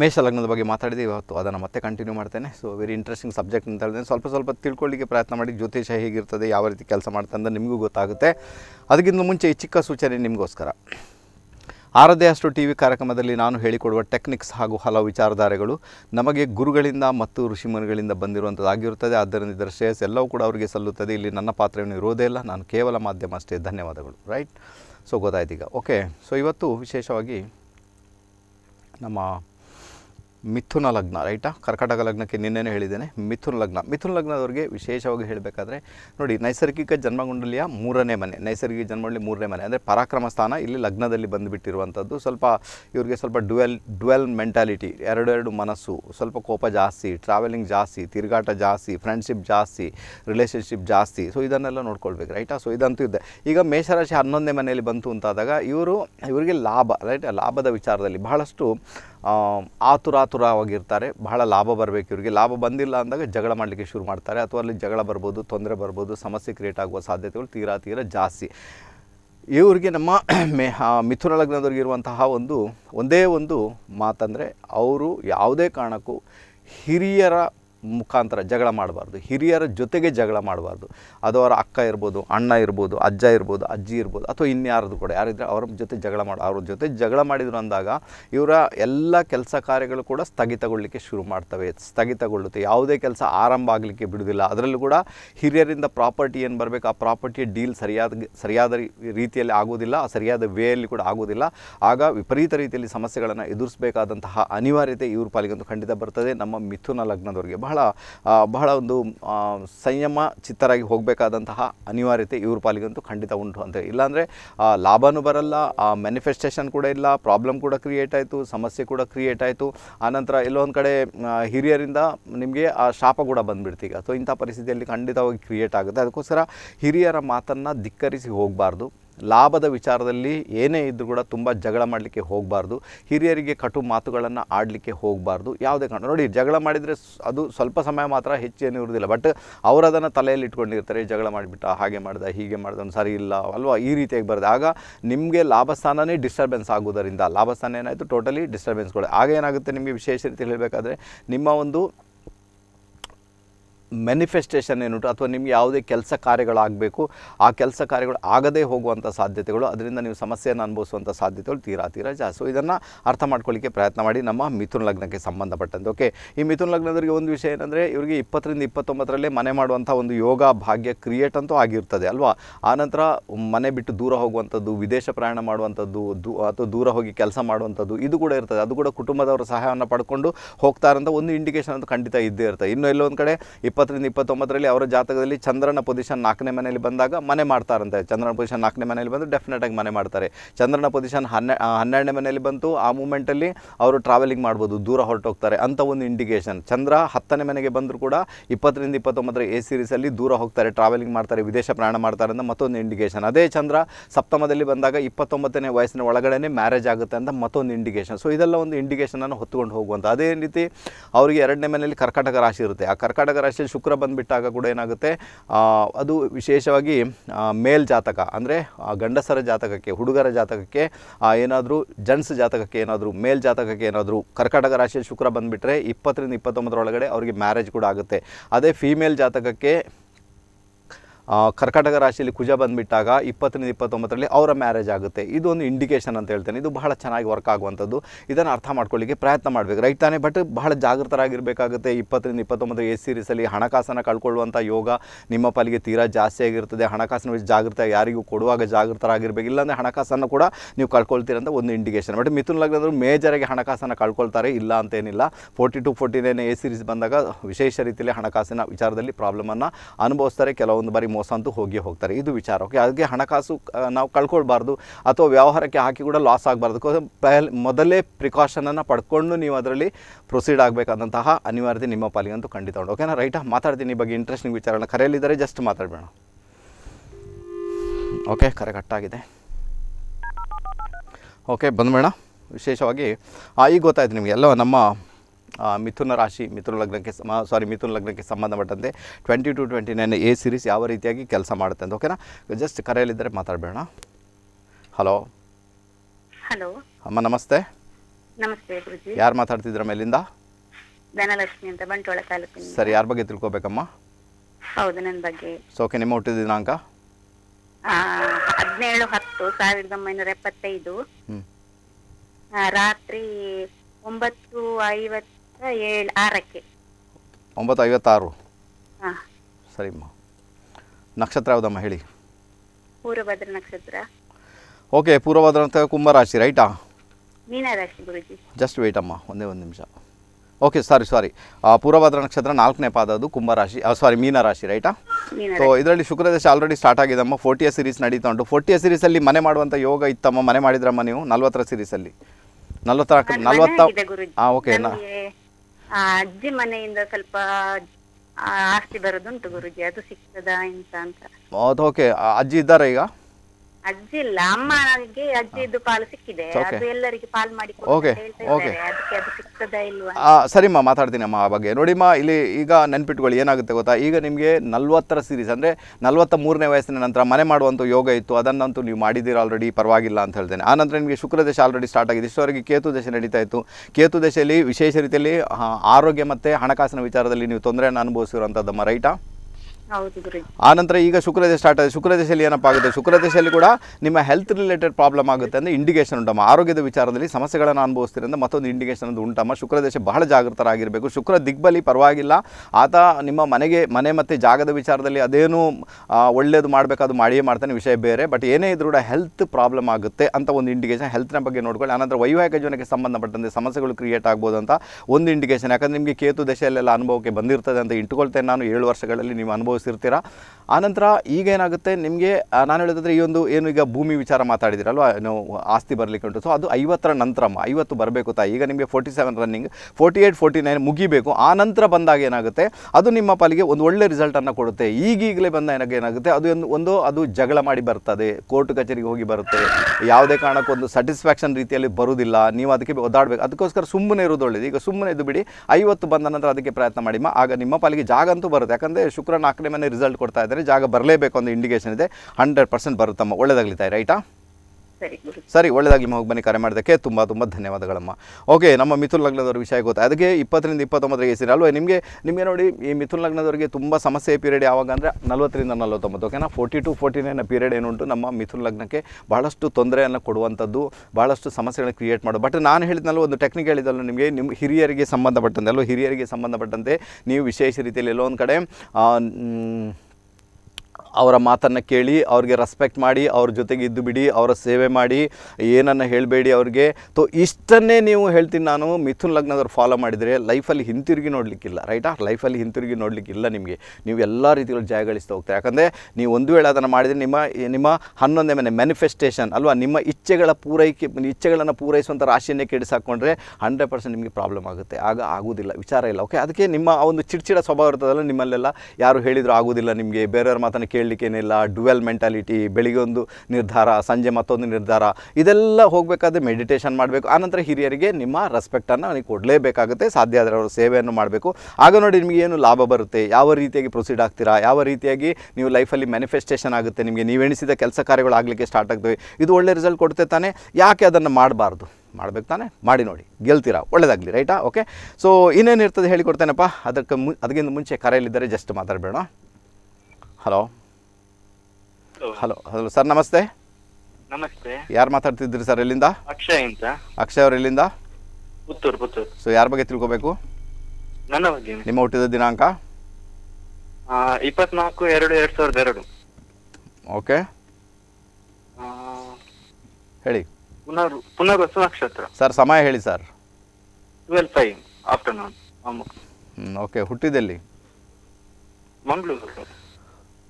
ಮೇಷ ಲಗ್ನದ ಬಗ್ಗೆ ಮಾತಾಡಿದೆ ಇವತ್ತು ಅದನ್ನು ಮತ್ತೆ ಕಂಟಿನ್ಯೂ ಮಾಡ್ತೇನೆ ಸೊ ವೆರಿ ಇಂಟ್ರೆಸ್ಟಿಂಗ್ ಸಬ್ಜೆಕ್ಟ್ ಅಂತ ಹೇಳಿದೆ ಸ್ವಲ್ಪ ಸ್ವಲ್ಪ ತಿಳ್ಕೊಳ್ಳಿಕ್ಕೆ ಪ್ರಯತ್ನ ಮಾಡಿ ಜ್ಯೋತಿಷ ಹೇಗಿರ್ತದೆ ಯಾವ ರೀತಿ ಕೆಲಸ ಮಾಡ್ತಾ ಅಂತ ನಿಮಗೂ ಗೊತ್ತಾಗುತ್ತೆ ಅದಕ್ಕಿಂತ ಮುಂಚೆ ಈ ಚಿಕ್ಕ ಸೂಚನೆ ನಿಮಗೋಸ್ಕರ ಆರದೇ ಅಷ್ಟು ಟಿ ವಿ ಕಾರ್ಯಕ್ರಮದಲ್ಲಿ ನಾನು ಹೇಳಿಕೊಡುವ ಟೆಕ್ನಿಕ್ಸ್ ಹಾಗೂ ಹಲವು ವಿಚಾರಧಾರೆಗಳು ನಮಗೆ ಗುರುಗಳಿಂದ ಮತ್ತು ಋಷಿಮುನಿಗಳಿಂದ ಬಂದಿರುವಂಥದ್ದಾಗಿರುತ್ತದೆ ಆದ್ದರಿಂದ ಇದರ ಶ್ರೇಯಸ್ ಎಲ್ಲವೂ ಕೂಡ ಅವರಿಗೆ ಸಲ್ಲುತ್ತದೆ ಇಲ್ಲಿ ನನ್ನ ಪಾತ್ರವೇನು ಇರೋದೇ ಇಲ್ಲ ನಾನು ಕೇವಲ ಮಾಧ್ಯಮ ಅಷ್ಟೇ ಧನ್ಯವಾದಗಳು ರೈಟ್ ಸೊ ಗೊತ್ತಾಯ್ತೀಗ ಓಕೆ ಸೊ ಇವತ್ತು ವಿಶೇಷವಾಗಿ ನಮ್ಮ ಮಿಥುನ ಲಗ್ನ ರೈಟಾ ಕರ್ಕಟಕ ಲಗ್ನಕ್ಕೆ ನಿನ್ನೆನೇ ಹೇಳಿದ್ದೇನೆ ಮಿಥುನ ಲಗ್ನ ಮಿಥುನ ಲಗ್ನದವ್ರಿಗೆ ವಿಶೇಷವಾಗಿ ಹೇಳಬೇಕಾದ್ರೆ ನೋಡಿ ನೈಸರ್ಗಿಕ ಜನ್ಮಗುಂಡಲಿಯ ಮೂರನೇ ಮನೆ ನೈಸರ್ಗಿಕ ಜನ್ಮಗುಂಡಲಿ ಮೂರನೇ ಮನೆ ಅಂದರೆ ಪರಾಕ್ರಮ ಸ್ಥಾನ ಇಲ್ಲಿ ಲಗ್ನದಲ್ಲಿ ಬಂದುಬಿಟ್ಟಿರುವಂಥದ್ದು ಸ್ವಲ್ಪ ಇವರಿಗೆ ಸ್ವಲ್ಪ ಡುವೆಲ್ ಡುವೆಲ್ ಮೆಂಟಾಲಿಟಿ ಎರಡೆರಡು ಮನಸ್ಸು ಸ್ವಲ್ಪ ಕೋಪ ಜಾಸ್ತಿ ಟ್ರಾವೆಲಿಂಗ್ ಜಾಸ್ತಿ ತಿರುಗಾಟ ಜಾಸ್ತಿ ಫ್ರೆಂಡ್ಶಿಪ್ ಜಾಸ್ತಿ ರಿಲೇಷನ್ಶಿಪ್ ಜಾಸ್ತಿ ಸೊ ಇದನ್ನೆಲ್ಲ ನೋಡ್ಕೊಳ್ಬೇಕು ರೈಟಾ ಸೊ ಇದಂತೂ ಇದೆ ಈಗ ಮೇಷರಾಶಿ ಹನ್ನೊಂದನೇ ಮನೆಯಲ್ಲಿ ಬಂತು ಅಂತಾದಾಗ ಇವರು ಇವರಿಗೆ ಲಾಭ ರೈಟ್ ಲಾಭದ ವಿಚಾರದಲ್ಲಿ ಬಹಳಷ್ಟು ಆತುರಾತುರವಾಗಿರ್ತಾರೆ ಬಹಳ ಲಾಭ ಬರಬೇಕು ಇವರಿಗೆ ಲಾಭ ಬಂದಿಲ್ಲ ಅಂದಾಗ ಜಗಳ ಮಾಡಲಿಕ್ಕೆ ಶುರು ಮಾಡ್ತಾರೆ ಅಥವಾ ಅಲ್ಲಿ ಜಗಳ ಬರ್ಬೋದು ತೊಂದರೆ ಬರ್ಬೋದು ಸಮಸ್ಯೆ ಕ್ರಿಯೇಟ್ ಆಗುವ ಸಾಧ್ಯತೆಗಳು ತೀರಾ ತೀರಾ ಜಾಸ್ತಿ ಇವರಿಗೆ ನಮ್ಮ ಮೇ ಮಿಥುನ ಲಗ್ನದವ್ರಿಗೆ ಇರುವಂತಹ ಒಂದು ಒಂದೇ ಒಂದು ಮಾತಂದರೆ ಅವರು ಯಾವುದೇ ಕಾರಣಕ್ಕೂ ಹಿರಿಯರ ಮುಖಾಂತರ ಜಗಳ ಮಾಡಬಾರ್ದು ಹಿರಿಯರ ಜೊತೆಗೆ ಜಗಳ ಮಾಡಬಾರ್ದು ಅದು ಅವರ ಅಕ್ಕ ಇರ್ಬೋದು ಅಣ್ಣ ಇರ್ಬೋದು ಅಜ್ಜ ಇರ್ಬೋದು ಅಜ್ಜಿ ಇರ್ಬೋದು ಅಥವಾ ಇನ್ಯಾರದು ಕೂಡ ಯಾರಿದ್ರೆ ಅವರ ಜೊತೆ ಜಗಳ ಮಾಡಿ ಅವ್ರ ಜೊತೆ ಜಗಳ ಮಾಡಿದ್ರು ಅಂದಾಗ ಇವರ ಎಲ್ಲ ಕೆಲಸ ಕಾರ್ಯಗಳು ಕೂಡ ಸ್ಥಗಿತಗೊಳ್ಳಲಿಕ್ಕೆ ಶುರು ಮಾಡ್ತವೆ ಸ್ಥಗಿತಗೊಳ್ಳುತ್ತೆ ಯಾವುದೇ ಕೆಲಸ ಆರಂಭ ಆಗಲಿಕ್ಕೆ ಬಿಡುವುದಿಲ್ಲ ಅದರಲ್ಲೂ ಕೂಡ ಹಿರಿಯರಿಂದ ಪ್ರಾಪರ್ಟಿ ಏನು ಬರಬೇಕು ಆ ಪ್ರಾಪರ್ಟಿ ಡೀಲ್ ಸರಿಯಾದ ಸರಿಯಾದ ರೀತಿಯಲ್ಲಿ ಆಗೋದಿಲ್ಲ ಆ ಸರಿಯಾದ ವೇಯಲ್ಲಿ ಕೂಡ ಆಗೋದಿಲ್ಲ ಆಗ ವಿಪರೀತ ರೀತಿಯಲ್ಲಿ ಸಮಸ್ಯೆಗಳನ್ನು ಎದುರಿಸಬೇಕಾದಂತಹ ಅನಿವಾರ್ಯತೆ ಇವ್ರ ಪಾಲಿಗೊಂದು ಖಂಡಿತ ಬರ್ತದೆ ನಮ್ಮ ಮಿಥುನ ಲಗ್ನದವರಿಗೆ ಬಹಳ ಬಹಳ ಬಹಳ ಒಂದು ಸಂಯಮ ಚಿತ್ತರಾಗಿ ಹೋಗಬೇಕಾದಂತಹ ಅನಿವಾರ್ಯತೆ ಇವ್ರ ಪಾಲಿಗಂತೂ ಖಂಡಿತ ಉಂಟು ಅಂತ ಇಲ್ಲಾಂದರೆ ಲಾಭನೂ ಬರಲ್ಲ ಆ ಮ್ಯಾನಿಫೆಸ್ಟೇಷನ್ ಕೂಡ ಇಲ್ಲ ಪ್ರಾಬ್ಲಮ್ ಕೂಡ ಕ್ರಿಯೇಟ್ ಆಯಿತು ಸಮಸ್ಯೆ ಕೂಡ ಕ್ರಿಯೇಟ್ ಆಯಿತು ಆನಂತರ ಎಲ್ಲೊಂದು ಕಡೆ ಹಿರಿಯರಿಂದ ನಿಮಗೆ ಆ ಶಾಪ ಕೂಡ ಬಂದುಬಿಡ್ತೀಗ ಸೊ ಇಂಥ ಪರಿಸ್ಥಿತಿಯಲ್ಲಿ ಖಂಡಿತವಾಗಿ ಕ್ರಿಯೇಟ್ ಆಗುತ್ತೆ ಅದಕ್ಕೋಸ್ಕರ ಹಿರಿಯರ ಮಾತನ್ನು ಧಿಕ್ಕರಿಸಿ ಹೋಗಬಾರ್ದು ಲಾಭದ ವಿಚಾರದಲ್ಲಿ ಏನೇ ಇದ್ದರೂ ಕೂಡ ತುಂಬ ಜಗಳ ಮಾಡಲಿಕ್ಕೆ ಹೋಗಬಾರ್ದು ಹಿರಿಯರಿಗೆ ಕಟು ಮಾತುಗಳನ್ನು ಆಡಲಿಕ್ಕೆ ಹೋಗಬಾರ್ದು ಯಾವುದೇ ಕಾರಣ ನೋಡಿ ಜಗಳ ಮಾಡಿದರೆ ಅದು ಸ್ವಲ್ಪ ಸಮಯ ಮಾತ್ರ ಹೆಚ್ಚೇನು ಇರುವುದಿಲ್ಲ ಬಟ್ ಅವರದನ್ನು ತಲೆಯಲ್ಲಿ ಇಟ್ಕೊಂಡಿರ್ತಾರೆ ಜಗಳ ಮಾಡಿಬಿಟ್ಟ ಹಾಗೆ ಮಾಡ್ದ ಹೀಗೆ ಒಂದು ಸರಿ ಇಲ್ಲ ಅಲ್ವಾ ಈ ರೀತಿಯಾಗಿ ಬರೋದು ಆಗ ನಿಮಗೆ ಲಾಭ ಡಿಸ್ಟರ್ಬೆನ್ಸ್ ಆಗೋದರಿಂದ ಲಾಭಸ್ಥಾನ ಏನಾಯಿತು ಟೋಟಲಿ ಡಿಸ್ಟರ್ಬೆನ್ಸ್ಗಳು ಆಗ ಏನಾಗುತ್ತೆ ನಿಮಗೆ ವಿಶೇಷ ರೀತಿ ಹೇಳಬೇಕಾದ್ರೆ ನಿಮ್ಮ ಒಂದು ಮ್ಯಾನಿಫೆಸ್ಟೇಷನ್ ಏನುಂಟು ಅಥವಾ ನಿಮಗೆ ಯಾವುದೇ ಕೆಲಸ ಕಾರ್ಯಗಳಾಗಬೇಕು ಆ ಕೆಲಸ ಕಾರ್ಯಗಳು ಆಗದೇ ಹೋಗುವಂಥ ಸಾಧ್ಯತೆಗಳು ಅದರಿಂದ ನೀವು ಸಮಸ್ಯೆಯನ್ನು ಅನುಭವಿಸುವಂಥ ಸಾಧ್ಯತೆಗಳು ತೀರಾ ತೀರಾ ಜಾಸ್ತಿ ಸೊ ಇದನ್ನು ಅರ್ಥ ಮಾಡ್ಕೊಳ್ಳಿಕ್ಕೆ ಪ್ರಯತ್ನ ಮಾಡಿ ನಮ್ಮ ಮಿಥುನ್ ಲಗ್ನಕ್ಕೆ ಸಂಬಂಧಪಟ್ಟಂತೆ ಓಕೆ ಈ ಮಿಥುನ್ ಲಗ್ನದವರಿಗೆ ಒಂದು ವಿಷಯ ಏನಂದರೆ ಇವರಿಗೆ ಇಪ್ಪತ್ತರಿಂದ ಇಪ್ಪತ್ತೊಂಬತ್ತರಲ್ಲೇ ಮನೆ ಮಾಡುವಂಥ ಒಂದು ಯೋಗ ಭಾಗ್ಯ ಕ್ರಿಯೇಟ್ ಅಂತೂ ಆಗಿರ್ತದೆ ಅಲ್ವಾ ಆನಂತರ ಮನೆ ಬಿಟ್ಟು ದೂರ ಹೋಗುವಂಥದ್ದು ವಿದೇಶ ಪ್ರಯಾಣ ಮಾಡುವಂಥದ್ದು ಅಥವಾ ದೂರ ಹೋಗಿ ಕೆಲಸ ಮಾಡುವಂಥದ್ದು ಇದು ಕೂಡ ಇರ್ತದೆ ಅದು ಕೂಡ ಕುಟುಂಬದವರ ಸಹಾಯವನ್ನು ಪಡ್ಕೊಂಡು ಹೋಗ್ತಾ ಒಂದು ಇಂಡಿಕೇಷನ್ ಅಂತ ಖಂಡಿತ ಇದ್ದೇ ಇರ್ತದೆ ಇನ್ನು ಎಲ್ಲೊಂದು ಕಡೆ ಇಪ್ಪತ್ತರಿಂದ ಇಪ್ಪತ್ತೊಂಬತ್ತರಲ್ಲಿ ಅವರ ಜಾತಕದಲ್ಲಿ ಚಂದ್ರನ ಪೊಸಿಷನ್ ನಾಲ್ಕನೇ ಮನೆಯಲ್ಲಿ ಬಂದಾಗ ಮನೆ ಮಾಡ್ತಾರಂತೆ ಚಂದ್ರನ ಪೊಸಿಷನ್ ನಾಲ್ಕನೇ ಮನೆಯಲ್ಲಿ ಬಂದು ಡೆಫಿನೆಟಾಗಿ ಮನೆ ಮಾಡ್ತಾರೆ ಚಂದ್ರನ ಪೊಸಿಷನ್ ಹನ್ನೆ ಹನ್ನೆರಡನೇ ಮನೆಯಲ್ಲಿ ಬಂತು ಆ ಮೂಮೆಂಟಲ್ಲಿ ಅವರು ಟ್ರಾವೆಲಿಂಗ್ ಮಾಡ್ಬೋದು ದೂರ ಹೊರಟೋಗ್ತಾರೆ ಅಂತ ಒಂದು ಇಂಡಿಕೇಷನ್ ಚಂದ್ರ ಹತ್ತನೇ ಮನೆಗೆ ಬಂದರೂ ಕೂಡ ಇಪ್ಪತ್ತರಿಂದ ಇಪ್ಪತ್ತೊಂಬತ್ತರ ಎ ಸೀರೀಸಲ್ಲಿ ದೂರ ಹೋಗ್ತಾರೆ ಟ್ರಾವೆಲಿಂಗ್ ಮಾಡ್ತಾರೆ ವಿದೇಶ ಪ್ರಯಾಣ ಮಾಡ್ತಾರೆ ಅಂತ ಮತ್ತೊಂದು ಇಂಡಿಕೇಷನ್ ಅದೇ ಚಂದ್ರ ಸಪ್ತಮದಲ್ಲಿ ಬಂದಾಗ ಇಪ್ಪತ್ತೊಂಬತ್ತನೇ ವಯಸ್ಸಿನ ಒಳಗಡೆ ಮ್ಯಾರೇಜ್ ಆಗುತ್ತೆ ಅಂತ ಮತ್ತೊಂದು ಇಂಡಿಕೇಷನ್ ಸೊ ಇದೆಲ್ಲ ಒಂದು ಇಂಡಿಕೇಷನನ್ನು ಹೊತ್ತುಕೊಂಡು ಹೋಗುವಂಥ ಅದೇ ರೀತಿ ಅವರಿಗೆ ಎರಡನೇ ಮನೆಯಲ್ಲಿ ಕರ್ಕಾಟಕ ರಾಶಿ ಇರುತ್ತೆ ಆ ಕರ್ಕಾಟಕ ರಾಶಿ ಶುಕ್ರ ಬಂದುಬಿಟ್ಟಾಗ ಕೂಡ ಏನಾಗುತ್ತೆ ಅದು ವಿಶೇಷವಾಗಿ ಮೇಲ್ ಜಾತಕ ಅಂದರೆ ಗಂಡಸರ ಜಾತಕಕ್ಕೆ ಹುಡುಗರ ಜಾತಕಕ್ಕೆ ಏನಾದರೂ ಜನ್ಸ್ ಜಾತಕಕ್ಕೆ ಏನಾದರೂ ಮೇಲ್ ಜಾತಕಕ್ಕೆ ಏನಾದರೂ ಕರ್ಕಾಟಕ ರಾಶಿಯಲ್ಲಿ ಶುಕ್ರ ಬಂದುಬಿಟ್ರೆ ಇಪ್ಪತ್ತರಿಂದ ಇಪ್ಪತ್ತೊಂಬತ್ತರೊಳಗಡೆ ಅವರಿಗೆ ಮ್ಯಾರೇಜ್ ಕೂಡ ಆಗುತ್ತೆ ಅದೇ ಫೀಮೇಲ್ ಜಾತಕಕ್ಕೆ ಕರ್ಕಾಟಕ ರಾಶಿಯಲ್ಲಿ ಕುಜ ಬಂದುಬಿಟ್ಟಾಗ ಇಪ್ಪತ್ತರಿಂದ ಇಪ್ಪತ್ತೊಂಬತ್ತರಲ್ಲಿ ಅವರ ಮ್ಯಾರೇಜ್ ಆಗುತ್ತೆ ಇದು ಒಂದು ಇಂಡಿಕೇಷನ್ ಅಂತ ಹೇಳ್ತೇನೆ ಇದು ಬಹಳ ಚೆನ್ನಾಗಿ ವರ್ಕ್ ಆಗುವಂಥದ್ದು ಇದನ್ನು ಅರ್ಥ ಮಾಡ್ಕೊಳ್ಳಿಕ್ಕೆ ಪ್ರಯತ್ನ ಮಾಡಬೇಕು ರೈಟ್ ತಾನೇ ಬಟ್ ಬಹಳ ಜಾಗೃತರಾಗಿರಬೇಕಾಗುತ್ತೆ ಇಪ್ಪತ್ತರಿಂದ ಇಪ್ಪತ್ತೊಂಬತ್ತರ ಎ ಸೀರೀಸಲ್ಲಿ ಹಣಕಾಸನ್ನು ಕಳ್ಕೊಳ್ಳುವಂಥ ಯೋಗ ನಿಮ್ಮ ಪಾಲಿಗೆ ತೀರಾ ಜಾಸ್ತಿ ಆಗಿರ್ತದೆ ಹಣಕಾಸಿನ ವಿಷಯ ಜಾಗೃತ ಯಾರಿಗೂ ಕೊಡುವಾಗ ಜಾಗೃತರಾಗಿರಬೇಕು ಇಲ್ಲಾಂದರೆ ಹಣಕಾಸನ್ನು ಕೂಡ ನೀವು ಕಳ್ಕೊಳ್ತೀರ ಅಂತ ಒಂದು ಇಂಡಿಕೇಷನ್ ಬಟ್ ಮಿಥುನ್ ಲಗ್ನದವರು ಮೇಜರಾಗಿ ಹಣಕಾಸನ್ನು ಕಳ್ಕೊಳ್ತಾರೆ ಇಲ್ಲ ಅಂತೇನಿಲ್ಲ forty to forty nine a series ಬಂದಾಗ ವಿಶೇಷ ರೀತಿಯಲ್ಲಿ ಹಣಕಾಸಿನ ವಿಚಾರದಲ್ಲಿ ಪ್ರಾಬ್ಲಮನ್ನು ಅನುಭವಿಸ್ತಾರೆ ಕೆಲವೊಂದು ಬಾರಿ ಮೋಸ ಅಂತೂ ಹೋಗಿ ಹೋಗ್ತಾರೆ ಇದು ವಿಚಾರ ಓಕೆ ಅದಕ್ಕೆ ಹಣಕಾಸು ನಾವು ಕಳ್ಕೊಳ್ಬಾರ್ದು ಅಥವಾ ವ್ಯವಹಾರಕ್ಕೆ ಹಾಕಿ ಕೂಡ ಲಾಸ್ ಆಗಬಾರ್ದು ಮೊದಲೇ ಪ್ರಿಕಾಷನನ್ನು ಪಡ್ಕೊಂಡು ನೀವು ಅದರಲ್ಲಿ ಪ್ರೊಸೀಡ್ ಆಗಬೇಕಾದಂತಹ ಅನಿವಾರ್ಯತೆ ನಿಮ್ಮ ಅಂತೂ ಖಂಡಿತ ಉಂಟು ಓಕೆನಾ ರೈಟಾ ಮಾತಾಡ್ತೀನಿ ಈ ಬಗ್ಗೆ ಇಂಟ್ರೆಸ್ಟಿಂಗ್ ವಿಚಾರಗಳನ್ನ ಕರೆಯಲ್ಲಿದ್ದಾರೆ ಜಸ್ಟ್ ಮಾತಾಡಬೇಡ ಓಕೆ ಕರೆ ಕಟ್ಟಾಗಿದೆ ಓಕೆ ಬಂದ್ಬೇಡ ವಿಶೇಷವಾಗಿ ಈಗ ಗೊತ್ತಾಯ್ತು ನಿಮಗೆ ಎಲ್ಲ ನಮ್ಮ ಮಿಥುನ ರಾಶಿ ಮಿಥುನ ಲಗ್ನಕ್ಕೆ ಸಾರಿ ಮಿಥುನ ಲಗ್ನಕ್ಕೆ ಸಂಬಂಧಪಟ್ಟಂತೆ twenty to twenty nine a series ಯಾವ ರೀತಿಯಾಗಿ ಕೆಲಸ ಮಾಡುತ್ತೆ ಅಂತ ಓಕೆನಾ ಜಸ್ಟ್ ಕರೆಯಲ್ಲಿದ್ದರೆ ಮಾತಾಡಬೇಡ ಹಲೋ ಹಲೋ ಅಮ್ಮ ನಮಸ್ತೆ ನಮಸ್ತೆ ಯಾರು ಮಾತಾಡ್ತಿದ್ರ ಮೇಲಿಂದ ಧನಲಕ್ಷ್ಮಿ ಅಂತ ಬಂಟ್ವಾಳ ಸರಿ ಯಾರ ಬಗ್ಗೆ ತಿಳ್ಕೋಬೇಕಮ್ಮ ಹೌದು ನನ್ನ ಬಗ್ಗೆ ನಿಮ್ಮ ಹುಟ್ಟಿದ ದಿನಾಂಕ ಹದಿನೇಳು ಹತ್ತು ಸಾವಿರದ ಒಂಬೈನೂರ ಎಪ್ಪತ್ತೈದು ರಾತ್ರಿ ಒಂಬತ್ತು ಐವತ್ತು ಒಂಬತ್ತು ಐವತ್ತಾರು ಸರಿಮ್ಮ ನಕ್ಷತ್ರ ಯಾವುದಮ್ಮ ಹೇಳಿ ಪೂರ್ವಭದ್ರ ನಕ್ಷತ್ರ ಓಕೆ ಪೂರ್ವಭದ್ರ ಅಂತ ಕುಂಭರಾಶಿ ರೈಟಾ ಮೀನರಾಶಿ ಗುರುಜಿ ಜಸ್ಟ್ ವೇಟ್ ಅಮ್ಮ ಒಂದೇ ಒಂದು ನಿಮಿಷ ಓಕೆ ಸಾರಿ ಸಾರಿ ಪೂರ್ವಭದ್ರ ನಕ್ಷತ್ರ ನಾಲ್ಕನೇ ಪಾದ ಅದು ಕುಂಭರಾಶಿ ಸಾರಿ ಮೀನರಾಶಿ ರೈಟಾ ಸೊ ಇದರಲ್ಲಿ ಶುಕ್ರದೇಶ ಆಲ್ರೆಡಿ ಸ್ಟಾರ್ಟ್ ಆಗಿದಮ್ಮ ಫೋರ್ಟಿಯ ಸೀರೀಸ್ ನಡೀತಾ ಉಂಟು ಫೋರ್ಟಿಯ ಸೀರೀಸಲ್ಲಿ ಮನೆ ಮಾಡುವಂಥ ಯೋಗ ಇತ್ತಮ್ಮ ಮನೆ ಮಾಡಿದ್ರಮ್ಮ ನೀವು ನಲ್ವತ್ತರ ಸೀರೀಸಲ್ಲಿ ನಲ್ವತ್ತ ನಲ್ವತ್ತ ಹಾಂ ಓಕೆ ಆ ಅಜ್ಜಿ ಮನೆಯಿಂದ ಸ್ವಲ್ಪ ಆಸ್ತಿ ಬರೋದುಂಟು ಗುರುಜಿ ಅದು ಸಿಗ್ತದಾ ಎಂತ ಅಂತ ಓಕೆ ಅಜ್ಜಿ ಇದ್ದಾರೆ ಈಗ ಅಜ್ಜಿ ಇಲ್ಲ ಸಿಕ್ಕಿದೆ ಅದು ಮಾಡಿ ಅದು ಸರಿಮ್ಮ ಮಾತಾಡ್ತೀನಿ ಅಮ್ಮ ಆ ಬಗ್ಗೆ ನೋಡಿಮ್ಮ ಇಲ್ಲಿ ಈಗ ನೆನ್ಪಿಟ್ಕೊಳ್ಳಿ ಏನಾಗುತ್ತೆ ಗೊತ್ತಾ ಈಗ ನಿಮಗೆ ನಲ್ವತ್ತರ ಸೀರೀಸ್ ಅಂದರೆ ನಲ್ವತ್ತ ಮೂರನೇ ವಯಸ್ಸಿನ ನಂತರ ಮನೆ ಮಾಡುವಂಥ ಯೋಗ ಇತ್ತು ಅದನ್ನಂತೂ ನೀವು ಮಾಡಿದ್ದೀರಾ ಆಲ್ರೆಡಿ ಪರವಾಗಿಲ್ಲ ಅಂತ ಹೇಳ್ತೇನೆ ಆ ನಂತರ ನಿಮಗೆ ಶುಕ್ರ ದೇಶ ಆಲ್ರೆಡಿ ಸ್ಟಾರ್ಟ್ ಆಗಿದೆ ಇಷ್ಟವರೆಗೆ ಕೇತು ದೇಶ ನಡೀತಾ ಇತ್ತು ಕೇತು ದೇಶದಲ್ಲಿ ವಿಶೇಷ ರೀತಿಯಲ್ಲಿ ಆರೋಗ್ಯ ಮತ್ತು ಹಣಕಾಸಿನ ವಿಚಾರದಲ್ಲಿ ನೀವು ತೊಂದರೆಯನ್ನು ಅನುಭವಿಸಿರುವಂಥದ್ದಮ್ಮ ರೈಟಾ ಆನಂತರ ಈಗ ಶುಕ್ರದೇಶ ಸ್ಟಾರ್ಟ್ ಆಗಿದೆ ಶುಕ್ರದೇಶದಲ್ಲಿ ಏನಪ್ಪ ಆಗುತ್ತೆ ಶುಕ್ರದೇಶದಲ್ಲಿ ಕೂಡ ನಿಮ್ಮ ಹೆಲ್ತ್ ರಿಲೇಟೆಡ್ ಪ್ರಾಬ್ಲಮ್ ಆಗುತ್ತೆ ಅಂದರೆ ಇಂಡಿಕೇಶನ್ ಉಂಟಮ್ಮ ಆರೋಗ್ಯದ ವಿಚಾರದಲ್ಲಿ ಸಮಸ್ಯೆಗಳನ್ನು ಅನುಭವಿಸ್ತಿರಿಂದ ಮತ್ತೊಂದು ಇಂಡಿಕೇಶನ್ ಅದು ಉಂಟಮ್ಮ ಶುಕ್ರದೇಶ ಬಹಳ ಜಾಗೃತರಾಗಿರಬೇಕು ಶುಕ್ರ ದಿಗ್ಬಲಿ ಪರವಾಗಿಲ್ಲ ಆತ ನಿಮ್ಮ ಮನೆಗೆ ಮನೆ ಮತ್ತು ಜಾಗದ ವಿಚಾರದಲ್ಲಿ ಅದೇನು ಒಳ್ಳೆಯದು ಮಾಡಬೇಕಾದ್ರು ಮಾಡಿಯೇ ಮಾಡ್ತಾನೆ ವಿಷಯ ಬೇರೆ ಬಟ್ ಏನೇ ಇದ್ರೂ ಕೂಡ ಹೆಲ್ತ್ ಪ್ರಾಬ್ಲಮ್ ಆಗುತ್ತೆ ಅಂತ ಒಂದು ಇಂಡಿಕೇಶನ್ ಹೆಲ್ತ್ನ ಬಗ್ಗೆ ನೋಡ್ಕೊಳ್ಳಿ ಆನಂತರ ವೈವಾಹಿಕ ಜೀವನಕ್ಕೆ ಸಂಬಂಧಪಟ್ಟಂತೆ ಸಮಸ್ಯೆಗಳು ಕ್ರಿಯೇಟ್ ಆಗ್ಬೋದು ಅಂತ ಒಂದು ಇಂಡಿಕೇಶನ್ ಯಾಕಂದ್ರೆ ನಿಮಗೆ ಕೇತು ದಶೆಯಲ್ಲೆಲ್ಲ ಅನುಭವಕ್ಕೆ ಬಂದಿರ್ತದೆ ಅಂತ ಇಟ್ಕೊಳ್ತೇನೆ ನಾನು ಏಳು ವರ್ಷಗಳಲ್ಲಿ ನೀವು ಅನುಭವ ಅನುಭವಿಸಿರ್ತೀರಾ ಆನಂತರ ಈಗ ಏನಾಗುತ್ತೆ ನಿಮಗೆ ನಾನು ಹೇಳೋದಾದರೆ ಈ ಒಂದು ಏನು ಈಗ ಭೂಮಿ ವಿಚಾರ ಮಾತಾಡಿದಿರಲ್ವ ಆಸ್ತಿ ಬರಲಿಕ್ಕೆ ಉಂಟು ಸೊ ಅದು ಐವತ್ತರ ನಂತರ ಐವತ್ತು ಬರಬೇಕು ತಾಯಿ ಈಗ ನಿಮಗೆ forty seven running forty eight forty nine ಮುಗಿಬೇಕು ಆ ನಂತರ ಬಂದಾಗ ಏನಾಗುತ್ತೆ ಅದು ನಿಮ್ಮ ಪಾಲಿಗೆ ಒಂದು ಒಳ್ಳೆ ರಿಸಲ್ಟನ್ನು ಕೊಡುತ್ತೆ ಈಗೀಗಲೇ ಬಂದಾಗ ಏನಾಗುತ್ತೆ ಅದು ಒಂದು ಒಂದು ಅದು ಜಗಳ ಮಾಡಿ ಬರ್ತದೆ ಕೋರ್ಟ್ ಕಚೇರಿಗೆ ಹೋಗಿ ಬರುತ್ತೆ ಯಾವುದೇ ಕಾರಣಕ್ಕೂ ಒಂದು ಸ್ಯಾಟಿಸ್ಫ್ಯಾಕ್ಷನ್ ರೀತಿಯಲ್ಲಿ ಬರುವುದಿಲ್ಲ ನೀವು ಅದಕ್ಕೆ ಒದ್ದಾಡಬೇಕು ಅದಕ್ಕೋಸ್ಕರ ಸುಮ್ಮನೆ ಇರೋದು ಒಳ್ಳೇದು ಈಗ ಸುಮ್ಮನೆ ಇದು ಬಿಡಿ ಐವತ್ತು ಬಂದ ನಂತರ ಅದಕ್ಕೆ ಪ್ರಯತ್ನ ಮಾಡಿ ಆಗ ನಿಮ್ಮ ಪಾಲಿಗೆ ಜಾಗ ಅಂತೂ ಬರುತ್ತೆ ಯಾಕಂದರೆ ಶುಕ್ರ ನಾಲ್ಕನೇ ಮನೆ ರಿಸಲ್ಟ್ ಕೊಡ್ತಾ ಇದ್ದಾರೆ ಜಾಗ ಬರಲೇಬೇಕು ಅಂತ ಇಂಡಿಕೇಶನ್ ಇದೆ ಹಂಡ್ರೆಡ್ ಪರ್ಸೆಂಟ್ ಬರುತ್ತಮ್ಮ ಒಳ್ಳೇದಾಗಲಿದ್ದಾರೆ ರೈಟಾ ಸರಿ ಸರಿ ಒಳ್ಳೆಯದಾಗಲಿ ಕರೆ ಬನ್ನಿ ಕರೆ ಮಾಡೋದಕ್ಕೆ ತುಂಬ ತುಂಬ ಧನ್ಯವಾದಗಳಮ್ಮ ಓಕೆ ನಮ್ಮ ಮಿಥುನ್ ಲಗ್ನದವ್ರ ವಿಷಯ ಗೊತ್ತಾ ಅದಕ್ಕೆ ಇಪ್ಪತ್ತರಿಂದ ಇಪ್ಪತ್ತೊಂಬತ್ತರಿಗೆ ಹೆಸರು ಅಲ್ವಾ ನಿಮಗೆ ನಿಮಗೆ ನೋಡಿ ಈ ಮಿಥುನ್ ಲಗ್ನದವರಿಗೆ ತುಂಬ ಸಮಸ್ಯೆ ಪೀರಿಯಡ್ ಯಾವಾಗ ಅಂದರೆ ನಲವತ್ತರಿಂದ ನಲವತ್ತೊಂಬತ್ತು ಓಕೆನಾ forty to forty nine period ಏನುಂಟು ನಮ್ಮ ಮಿಥುನ್ ಲಗ್ನಕ್ಕೆ ಭಾಳಷ್ಟು ತೊಂದರೆಯನ್ನು ಕೊಡುವಂಥದ್ದು ಭಾಳಷ್ಟು ಸಮಸ್ಯೆಗಳನ್ನು ಕ್ರಿಯೇಟ್ ಮಾಡು ಬಟ್ ನಾನು ಹೇಳಿದ್ನಲ್ಲೂ ಒಂದು ಟೆಕ್ನಿಕ್ ಹೇಳಿದಲ್ಲ ನಿಮಗೆ ನಿಮ್ಮ ಹಿರಿಯರಿಗೆ ಸಂಬಂಧಪಟ್ಟಂತೆ ಅಲ್ಲೋ ಹಿರಿಯರಿಗೆ ಸಂಬಂಧಪಟ್ಟಂತೆ ನೀವು ವಿಶೇಷ ರೀತಿಯಲ್ಲಿ ಎಲ್ಲೋ ಒಂದು ಕಡೆ ಅವರ ಮಾತನ್ನು ಕೇಳಿ ಅವ್ರಿಗೆ ರೆಸ್ಪೆಕ್ಟ್ ಮಾಡಿ ಅವ್ರ ಜೊತೆಗೆ ಇದ್ದು ಬಿಡಿ ಅವರ ಸೇವೆ ಮಾಡಿ ಏನನ್ನು ಹೇಳಬೇಡಿ ಅವ್ರಿಗೆ ತೊ ಇಷ್ಟನ್ನೇ ನೀವು ಹೇಳ್ತೀನಿ ನಾನು ಮಿಥುನ್ ಲಗ್ನದವ್ರು ಫಾಲೋ ಮಾಡಿದರೆ ಲೈಫಲ್ಲಿ ಹಿಂತಿರುಗಿ ನೋಡಲಿಕ್ಕಿಲ್ಲ ರೈಟಾ ಲೈಫಲ್ಲಿ ಹಿಂತಿರುಗಿ ನೋಡಲಿಕ್ಕಿಲ್ಲ ನಿಮಗೆ ನೀವು ಎಲ್ಲ ಜಯ ಜಾಯಗಳಿಸ್ತಾ ಹೋಗ್ತಾರೆ ಯಾಕಂದರೆ ನೀವು ಒಂದು ವೇಳೆ ಅದನ್ನು ಮಾಡಿದರೆ ನಿಮ್ಮ ನಿಮ್ಮ ಹನ್ನೊಂದೇ ಮನೆ ಮ್ಯಾನಿಫೆಸ್ಟೇಷನ್ ಅಲ್ವಾ ನಿಮ್ಮ ಇಚ್ಛೆಗಳ ಪೂರೈಕೆ ಇಚ್ಛೆಗಳನ್ನು ಪೂರೈಸುವಂಥ ರಾಶಿಯನ್ನೇ ಕೆಡಿಸಾಕೊಂಡ್ರೆ ಹಂಡ್ರೆಡ್ ಪರ್ಸೆಂಟ್ ನಿಮಗೆ ಪ್ರಾಬ್ಲಮ್ ಆಗುತ್ತೆ ಆಗ ಆಗೋದಿಲ್ಲ ವಿಚಾರ ಇಲ್ಲ ಓಕೆ ಅದಕ್ಕೆ ನಿಮ್ಮ ಆ ಒಂದು ಚಿಡ್ಚಿಡ ಸ್ವಭಾವ ಇರ್ತದಲ್ಲ ನಿಮ್ಮಲ್ಲೆಲ್ಲ ಯಾರು ಹೇಳಿದರೂ ಆಗೋದಿಲ್ಲ ನಿಮಗೆ ಬೇರೆಯವ್ರ ಮಾತನ್ನು ಕೇಳಿ ಹೇಳಲಿಕ್ಕೇನಿಲ್ಲ ಡುವೆಲ್ ಮೆಂಟಾಲಿಟಿ ಬೆಳಿಗ್ಗೆ ಒಂದು ನಿರ್ಧಾರ ಸಂಜೆ ಮತ್ತೊಂದು ನಿರ್ಧಾರ ಇದೆಲ್ಲ ಹೋಗಬೇಕಾದ್ರೆ ಮೆಡಿಟೇಷನ್ ಮಾಡಬೇಕು ಆನಂತರ ಹಿರಿಯರಿಗೆ ನಿಮ್ಮ ರೆಸ್ಪೆಕ್ಟನ್ನು ಅವನಿಗೆ ಕೊಡಲೇಬೇಕಾಗುತ್ತೆ ಸಾಧ್ಯ ಆದರೆ ಅವರ ಸೇವೆಯನ್ನು ಮಾಡಬೇಕು ಆಗ ನೋಡಿ ನಿಮಗೆ ಏನು ಲಾಭ ಬರುತ್ತೆ ಯಾವ ರೀತಿಯಾಗಿ ಪ್ರೊಸೀಡ್ ಆಗ್ತೀರಾ ಯಾವ ರೀತಿಯಾಗಿ ನೀವು ಲೈಫಲ್ಲಿ ಮ್ಯಾನಿಫೆಸ್ಟೇಷನ್ ಆಗುತ್ತೆ ನಿಮಗೆ ಎಣಿಸಿದ ಕೆಲಸ ಕಾರ್ಯಗಳು ಆಗಲಿಕ್ಕೆ ಸ್ಟಾರ್ಟ್ ಆಗ್ತವೆ ಇದು ಒಳ್ಳೆ ರಿಸಲ್ಟ್ ಕೊಡುತ್ತೆ ತಾನೆ ಯಾಕೆ ಅದನ್ನು ಮಾಡಬಾರ್ದು ಮಾಡಬೇಕು ತಾನೆ ಮಾಡಿ ನೋಡಿ ಗೆಲ್ತೀರಾ ಒಳ್ಳೇದಾಗಲಿ ರೈಟಾ ಓಕೆ ಸೊ ಇನ್ನೇನಿರ್ತದೆ ಹೇಳಿಕೊಡ್ತೇನಪ್ಪ ಅದಕ್ಕೆ ಮು ಅದಕ್ಕಿಂತ ಮುಂಚೆ ಕರೆಯಲ್ಲಿದ್ದರೆ ಜಸ್ಟ್ ಮಾತಾಡಬೇಡ ಹಲೋ ಹಲೋ ಹಲೋ ಸರ್ ನಮಸ್ತೆ ನಮಸ್ತೆ ಯಾರು ಮಾತಾಡ್ತಿದ್ರಿ ಸರ್ ಎಲ್ಲಿಂದ ಅಕ್ಷಯ್ ಅಂತ ಅಕ್ಷಯ್ ಅವ್ರ ಎಲ್ಲಿಂದ ಪುತ್ತೂರು ಪುತ್ತೂರು ಸೊ ಯಾರ ಬಗ್ಗೆ ತಿಳ್ಕೋಬೇಕು ನನ್ನ ಬಗ್ಗೆ ನಿಮ್ಮ ಹುಟ್ಟಿದ ದಿನಾಂಕ ಇಪ್ಪತ್ನಾಲ್ಕು ಎರಡು ಎರಡು ಸಾವಿರದ ಎರಡು ಓಕೆ ಹೇಳಿ ಪುನರ್ ಪುನರ್ವಸು ನಕ್ಷತ್ರ ಸರ್ ಸಮಯ ಹೇಳಿ sir twelve five afternoon okay ಹುಟ್ಟಿದಲ್ಲಿ ಮಂಗಳೂರು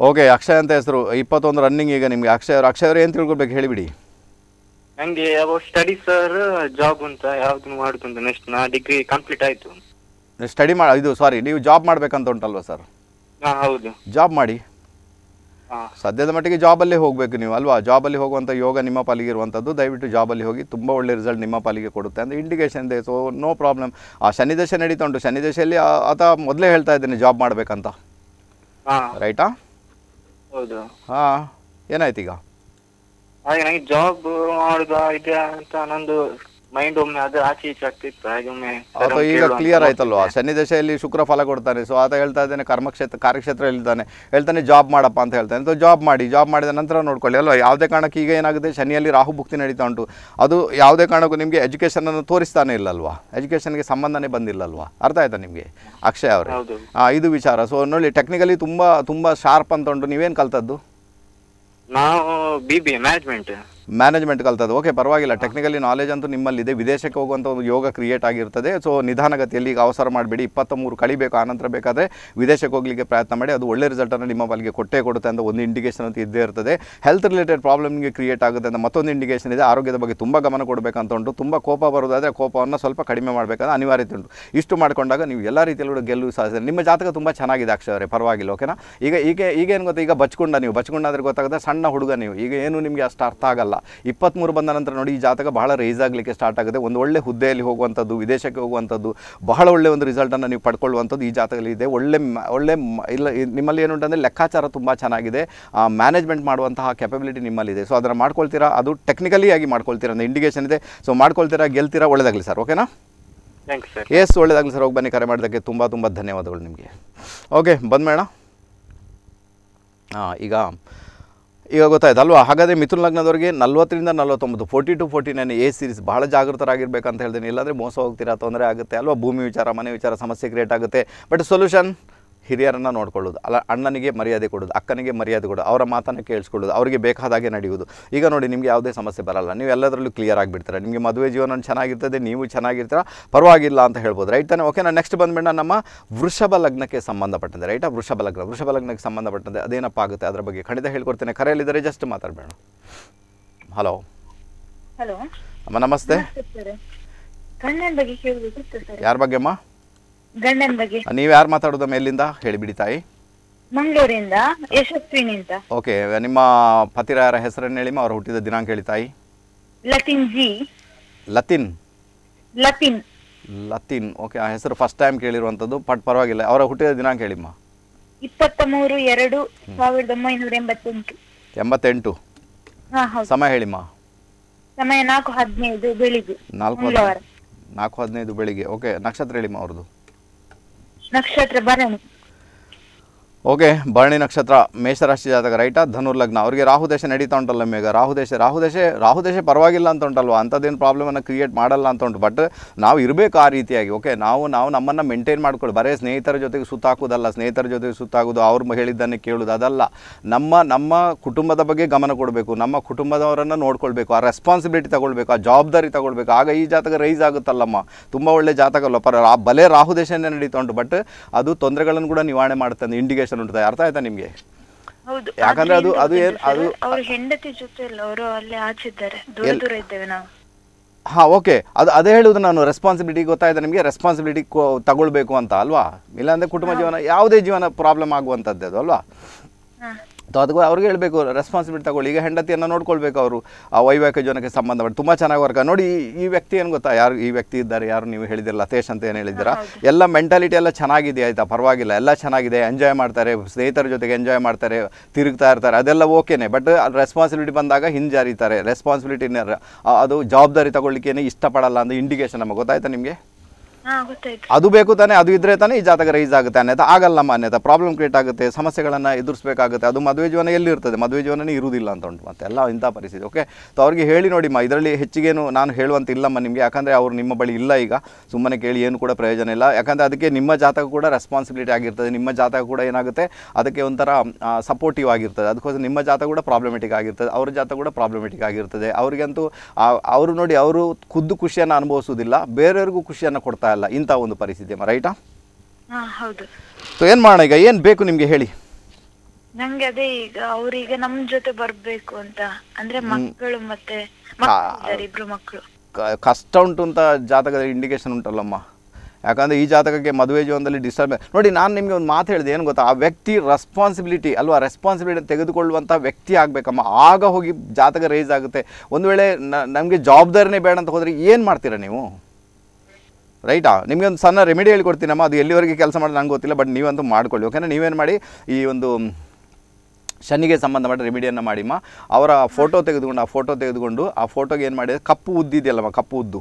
ಓಕೆ ಅಕ್ಷಯ್ ಅಂತ ಹೆಸರು ಇಪ್ಪತ್ತೊಂದು ರನ್ನಿಂಗ್ ಈಗ ನಿಮಗೆ ಅಕ್ಷಯ್ ಅವರು ಅಕ್ಷಯ್ ಅವರು ಏನು ತಿಳ್ಕೊಬೇಕು ಹೇಳಿಬಿಡಿ ನನಗೆ ಯಾವ ಸ್ಟಡಿ ಸರ್ ಜಾಬ್ ಅಂತ ಯಾವ್ದು ಮಾಡುದು ಅಂತ ನೆಕ್ಸ್ಟ್ ನಾ ಡಿಗ್ರಿ ಕಂಪ್ಲೀಟ್ ಆಯಿತು ಸ್ಟಡಿ ಮಾಡಿ ಇದು ಸಾರಿ ನೀವು ಜಾಬ್ ಮಾಡಬೇಕಂತ ಉಂಟಲ್ವಾ ಸರ್ ಹೌದು ಜಾಬ್ ಮಾಡಿ ಸದ್ಯದ ಮಟ್ಟಿಗೆ ಜಾಬ್ ಜಾಬಲ್ಲೇ ಹೋಗಬೇಕು ನೀವು ಅಲ್ವಾ ಜಾಬಲ್ಲಿ ಹೋಗುವಂಥ ಯೋಗ ನಿಮ್ಮ ಪಾಲಿಗೆ ಇರುವಂಥದ್ದು ದಯವಿಟ್ಟು ಅಲ್ಲಿ ಹೋಗಿ ತುಂಬ ಒಳ್ಳೆ ರಿಸಲ್ಟ್ ನಿಮ್ಮ ಪಾಲಿಗೆ ಕೊಡುತ್ತೆ ಅಂತ ಇಂಡಿಕೇಶನ್ ಇದೆ ಸೊ ನೋ ಪ್ರಾಬ್ಲಮ್ ಆ ಶನಿ ದಶೆ ನಡೀತಾ ಉಂಟು ಶನಿ ಆತ ಮೊದಲೇ ಹೇಳ್ತಾ ಇದ್ದೀನಿ ಜಾಬ್ ಮಾಡಬೇಕಂತ ರೈಟಾ ಹೌದು ಹಾ ಏನಾಯ್ತು ಈಗ ಹಾಗೆ ನನಗೆ ಜಾಬ್ ಮಾಡುದ ಇದೆಯಾ ಅಂತ ನಂದು ಮೈಂಡ್ ಒಮ್ಮೆ ಅದು ಆಚೆ ಈಚೆ ಆಗ್ತಿತ್ತು ಹಾಗೆ ಒಮ್ಮೆ ಈಗ ಕ್ಲಿಯರ್ ಆಯ್ತಲ್ವಾ ಶನಿ ದಶೆಯಲ್ಲಿ ಶುಕ್ರ ಫಲ ಕೊಡ್ತಾನೆ ಸೊ ಆತ ಹೇಳ್ತಾ ಇದ್ದಾನೆ ಕರ್ಮಕ್ಷೇತ್ರ ಕಾರ್ಯಕ್ಷೇತ್ರ ಹೇಳ್ತಾನೆ ಹೇಳ್ತಾನೆ ಜಾಬ್ ಮಾಡಪ್ಪ ಅಂತ ಹೇಳ್ತಾನೆ ಸೊ ಜಾಬ್ ಮಾಡಿ ಜಾಬ್ ಮಾಡಿದ ನಂತರ ನೋಡ್ಕೊಳ್ಳಿ ಅಲ್ವಾ ಯಾವುದೇ ಕಾರಣಕ್ಕೆ ಈಗ ಏನಾಗುತ್ತೆ ಶನಿಯಲ್ಲಿ ರಾಹು ಭುಕ್ತಿ ನಡೀತಾ ಉಂಟು ಅದು ಯಾವುದೇ ಕಾರಣಕ್ಕೂ ನಿಮಗೆ ಅನ್ನು ತೋರಿಸ್ತಾನೆ ಇಲ್ಲಲ್ವಾ ಎಜುಕೇಷನ್ಗೆ ಸಂಬಂಧನೇ ಬಂದಿಲ್ಲಲ್ವಾ ಅರ್ಥ ಆಯ್ತಾ ನಿಮಗೆ ಅಕ್ಷಯ್ ಅವರೇ ಇದು ವಿಚಾರ ಸೊ ನೋಡಿ ಟೆಕ್ನಿಕಲಿ ತುಂಬ ತುಂಬ ಶಾರ್ಪ್ ಅಂತ ಉಂಟು ನೀವೇನು ಕಲ್ತದ್ದು ನಾವು ಬಿ ಬಿ ಮ್ಯಾನೇಜ್ಮೆಂಟ್ ಮ್ಯಾನೇಜ್ಮೆಂಟ್ ಕಲ್ತದೆ ಓಕೆ ಪರವಾಗಿಲ್ಲ ಟೆಕ್ನಿಕಲಿ ನಾಲೆಜ್ ಅಂತೂ ನಿಮ್ಮಲ್ಲಿದೆ ವಿದೇಶಕ್ಕೆ ಹೋಗುವಂಥ ಒಂದು ಯೋಗ ಕ್ರಿಯೇಟ್ ಆಗಿರ್ತದೆ ಸೊ ನಿಧಾನಗತಿಯಲ್ಲಿ ಈಗ ಅವಸರ ಮಾಡಬೇಡಿ ಇಪ್ಪತ್ತ ಮೂರು ಕಳಿಬೇಕು ಆನಂತರ ಬೇಕಾದರೆ ವಿದೇಶಕ್ಕೆ ಹೋಗಲಿಕ್ಕೆ ಪ್ರಯತ್ನ ಮಾಡಿ ಅದು ಒಳ್ಳೆ ರಿಸಲ್ಟನ್ನು ನಿಮ್ಮ ಬಳಿಗೆ ಕೊಟ್ಟೇ ಕೊಡುತ್ತೆ ಅಂತ ಒಂದು ಇಂಡಿಕೇಷನ್ ಅಂತ ಇದ್ದೇ ಇರ್ತದೆ ಹೆಲ್ತ್ ರಿಲೇಟೆಡ್ ಪ್ರಾಬ್ಲಮ್ಗೆ ಕ್ರಿಯೇಟ್ ಆಗುತ್ತೆ ಅಂತ ಮತ್ತೊಂದು ಇಂಡಿಕೇಷನ್ ಇದೆ ಆರೋಗ್ಯದ ಬಗ್ಗೆ ತುಂಬ ಗಮನ ಕೊಡಬೇಕಂತ ಉಂಟು ತುಂಬ ಕೋಪ ಬರೋದಾದರೆ ಕೋಪವನ್ನು ಸ್ವಲ್ಪ ಕಡಿಮೆ ಮಾಡಬೇಕಾದ್ರೆ ಅನಿವಾರ್ಯತೆ ಉಂಟು ಇಷ್ಟು ಮಾಡಿಕೊಂಡಾಗ ನೀವು ಎಲ್ಲ ರೀತಿಯಲ್ಲೂ ಕೂಡ ಗೆಲ್ಲುವ ಸಾಧ್ಯ ನಿಮ್ಮ ಜಾತಕ ತುಂಬ ಚೆನ್ನಾಗಿದೆ ಅಕ್ಷರೇ ಪರವಾಗಿಲ್ಲ ಓಕೆನಾ ಈಗ ಈಗ ಈಗೇನು ಗೊತ್ತಾ ಈಗ ಬಚ್ಕೊಂಡ ನೀವು ಬಚ್ಕೊಂಡಾದ್ರೆ ಗೊತ್ತಾಗುತ್ತೆ ಸಣ್ಣ ಹುಡುಗ ನೀವು ಈಗ ಏನು ನಿಮಗೆ ಅಷ್ಟು ಅರ್ಥ ಆಗಲ್ಲ ಆಗಲ್ಲ ಇಪ್ಪತ್ತ್ಮೂರು ಬಂದ ನಂತರ ನೋಡಿ ಈ ಜಾತಕ ಬಹಳ ರೈಸ್ ಆಗಲಿಕ್ಕೆ ಸ್ಟಾರ್ಟ್ ಆಗುತ್ತೆ ಒಂದು ಒಳ್ಳೆ ಹುದ್ದೆಯಲ್ಲಿ ಹೋಗುವಂಥದ್ದು ವಿದೇಶಕ್ಕೆ ಹೋಗುವಂಥದ್ದು ಬಹಳ ಒಳ್ಳೆ ಒಂದು ರಿಸಲ್ಟನ್ನು ನೀವು ಪಡ್ಕೊಳ್ಳುವಂಥದ್ದು ಈ ಜಾತಕದಲ್ಲಿದೆ ಒಳ್ಳೆ ಒಳ್ಳೆ ಇಲ್ಲ ನಿಮ್ಮಲ್ಲಿ ಏನು ಅಂತಂದರೆ ಲೆಕ್ಕಾಚಾರ ತುಂಬ ಚೆನ್ನಾಗಿದೆ ಮ್ಯಾನೇಜ್ಮೆಂಟ್ ಮಾಡುವಂತಹ ಕೆಪಬಿಲಿಟಿ ನಿಮ್ಮಲ್ಲಿದೆ ಸೊ ಅದನ್ನು ಮಾಡ್ಕೊಳ್ತೀರಾ ಅದು ಟೆಕ್ನಿಕಲಿ ಆಗಿ ಮಾಡ್ಕೊಳ್ತೀರಾ ಅಂದರೆ ಇಂಡಿಕೇಷನ್ ಇದೆ ಸೊ ಮಾಡ್ಕೊಳ್ತೀರಾ ಗೆಲ್ತೀರಾ ಒಳ್ಳೆದಾಗಲಿ ಸರ್ ಓಕೆನಾ ಎಸ್ ಒಳ್ಳೆದಾಗಲಿ ಸರ್ ಹೋಗಿ ಬನ್ನಿ ಕರೆ ಮಾಡಿದ್ದಕ್ಕೆ ತುಂಬ ತುಂಬ ಧನ್ಯವಾದಗಳು ನಿಮಗೆ ಓಕೆ ಬಂದ ಮೇಡ ಈಗ ಈಗ ಗೊತ್ತಾಯ್ತಲ್ವಾ ಹಾಗಾದರೆ ಮಿಥುನ್ ಲಗ್ನದವರಿಗೆ ನಲ್ವತ್ತರಿಂದ ನಲ್ವತ್ತೊಂಬತ್ತು forty to forty nine a series ಬಹಳ ಜಾಗೃತರಾಗಿರ್ಬೇಕಂತ ಹೇಳ್ತೀನಿ ಇಲ್ಲಾಂದರೆ ಮೋಸ ಹೋಗ್ತೀರಾ ತೊಂದರೆ ಆಗುತ್ತೆ ಅಲ್ವಾ ಭೂಮಿ ವಿಚಾರ ಮನೆ ವಿಚಾರ ಸಮಸ್ಯೆ ಕ್ರಿಯೇಟ್ ಆಗುತ್ತೆ ಬಟ್ ಸೊಲ್ಯೂಷನ್ ಹಿರಿಯರನ್ನು ನೋಡ್ಕೊಳ್ಳೋದು ಅಲ್ಲ ಅಣ್ಣನಿಗೆ ಮರ್ಯಾದೆ ಕೊಡೋದು ಅಕ್ಕನಿಗೆ ಮರ್ಯಾದೆ ಕೊಡೋದು ಅವರ ಮಾತನ್ನು ಕೇಳಿಸ್ಕೊಳ್ಳೋದು ಅವರಿಗೆ ಬೇಕಾದಾಗೆ ನಡೆಯುವುದು ಈಗ ನೋಡಿ ನಿಮಗೆ ಯಾವುದೇ ಸಮಸ್ಯೆ ಬರಲ್ಲ ನೀವು ಎಲ್ಲದರಲ್ಲೂ ಕ್ಲಿಯರ್ ಆಗಿಬಿಡ್ತೀರ ನಿಮಗೆ ಮದುವೆ ಜೀವನ ಚೆನ್ನಾಗಿರ್ತದೆ ನೀವು ಚೆನ್ನಾಗಿರ್ತೀರ ಪರವಾಗಿಲ್ಲ ಅಂತ ಹೇಳ್ಬೋದು ರೈಟ್ ತಾನೆ ಓಕೆ ನಾನು ನೆಕ್ಸ್ಟ್ ಬಂದ್ಬಿಟ್ಟು ನಮ್ಮ ವೃಷಭ ಲಗ್ನಕ್ಕೆ ಸಂಬಂಧಪಟ್ಟಂತೆ ರೈಟಾ ವೃಷಭ ಲಗ್ನ ವೃಷಭ ಲಗ್ನಕ್ಕೆ ಸಂಬಂಧಪಟ್ಟಂತೆ ಅದೇನಪ್ಪ ಆಗುತ್ತೆ ಅದರ ಬಗ್ಗೆ ಖಂಡಿತ ಹೇಳ್ಕೊಡ್ತೇನೆ ಕರೆಯಲ್ಲಿದ್ದರೆ ಜಸ್ಟ್ ಮಾತಾಡಬೇಡ ಹಲೋ ಹಲೋ ಅಮ್ಮ ನಮಸ್ತೆ ಯಾರ ಬಗ್ಗೆ ಅಮ್ಮ ಗಂಡನ ಬಗ್ಗೆ ನೀವ್ ಯಾರು ಮಾತಾಡೋದಮ್ಮ ಎಲ್ಲಿಂದ ಹೇಳಿಬಿಡಿ ತಾಯಿ ಮಂಗಳೂರಿಂದ ಯಶಸ್ವಿನಿ ಓಕೆ ನಿಮ್ಮ ಪತಿರಾಯರ ಹೆಸರನ್ನ ಹೇಳಿಮ್ಮ ಅವ್ರು ಹುಟ್ಟಿದ ದಿನಾಂಕ ಹೇಳಿ ತಾಯಿ ಲತಿನ್ ಜಿ ಲತಿನ್ ಲತಿನ್ ಲತಿನ್ ಓಕೆ ಆ ಹೆಸರು ಫಸ್ಟ್ ಟೈಮ್ ಕೇಳಿರುವಂತದ್ದು ಬಟ್ ಪರವಾಗಿಲ್ಲ ಅವರ ಹುಟ್ಟಿದ ದಿನಾಂಕ ಹೇಳಿಮ್ಮ ಇಪ್ಪತ್ತ ಮೂರು ಎರಡು ಸಾವಿರದ ಒಂಬೈನೂರ ಎಂಬತ್ತೆಂಟು ಹೌದು ಸಮಯ ಹೇಳಿಮ್ಮ ಸಮಯ ನಾಲ್ಕು ಹದಿನೈದು ಬೆಳಿಗ್ಗೆ ನಾಲ್ಕು ನಾಲ್ಕು ಹದಿನೈದು ಬೆಳಿಗ್ಗೆ ಓಕೆ ನಕ್ಷತ್ರ ಹೇಳಿಮ್ಮ ಅವ್ರದ್ದು Накшатра Баранов. ಓಕೆ ಭರಣಿ ನಕ್ಷತ್ರ ಮೇಷರಾಶಿ ಜಾತಕ ರೈಟ ಧನುರ್ಲಗ್ನ ಅವರಿಗೆ ರಾಹು ದೇಶ ನಡೀತಾ ಉಂಟಲ್ಲ ಮೇಗ ರಾಹು ರಾಹುದೇಶ ರಾಹು ದೇಶ ರಾಹು ದೇಶ ಪರವಾಗಿಲ್ಲ ಅಂತ ಉಂಟಲ್ವ ಅಂಥದ್ದೇನು ಪ್ರಾಬ್ಲಮನ್ನು ಕ್ರಿಯೇಟ್ ಮಾಡಲ್ಲ ಅಂತ ಉಂಟು ಬಟ್ ನಾವು ಇರಬೇಕು ಆ ರೀತಿಯಾಗಿ ಓಕೆ ನಾವು ನಾವು ನಮ್ಮನ್ನು ಮೇಂಟೈನ್ ಮಾಡ್ಕೊಳ್ಳಿ ಬರೇ ಸ್ನೇಹಿತರ ಜೊತೆಗೆ ಸುತ್ತಾಕೋದಲ್ಲ ಸ್ನೇಹಿತರ ಜೊತೆಗೆ ಸುತ್ತಾಕೋದು ಅವ್ರು ಹೇಳಿದ್ದನ್ನೇ ಕೇಳೋದು ಅದಲ್ಲ ನಮ್ಮ ನಮ್ಮ ಕುಟುಂಬದ ಬಗ್ಗೆ ಗಮನ ಕೊಡಬೇಕು ನಮ್ಮ ಕುಟುಂಬದವರನ್ನು ನೋಡ್ಕೊಳ್ಬೇಕು ಆ ರೆಸ್ಪಾನ್ಸಿಬಿಲಿಟಿ ತಗೊಳ್ಬೇಕು ಆ ಜವಾಬ್ದಾರಿ ತಗೊಳ್ಬೇಕು ಆಗ ಈ ಜಾತಕ ರೈಸ್ ಆಗುತ್ತಲ್ಲಮ್ಮ ತುಂಬ ಒಳ್ಳೆ ಜಾತಕ ಪರ ಆ ಬಲೆ ರಾಹು ದೇಶನೇ ನಡೀತಾ ಉಂಟು ಬಟ್ ಅದು ತೊಂದರೆಗಳನ್ನು ಕೂಡ ನಿವಾರಣೆ ಮಾಡುತ್ತೆ ಇಂಡಿಕೇಶನ್ ಕನೆಕ್ಷನ್ ಉಂಟು ಅರ್ಥ ಆಯ್ತಾ ನಿಮಗೆ ಯಾಕಂದ್ರೆ ಅದು ಅದು ಹೆಂಡತಿ ಜೊತೆ ಹಾ ಓಕೆ ಅದೇ ಹೇಳುವುದು ನಾನು ರೆಸ್ಪಾನ್ಸಿಬಿಲಿಟಿ ಗೊತ್ತಾಯ್ತು ನಿಮಗೆ ರೆಸ್ಪಾನ್ಸಿಬಿಲಿಟಿ ತಗೊಳ್ಬೇಕು ಅಂತ ಅಲ್ವಾ ಇಲ್ಲಾಂದ್ರೆ ಕುಟುಂಬ ಜೀವನ ಯಾವುದೇ ಜೀವನ ಪ್ರಾಬ್ಲಮ್ ಆಗುವಂತದ್ದು ಅಲ್ವಾ ಸೊ ಅದಕ್ಕೆ ಅವ್ರಿಗೆ ಹೇಳಬೇಕು ರೆಸ್ಪಾನ್ಸಿಬಿಲಿಟಿ ತಗೊಳ್ಳಿ ಈಗ ಹೆಂಡತಿಯನ್ನು ನೋಡ್ಕೊಳ್ಬೇಕು ಅವರು ಆ ವೈವಾಹಿಕ ಜೀವನಕ್ಕೆ ಸಂಬಂಧಪಟ್ಟು ತುಂಬ ಚೆನ್ನಾಗಿ ವರ್ಗ ನೋಡಿ ಈ ವ್ಯಕ್ತಿ ಏನು ಗೊತ್ತಾ ಯಾರು ಈ ವ್ಯಕ್ತಿ ಇದ್ದಾರೆ ಯಾರು ನೀವು ಹೇಳಿದಿರಲ್ಲ ಲತೇಶ್ ಅಂತ ಏನು ಹೇಳಿದ್ದೀರ ಎಲ್ಲ ಮೆಂಟಾಲಿಟಿ ಎಲ್ಲ ಚೆನ್ನಾಗಿದೆ ಆಯಿತಾ ಪರವಾಗಿಲ್ಲ ಎಲ್ಲ ಚೆನ್ನಾಗಿದೆ ಎಂಜಾಯ್ ಮಾಡ್ತಾರೆ ಸ್ನೇಹಿತರ ಜೊತೆಗೆ ಎಂಜಾಯ್ ಮಾಡ್ತಾರೆ ತಿರುಗ್ತಾ ಇರ್ತಾರೆ ಅದೆಲ್ಲ ಓಕೆನೇ ಬಟ್ ರೆಸ್ಪಾನ್ಸಿಬಿಲಿಟಿ ಬಂದಾಗ ಹಿಂಜಾರಿತಾರೆ ರೆಸ್ಪಾನ್ಸಿಬಿಲಿಟಿನ ಅದು ಜವಾಬ್ದಾರಿ ತಗೊಳ್ಳಿಕ್ಕೇನೆ ಇಷ್ಟಪಡಲ್ಲ ಅಂತ ಇಂಡಿಕೇಶನ್ ನಮಗೆ ಗೊತ್ತಾಯ್ತಾ ನಿಮಗೆ ಅದು ಬೇಕು ತಾನೆ ಅದು ಇದ್ರೆ ತಾನೆ ಈ ಜಾತಕ ರೈಸ್ ಆಗುತ್ತೆ ಅನ್ಯತ ಆಗಲ್ಲಮ್ಮ ಅನ್ಯತ ಪ್ರಾಬ್ಲಮ್ ಕ್ರಿಯೇಟ್ ಆಗುತ್ತೆ ಸಮಸ್ಯೆಗಳನ್ನು ಎದುರಿಸಬೇಕಾಗುತ್ತೆ ಅದು ಮದುವೆ ಜೀವನ ಇರ್ತದೆ ಮದುವೆ ಜೀವನನೇ ಇರುವುದಿಲ್ಲ ಅಂತ ಉಂಟು ಮತ್ತೆ ಎಲ್ಲ ಇಂಥ ಪರಿಸ್ಥಿತಿ ಓಕೆ ಸೊ ಅವ್ರಿಗೆ ಹೇಳಿ ನೋಡಿಮ್ಮ ಇದರಲ್ಲಿ ಹೆಚ್ಚಿಗೇನು ನಾನು ಹೇಳುವಂತಿಲ್ಲಮ್ಮ ನಿಮಗೆ ಯಾಕಂದರೆ ಅವರು ನಿಮ್ಮ ಬಳಿ ಇಲ್ಲ ಈಗ ಸುಮ್ಮನೆ ಕೇಳಿ ಏನು ಕೂಡ ಪ್ರಯೋಜನ ಇಲ್ಲ ಯಾಕಂದರೆ ಅದಕ್ಕೆ ನಿಮ್ಮ ಜಾತಕ ಕೂಡ ರೆಸ್ಪಾನ್ಸಿಬಿಲಿಟಿ ಆಗಿರ್ತದೆ ನಿಮ್ಮ ಜಾತಕ ಕೂಡ ಏನಾಗುತ್ತೆ ಅದಕ್ಕೆ ಒಂಥರ ಸಪೋರ್ಟಿವ್ ಆಗಿರ್ತದೆ ಅದಕ್ಕೋಸ್ಕರ ನಿಮ್ಮ ಜಾತಕ ಕೂಡ ಪ್ರಾಬ್ಲಮೆಟಿಕ್ ಆಗಿರ್ತದೆ ಅವ್ರ ಜಾತಕ ಕೂಡ ಪ್ರಾಬ್ಲಮೆಟಿಕ್ ಆಗಿರ್ತದೆ ಅವರಿಗಂತೂ ಅವರು ನೋಡಿ ಅವರು ಖುದ್ದು ಖುಷಿಯನ್ನು ಅನುಭವಿಸೋದಿಲ್ಲ ಬೇರೆಯವ್ರಿಗೂ ಖುಷಿಯನ್ನು ಕೊಡ್ತಾ ಅಲ್ಲ ಇಂಥ ಒಂದು ಪರಿಸ್ಥಿತಿ ಅಮ್ಮ ರೈಟಾ ಹೌದು ಸೊ ಏನು ಮಾಡೋಣ ಈಗ ಏನ್ ಬೇಕು ನಿಮ್ಗೆ ಹೇಳಿ ನಂಗೆ ಅದೇ ಈಗ ಅವ್ರಿಗೆ ನಮ್ ಜೊತೆ ಬರ್ಬೇಕು ಅಂತ ಅಂದ್ರೆ ಮಕ್ಕಳು ಮತ್ತೆ ಇಬ್ರು ಮಕ್ಕಳು ಕಷ್ಟ ಉಂಟು ಅಂತ ಜಾತಕದ ಇಂಡಿಕೇಶನ್ ಉಂಟಲ್ಲಮ್ಮ ಯಾಕಂದ್ರೆ ಈ ಜಾತಕಕ್ಕೆ ಮದುವೆ ಜೀವನದಲ್ಲಿ ಡಿಸ್ಟರ್ಬ್ ನೋಡಿ ನಾನು ನಿಮಗೆ ಒಂದು ಮಾತು ಹೇಳಿದೆ ಏನು ಗೊತ್ತಾ ಆ ವ್ಯಕ್ತಿ ರೆಸ್ಪಾನ್ಸಿಬಿಲಿಟಿ ಅಲ್ವಾ ರೆಸ್ಪಾನ್ಸಿಬಿಲಿಟಿ ತೆಗೆದುಕೊಳ್ಳುವಂಥ ವ್ಯಕ್ತಿ ಆಗಬೇಕಮ್ಮ ಆಗ ಹೋಗಿ ಜಾತಕ ರೇಸ್ ಆಗುತ್ತೆ ಒಂದು ವೇಳೆ ನಮಗೆ ಜವಾಬ್ದಾರಿನೇ ಬೇಡ ಅಂತ ಹೋದರೆ ಏನು ಮಾಡ್ತೀರಾ ನೀವು ರೈಟಾ ನಿಮಗೆ ಒಂದು ಸಣ್ಣ ರೆಮಿಡಿ ಹೇಳ್ಕೊಡ್ತೀನಮ್ಮ ಅದು ಎಲ್ಲಿವರೆಗೆ ಕೆಲಸ ಮಾಡೋದು ನಂಗೆ ಗೊತ್ತಿಲ್ಲ ಬಟ್ ನೀವಂತೂ ಮಾಡ್ಕೊಳ್ಳಿ ಓಕೆನಾ ನೀವೇನು ಮಾಡಿ ಈ ಒಂದು ಶನಿಗೆ ಸಂಬಂಧಪಟ್ಟ ರೆಮಿಡಿಯನ್ನು ಮಾಡಿಮ್ಮ ಅವರ ಫೋಟೋ ತೆಗೆದುಕೊಂಡು ಆ ಫೋಟೋ ತೆಗೆದುಕೊಂಡು ಆ ಫೋಟೋಗೆ ಏನು ಮಾಡಿದೆ ಕಪ್ಪು ಉದ್ದಿದೆಯಲ್ಲಮ್ಮ ಕಪ್ಪು ಉದ್ದು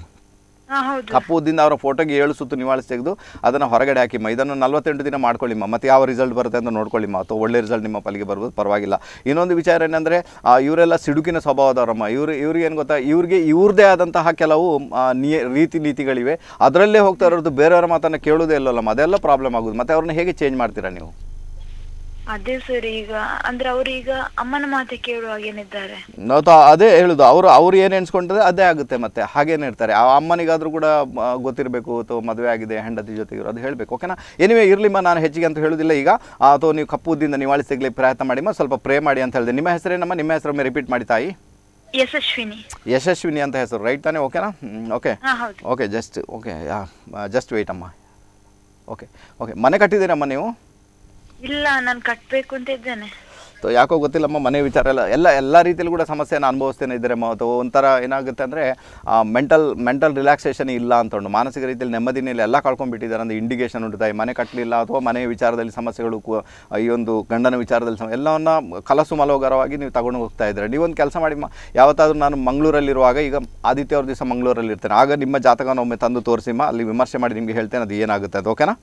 ಕಪ್ಪುದಿಂದ ಅವರ ಫೋಟೋಗೆ ಏಳು ಸುತ್ತು ನಿವಾಳಿಸಿ ತೆಗೆದು ಅದನ್ನು ಹೊರಗಡೆ ಹಾಕಿಮ್ಮ ಇದನ್ನು ನಲ್ವತ್ತೆಂಟು ದಿನ ಮಾಡ್ಕೊಳ್ಳಿಮ್ಮ ಮತ್ತೆ ಯಾವ ರಿಸಲ್ಟ್ ಬರುತ್ತೆ ಅಂತ ನೋಡ್ಕೊಳ್ಳಿಮ್ಮ ಅಥವಾ ಒಳ್ಳೆ ರಿಸಲ್ಟ್ ನಿಮ್ಮ ಪಲ್ಲಿಗೆ ಬರ್ಬೋದು ಪರವಾಗಿಲ್ಲ ಇನ್ನೊಂದು ವಿಚಾರ ಏನಂದರೆ ಇವರೆಲ್ಲ ಸಿಡುಕಿನ ಸ್ವಭಾವದವರಮ್ಮ ಇವರು ಇವ್ರಿಗೆ ಏನು ಗೊತ್ತಾ ಇವ್ರಿಗೆ ಇವ್ರದೇ ಆದಂತಹ ಕೆಲವು ರೀತಿ ನೀತಿಗಳಿವೆ ಅದರಲ್ಲೇ ಹೋಗ್ತಾ ಇರೋದು ಬೇರೆಯವರ ಮಾತನ್ನು ಕೇಳೋದೇ ಇಲ್ಲಲ್ಲಮ್ಮ ಅದೆಲ್ಲ ಪ್ರಾಬ್ಲಮ್ ಆಗೋದು ಮತ್ತೆ ಅವ್ರನ್ನ ಹೇಗೆ ಚೇಂಜ್ ಮಾಡ್ತೀರಾ ನೀವು ಅದೇ ಅಂದ್ರೆ ಅವ್ರು ಈಗ ಅಮ್ಮನ ಮಾತೆ ಅದೇ ಹೇಳುದು ಅವರು ಅವ್ರು ಏನ್ ಎನ್ಸ್ಕೊಂಡ್ರೆ ಅದೇ ಆಗುತ್ತೆ ಮತ್ತೆ ಹಾಗೇನೆ ಇರ್ತಾರೆ ಆ ಅಮ್ಮನಿಗಾದ್ರೂ ಕೂಡ ಗೊತ್ತಿರಬೇಕು ಅಥವಾ ಮದುವೆ ಆಗಿದೆ ಹೆಂಡತಿ ಜೊತೆಗೆ ಅದು ಹೇಳಬೇಕು ಓಕೆನಾ ಎನಿವೆ ಇರ್ಲಿಮ್ಮ ನಾನು ಹೆಚ್ಚಿಗೆ ಅಂತ ಹೇಳುದಿಲ್ಲ ಈಗ ಅಥವಾ ನೀವು ಕಪ್ಪು ಉದ್ದಿಂದ ನಿವಾಳಿ ಸಿಗ್ಲಿ ಪ್ರಯತ್ನ ಮಾಡಿ ಸ್ವಲ್ಪ ಪ್ರೇ ಮಾಡಿ ಅಂತ ಹೇಳಿದೆ ನಿಮ್ಮ ಹೆಸರೇನಮ್ಮ ನಿಮ್ಮ ಒಮ್ಮೆ ರಿಪೀಟ್ ಮಾಡಿ ತಾಯಿ ಯಶಸ್ವಿನಿ ಯಶಸ್ವಿನಿ ಅಂತ ಹೆಸರು ರೈಟ್ ತಾನೇ ಓಕೆನಾ okay okay just okay just wait ಅಮ್ಮ ಓಕೆ ಓಕೆ ಮನೆ ಕಟ್ಟಿದ್ದೀರಮ್ಮ ನೀವು ಇಲ್ಲ ನಾನು ಕಟ್ಟಬೇಕು ಅಂತ ಇದ್ದೇನೆ ಯಾಕೋ ಗೊತ್ತಿಲ್ಲಮ್ಮ ಮನೆ ವಿಚಾರ ಎಲ್ಲ ಎಲ್ಲ ಎಲ್ಲ ರೀತಿಯಲ್ಲೂ ಕೂಡ ಸಮಸ್ಯೆಯನ್ನು ಅನುಭವಿಸ್ತೇನೆ ಇದ್ದರೆ ಮತ್ತು ಒಂಥರ ಏನಾಗುತ್ತೆ ಅಂದರೆ ಮೆಂಟಲ್ ಮೆಂಟಲ್ ರಿಲ್ಯಾಕ್ಸೇಷನ್ ಇಲ್ಲ ಅಂತ ಮಾನಸಿಕ ರೀತಿಯಲ್ಲಿ ನೆಮ್ಮದಿನಲ್ಲಿ ಎಲ್ಲ ಕಳ್ಕೊಂಡ್ಬಿಟ್ಟಿದ್ದಾರೆ ಅಂದರೆ ಇಂಡಿಕೇಷನ್ ಉಂಟು ತಾಯಿ ಮನೆ ಕಟ್ಟಲಿಲ್ಲ ಅಥವಾ ಮನೆ ವಿಚಾರದಲ್ಲಿ ಸಮಸ್ಯೆಗಳು ಈ ಒಂದು ಗಂಡನ ವಿಚಾರದಲ್ಲಿ ಸಮ ಎಲ್ಲವನ್ನು ಕಲಸು ಮಲೋಗರವಾಗಿ ನೀವು ತಗೊಂಡು ಹೋಗ್ತಾ ಇದ್ದಾರೆ ನೀವೊಂದು ಕೆಲಸ ಮಾಡಿ ಯಾವತ್ತಾದರೂ ನಾನು ಮಂಗಳೂರಲ್ಲಿರುವಾಗ ಈಗ ಆದಿತ್ಯವ್ರ ದಿವಸ ಮಂಗಳೂರಲ್ಲಿ ಇರ್ತೇನೆ ಆಗ ನಿಮ್ಮ ಜಾತಕನ ಒಮ್ಮೆ ತಂದು ತೋರಿಸಿಮ್ಮ ಅಲ್ಲಿ ವಿಮರ್ಶೆ ಮಾಡಿ ನಿಮಗೆ ಹೇಳ್ತೇನೆ ಅದು ಏನಾಗುತ್ತೆ ಅದು ಓಕೆನಾ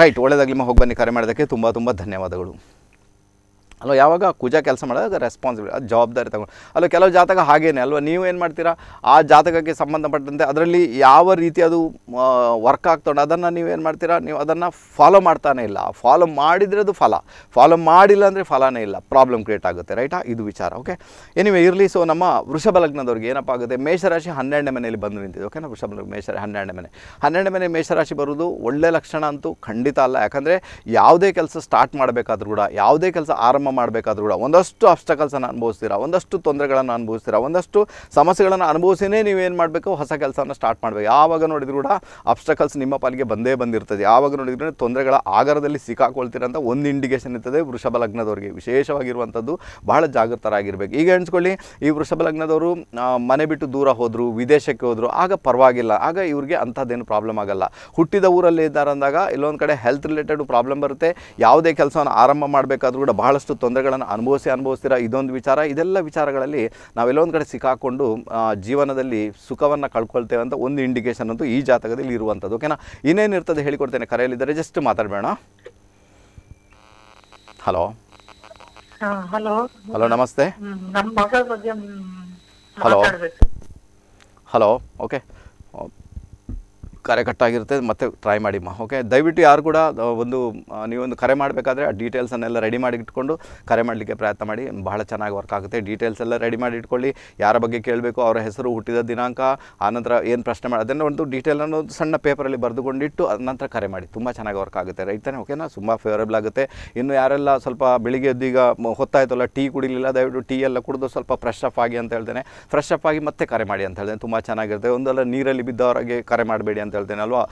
ರೈಟ್ ಒಳ್ಳೇದಾಗ್ಲಿ ಹೋಗಿ ಬನ್ನಿ ಕರೆ ಮಾಡೋದಕ್ಕೆ ತುಂಬ ತುಂಬ ಧನ್ಯವಾದಗಳು ಅಲ್ಲ ಯಾವಾಗ ಕುಜ ಕೆಲಸ ಮಾಡೋದು ರೆಸ್ಪಾನ್ಸಿಬಿಲಿಟಿ ಅದು ಜವಾಬ್ದಾರಿ ತಗೊಂಡು ಅಲ್ಲ ಕೆಲವು ಜಾತಕ ಹಾಗೇನೆ ಅಲ್ವಾ ನೀವು ಏನು ಮಾಡ್ತೀರಾ ಆ ಜಾತಕಕ್ಕೆ ಸಂಬಂಧಪಟ್ಟಂತೆ ಅದರಲ್ಲಿ ಯಾವ ರೀತಿ ಅದು ವರ್ಕ್ ಆಗ್ತೊಂಡು ಅದನ್ನು ನೀವೇನು ಮಾಡ್ತೀರಾ ನೀವು ಅದನ್ನು ಫಾಲೋ ಮಾಡ್ತಾನೆ ಇಲ್ಲ ಫಾಲೋ ಮಾಡಿದರೆ ಅದು ಫಲ ಫಾಲೋ ಮಾಡಿಲ್ಲ ಅಂದರೆ ಫಲನೇ ಇಲ್ಲ ಪ್ರಾಬ್ಲಮ್ ಕ್ರಿಯೇಟ್ ಆಗುತ್ತೆ ರೈಟಾ ಇದು ವಿಚಾರ ಓಕೆ ಎನಿವೆ ಇರಲಿ ಸೊ ನಮ್ಮ ವೃಷಭ ಲಗ್ನದವ್ರಿಗೆ ಏನಪ್ಪ ಆಗುತ್ತೆ ಮೇಷರಾಶಿ ಹನ್ನೆರಡನೇ ಮನೆಯಲ್ಲಿ ಬಂದು ನಿಂತಿದೆ ಓಕೆನಾ ವೃಷಭ ಲಗ್ನ ಮೇಷ ಹನ್ನೆರಡನೇ ಮನೆ ಹನ್ನೆರಡನೇ ಮನೆ ಮೇಷರಾಶಿ ಬರೋದು ಒಳ್ಳೆ ಲಕ್ಷಣ ಅಂತೂ ಖಂಡಿತ ಅಲ್ಲ ಯಾಕಂದರೆ ಯಾವುದೇ ಕೆಲಸ ಸ್ಟಾರ್ಟ್ ಮಾಡಬೇಕಾದ್ರೂ ಕೂಡ ಯಾವುದೇ ಕೆಲಸ ಆರಂಭ ಮಾಡಬೇಕಾದ್ರೂ ಕೂಡ ಒಂದಷ್ಟು ಅಬ್ಸ್ಟಕಲ್ಸನ್ನು ಅನುಭವಿಸ್ತೀರಾ ಒಂದಷ್ಟು ತೊಂದರೆಗಳನ್ನು ಅನುಭವಿಸ್ತೀರಾ ಒಂದಷ್ಟು ಸಮಸ್ಯೆಗಳನ್ನು ಅನುಭವಿಸಿನೇ ಏನು ಮಾಡಬೇಕು ಹೊಸ ಕೆಲಸವನ್ನು ಸ್ಟಾರ್ಟ್ ಮಾಡಬೇಕು ಯಾವಾಗ ನೋಡಿದ್ರು ಕೂಡ ಅಬ್ಸ್ಟಕಲ್ಸ್ ನಿಮ್ಮ ಪಾಲಿಗೆ ಬಂದೇ ಬಂದಿರ್ತದೆ ಯಾವಾಗ ನೋಡಿದ್ರು ತೊಂದರೆಗಳ ಆಗರದಲ್ಲಿ ಸಿಕ್ಕಾಕೊಳ್ತೀರಂತ ಒಂದು ಇಂಡಿಕೇಷನ್ ಇರ್ತದೆ ವೃಷಭ ಲಗ್ನದವರಿಗೆ ವಿಶೇಷವಾಗಿರುವಂಥದ್ದು ಬಹಳ ಜಾಗೃತರಾಗಿರಬೇಕು ಈಗ ಎಣಿಸ್ಕೊಳ್ಳಿ ಈ ವೃಷಭ ಲಗ್ನದವರು ಮನೆ ಬಿಟ್ಟು ದೂರ ಹೋದರು ವಿದೇಶಕ್ಕೆ ಹೋದರು ಆಗ ಪರವಾಗಿಲ್ಲ ಆಗ ಇವರಿಗೆ ಅಂಥದ್ದೇನು ಪ್ರಾಬ್ಲಮ್ ಆಗಲ್ಲ ಹುಟ್ಟಿದ ಊರಲ್ಲಿ ಇದ್ದಾರೆ ಅಂದಾಗ ಇಲ್ಲೊಂದು ಕಡೆ ಹೆಲ್ತ್ ರಿಲೇಟೆಡ್ ಪ್ರಾಬ್ಲಮ್ ಬರುತ್ತೆ ಯಾವುದೇ ಕೆಲಸವನ್ನು ಆರಂಭ ಮಾಡಬೇಕಾದ್ರೂ ಕೂಡ ಬಹಳಷ್ಟು ತೊಂದರೆಗಳನ್ನು ಅನುಭವಿಸಿ ಅನುಭವಿಸ್ತೀರಾ ಇದೊಂದು ವಿಚಾರ ಇದೆಲ್ಲ ವಿಚಾರಗಳಲ್ಲಿ ನಾವೆಲ್ಲೊಂದು ಕಡೆ ಸಿಕ್ಕಾಕೊಂಡು ಜೀವನದಲ್ಲಿ ಸುಖವನ್ನು ಕಳ್ಕೊಳ್ತೇವೆ ಅಂತ ಒಂದು ಇಂಡಿಕೇಶನ್ ಅಂತೂ ಈ ಜಾತಕದಲ್ಲಿ ಇರುವಂಥದ್ದು ಓಕೆನಾ ಇನ್ನೇನಿರ್ತದೆ ಹೇಳಿಕೊಡ್ತೇನೆ ಕರೆಯಲ್ಲಿದ್ದರೆ ಜಸ್ಟ್ ಮಾತಾಡಬೇಡ ಹಲೋ ಹಲೋ ಹಲೋ ನಮಸ್ತೆ ಹಲೋ ಓಕೆ ಕರೆ ಕಟ್ಟಾಗಿರುತ್ತೆ ಮತ್ತೆ ಟ್ರೈ ಮಾಡಿ ಮಾ ಓಕೆ ದಯವಿಟ್ಟು ಯಾರು ಕೂಡ ಒಂದು ನೀವೊಂದು ಕರೆ ಮಾಡಬೇಕಾದ್ರೆ ಆ ಡೀಟೇಲ್ಸನ್ನೆಲ್ಲ ರೆಡಿ ಮಾಡಿ ಇಟ್ಕೊಂಡು ಕರೆ ಮಾಡಲಿಕ್ಕೆ ಪ್ರಯತ್ನ ಮಾಡಿ ಬಹಳ ಚೆನ್ನಾಗಿ ವರ್ಕ್ ಆಗುತ್ತೆ ಡೀಟೇಲ್ಸ್ ಎಲ್ಲ ರೆಡಿ ಮಾಡಿ ಇಟ್ಕೊಳ್ಳಿ ಯಾರ ಬಗ್ಗೆ ಕೇಳಬೇಕು ಅವರ ಹೆಸರು ಹುಟ್ಟಿದ ದಿನಾಂಕ ಆನಂತರ ಏನು ಪ್ರಶ್ನೆ ಮಾಡಿ ಅದನ್ನು ಒಂದು ಡೀಟೇಲನ್ನು ಸಣ್ಣ ಪೇಪರಲ್ಲಿ ಬರೆದುಕೊಂಡಿಟ್ಟು ನಂತರ ಕರೆ ಮಾಡಿ ತುಂಬ ಚೆನ್ನಾಗಿ ವರ್ಕ್ ಆಗುತ್ತೆ ರೈತನೇ ಓಕೆನಾ ತುಂಬ ಫೇವರೇಬಲ್ ಆಗುತ್ತೆ ಇನ್ನು ಯಾರೆಲ್ಲ ಸ್ವಲ್ಪ ಬೆಳಿಗ್ಗೆ ಎದ್ದೀಗ ಹೊತ್ತಾಯ್ತಲ್ಲ ಟೀ ಕುಡಿಲಿಲ್ಲ ದಯವಿಟ್ಟು ಟೀ ಎಲ್ಲ ಕುಡಿದು ಸ್ವಲ್ಪ ಫ್ರೆಶ್ ಅಪ್ ಆಗಿ ಅಂತ ಹೇಳ್ತೇನೆ ಫ್ರೆಶ್ ಅಪ್ ಆಗಿ ಮತ್ತೆ ಕರೆ ಮಾಡಿ ಅಂತ ಹೇಳ್ತೇನೆ ತುಂಬ ಚೆನ್ನಾಗಿರುತ್ತೆ ಒಂದಲ್ಲ ನೀರಲ್ಲಿ ಬಿದ್ದವರಿಗೆ ಕರೆ ಮಾಡಬೇಡಿ ಅಂತ ಅಂತ ಹೇಳ್ತೇನೆ ಅಲ್ವಾ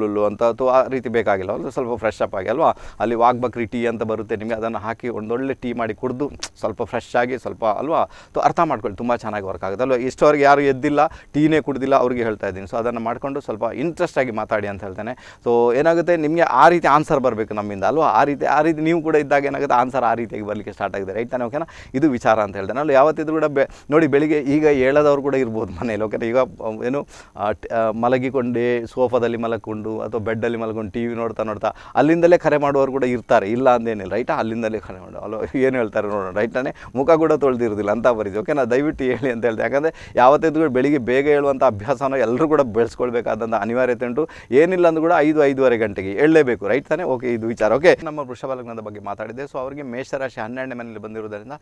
ಲುಲ್ಲು ಅಂತ ಅಥವಾ ಆ ರೀತಿ ಬೇಕಾಗಿಲ್ಲ ಸ್ವಲ್ಪ ಫ್ರೆಶ್ ಅಪ್ ಆಗಿ ಅಲ್ವಾ ಅಲ್ಲಿ ವಾಗ್ಬಕ್ರಿ ಟೀ ಅಂತ ಬರುತ್ತೆ ನಿಮಗೆ ಅದನ್ನು ಹಾಕಿ ಒಂದೊಳ್ಳೆ ಟೀ ಮಾಡಿ ಕುಡಿದು ಸ್ವಲ್ಪ ಫ್ರೆಶ್ ಆಗಿ ಸ್ವಲ್ಪ ಅಲ್ವಾ ಅಥವಾ ಅರ್ಥ ಮಾಡ್ಕೊಳ್ಳಿ ತುಂಬ ಚೆನ್ನಾಗಿ ವರ್ಕ್ ಆಗುತ್ತೆ ಅಲ್ವಾ ಇಷ್ಟವರೆಗೆ ಯಾರು ಎದ್ದಿಲ್ಲ ಟೀನೇ ಕುಡಿದಿಲ್ಲ ಅವ್ರಿಗೆ ಹೇಳ್ತಾ ಇದ್ದೀನಿ ಸೊ ಅದನ್ನು ಮಾಡಿಕೊಂಡು ಸ್ವಲ್ಪ ಆಗಿ ಮಾತಾಡಿ ಅಂತ ಹೇಳ್ತೇನೆ ಸೊ ಏನಾಗುತ್ತೆ ನಿಮಗೆ ಆ ರೀತಿ ಆನ್ಸರ್ ಬರಬೇಕು ನಮ್ಮಿಂದ ಅಲ್ವಾ ಆ ರೀತಿ ಆ ರೀತಿ ನೀವು ಕೂಡ ಇದ್ದಾಗ ಏನಾಗುತ್ತೆ ಆನ್ಸರ್ ಆ ರೀತಿಯಾಗಿ ಬರಲಿಕ್ಕೆ ಸ್ಟಾರ್ಟ್ ಆಗಿದೆ ರೈಟ್ ತಾನೆ ಓಕೆನಾ ಇದು ವಿಚಾರ ಅಂತ ಹೇಳ್ತೇನೆ ಅಲ್ಲಿ ಯಾವತ್ತಿದ್ರು ಕೂಡ ಬೆ ನೋಡಿ ಬೆಳಿಗ್ಗೆ ಈಗ ಹೇಳೋದವ್ರು ಕೂಡ ಇರ್ಬೋದು ಮನೇಲಿ ಓಕೆನಾ ಈಗ ಏನು ಮಲಗಿ ಮಲಗಿಕೊಂಡು ಸೋಫಾದಲ್ಲಿ ಮಲಕೊಂಡು ಅಥವಾ ಬೆಡ್ಡಲ್ಲಿ ಮಲ್ಕೊಂಡು ಟಿ ವಿ ನೋಡ್ತಾ ನೋಡ್ತಾ ಅಲ್ಲಿಂದಲೇ ಕರೆ ಮಾಡುವವರು ಕೂಡ ಇರ್ತಾರೆ ಇಲ್ಲ ಅಂದೇನಿಲ್ಲ ರೈಟ್ ಅಲ್ಲಿಂದಲೇ ಕರೆ ಮಾಡೋ ಅಲ್ಲೋ ಏನು ಹೇಳ್ತಾರೆ ನೋಡೋಣ ರೈಟಾನೆ ಮುಖ ಕೂಡ ತೊಳೆದಿರೋದಿಲ್ಲ ಅಂತ ಓಕೆ ಓಕೆನಾ ದಯವಿಟ್ಟು ಹೇಳಿ ಅಂತ ಹೇಳಿದೆ ಯಾಕಂದರೆ ಯಾವತ್ತಿದ್ದು ಕೂಡ ಬೆಳಿಗ್ಗೆ ಬೇಗ ಹೇಳುವಂಥ ಅಭ್ಯಾಸನ ಎಲ್ಲರೂ ಕೂಡ ಬೆಳೆಸ್ಕೊಳ್ಬೇಕಾದಂಥ ಅನಿವಾರ್ಯತೆ ಉಂಟು ಏನಿಲ್ಲ ಅಂದ್ರೂ ಕೂಡ ಐದು ಐದೂವರೆ ಗಂಟೆಗೆ ಹೇಳಲೇಬೇಕು ರೈಟ್ ತಾನೇ ಓಕೆ ಇದು ವಿಚಾರ ಓಕೆ ನಮ್ಮ ವೃಷಭ ಬಗ್ಗೆ ಮಾತಾಡಿದೆ ಸೊ ಅವರಿಗೆ ಮೇಷರಾಶಿ ಹನ್ನೆರಡನೇ ಮನೆಯಲ್ಲಿ ಬಂದಿರೋದರಿಂದ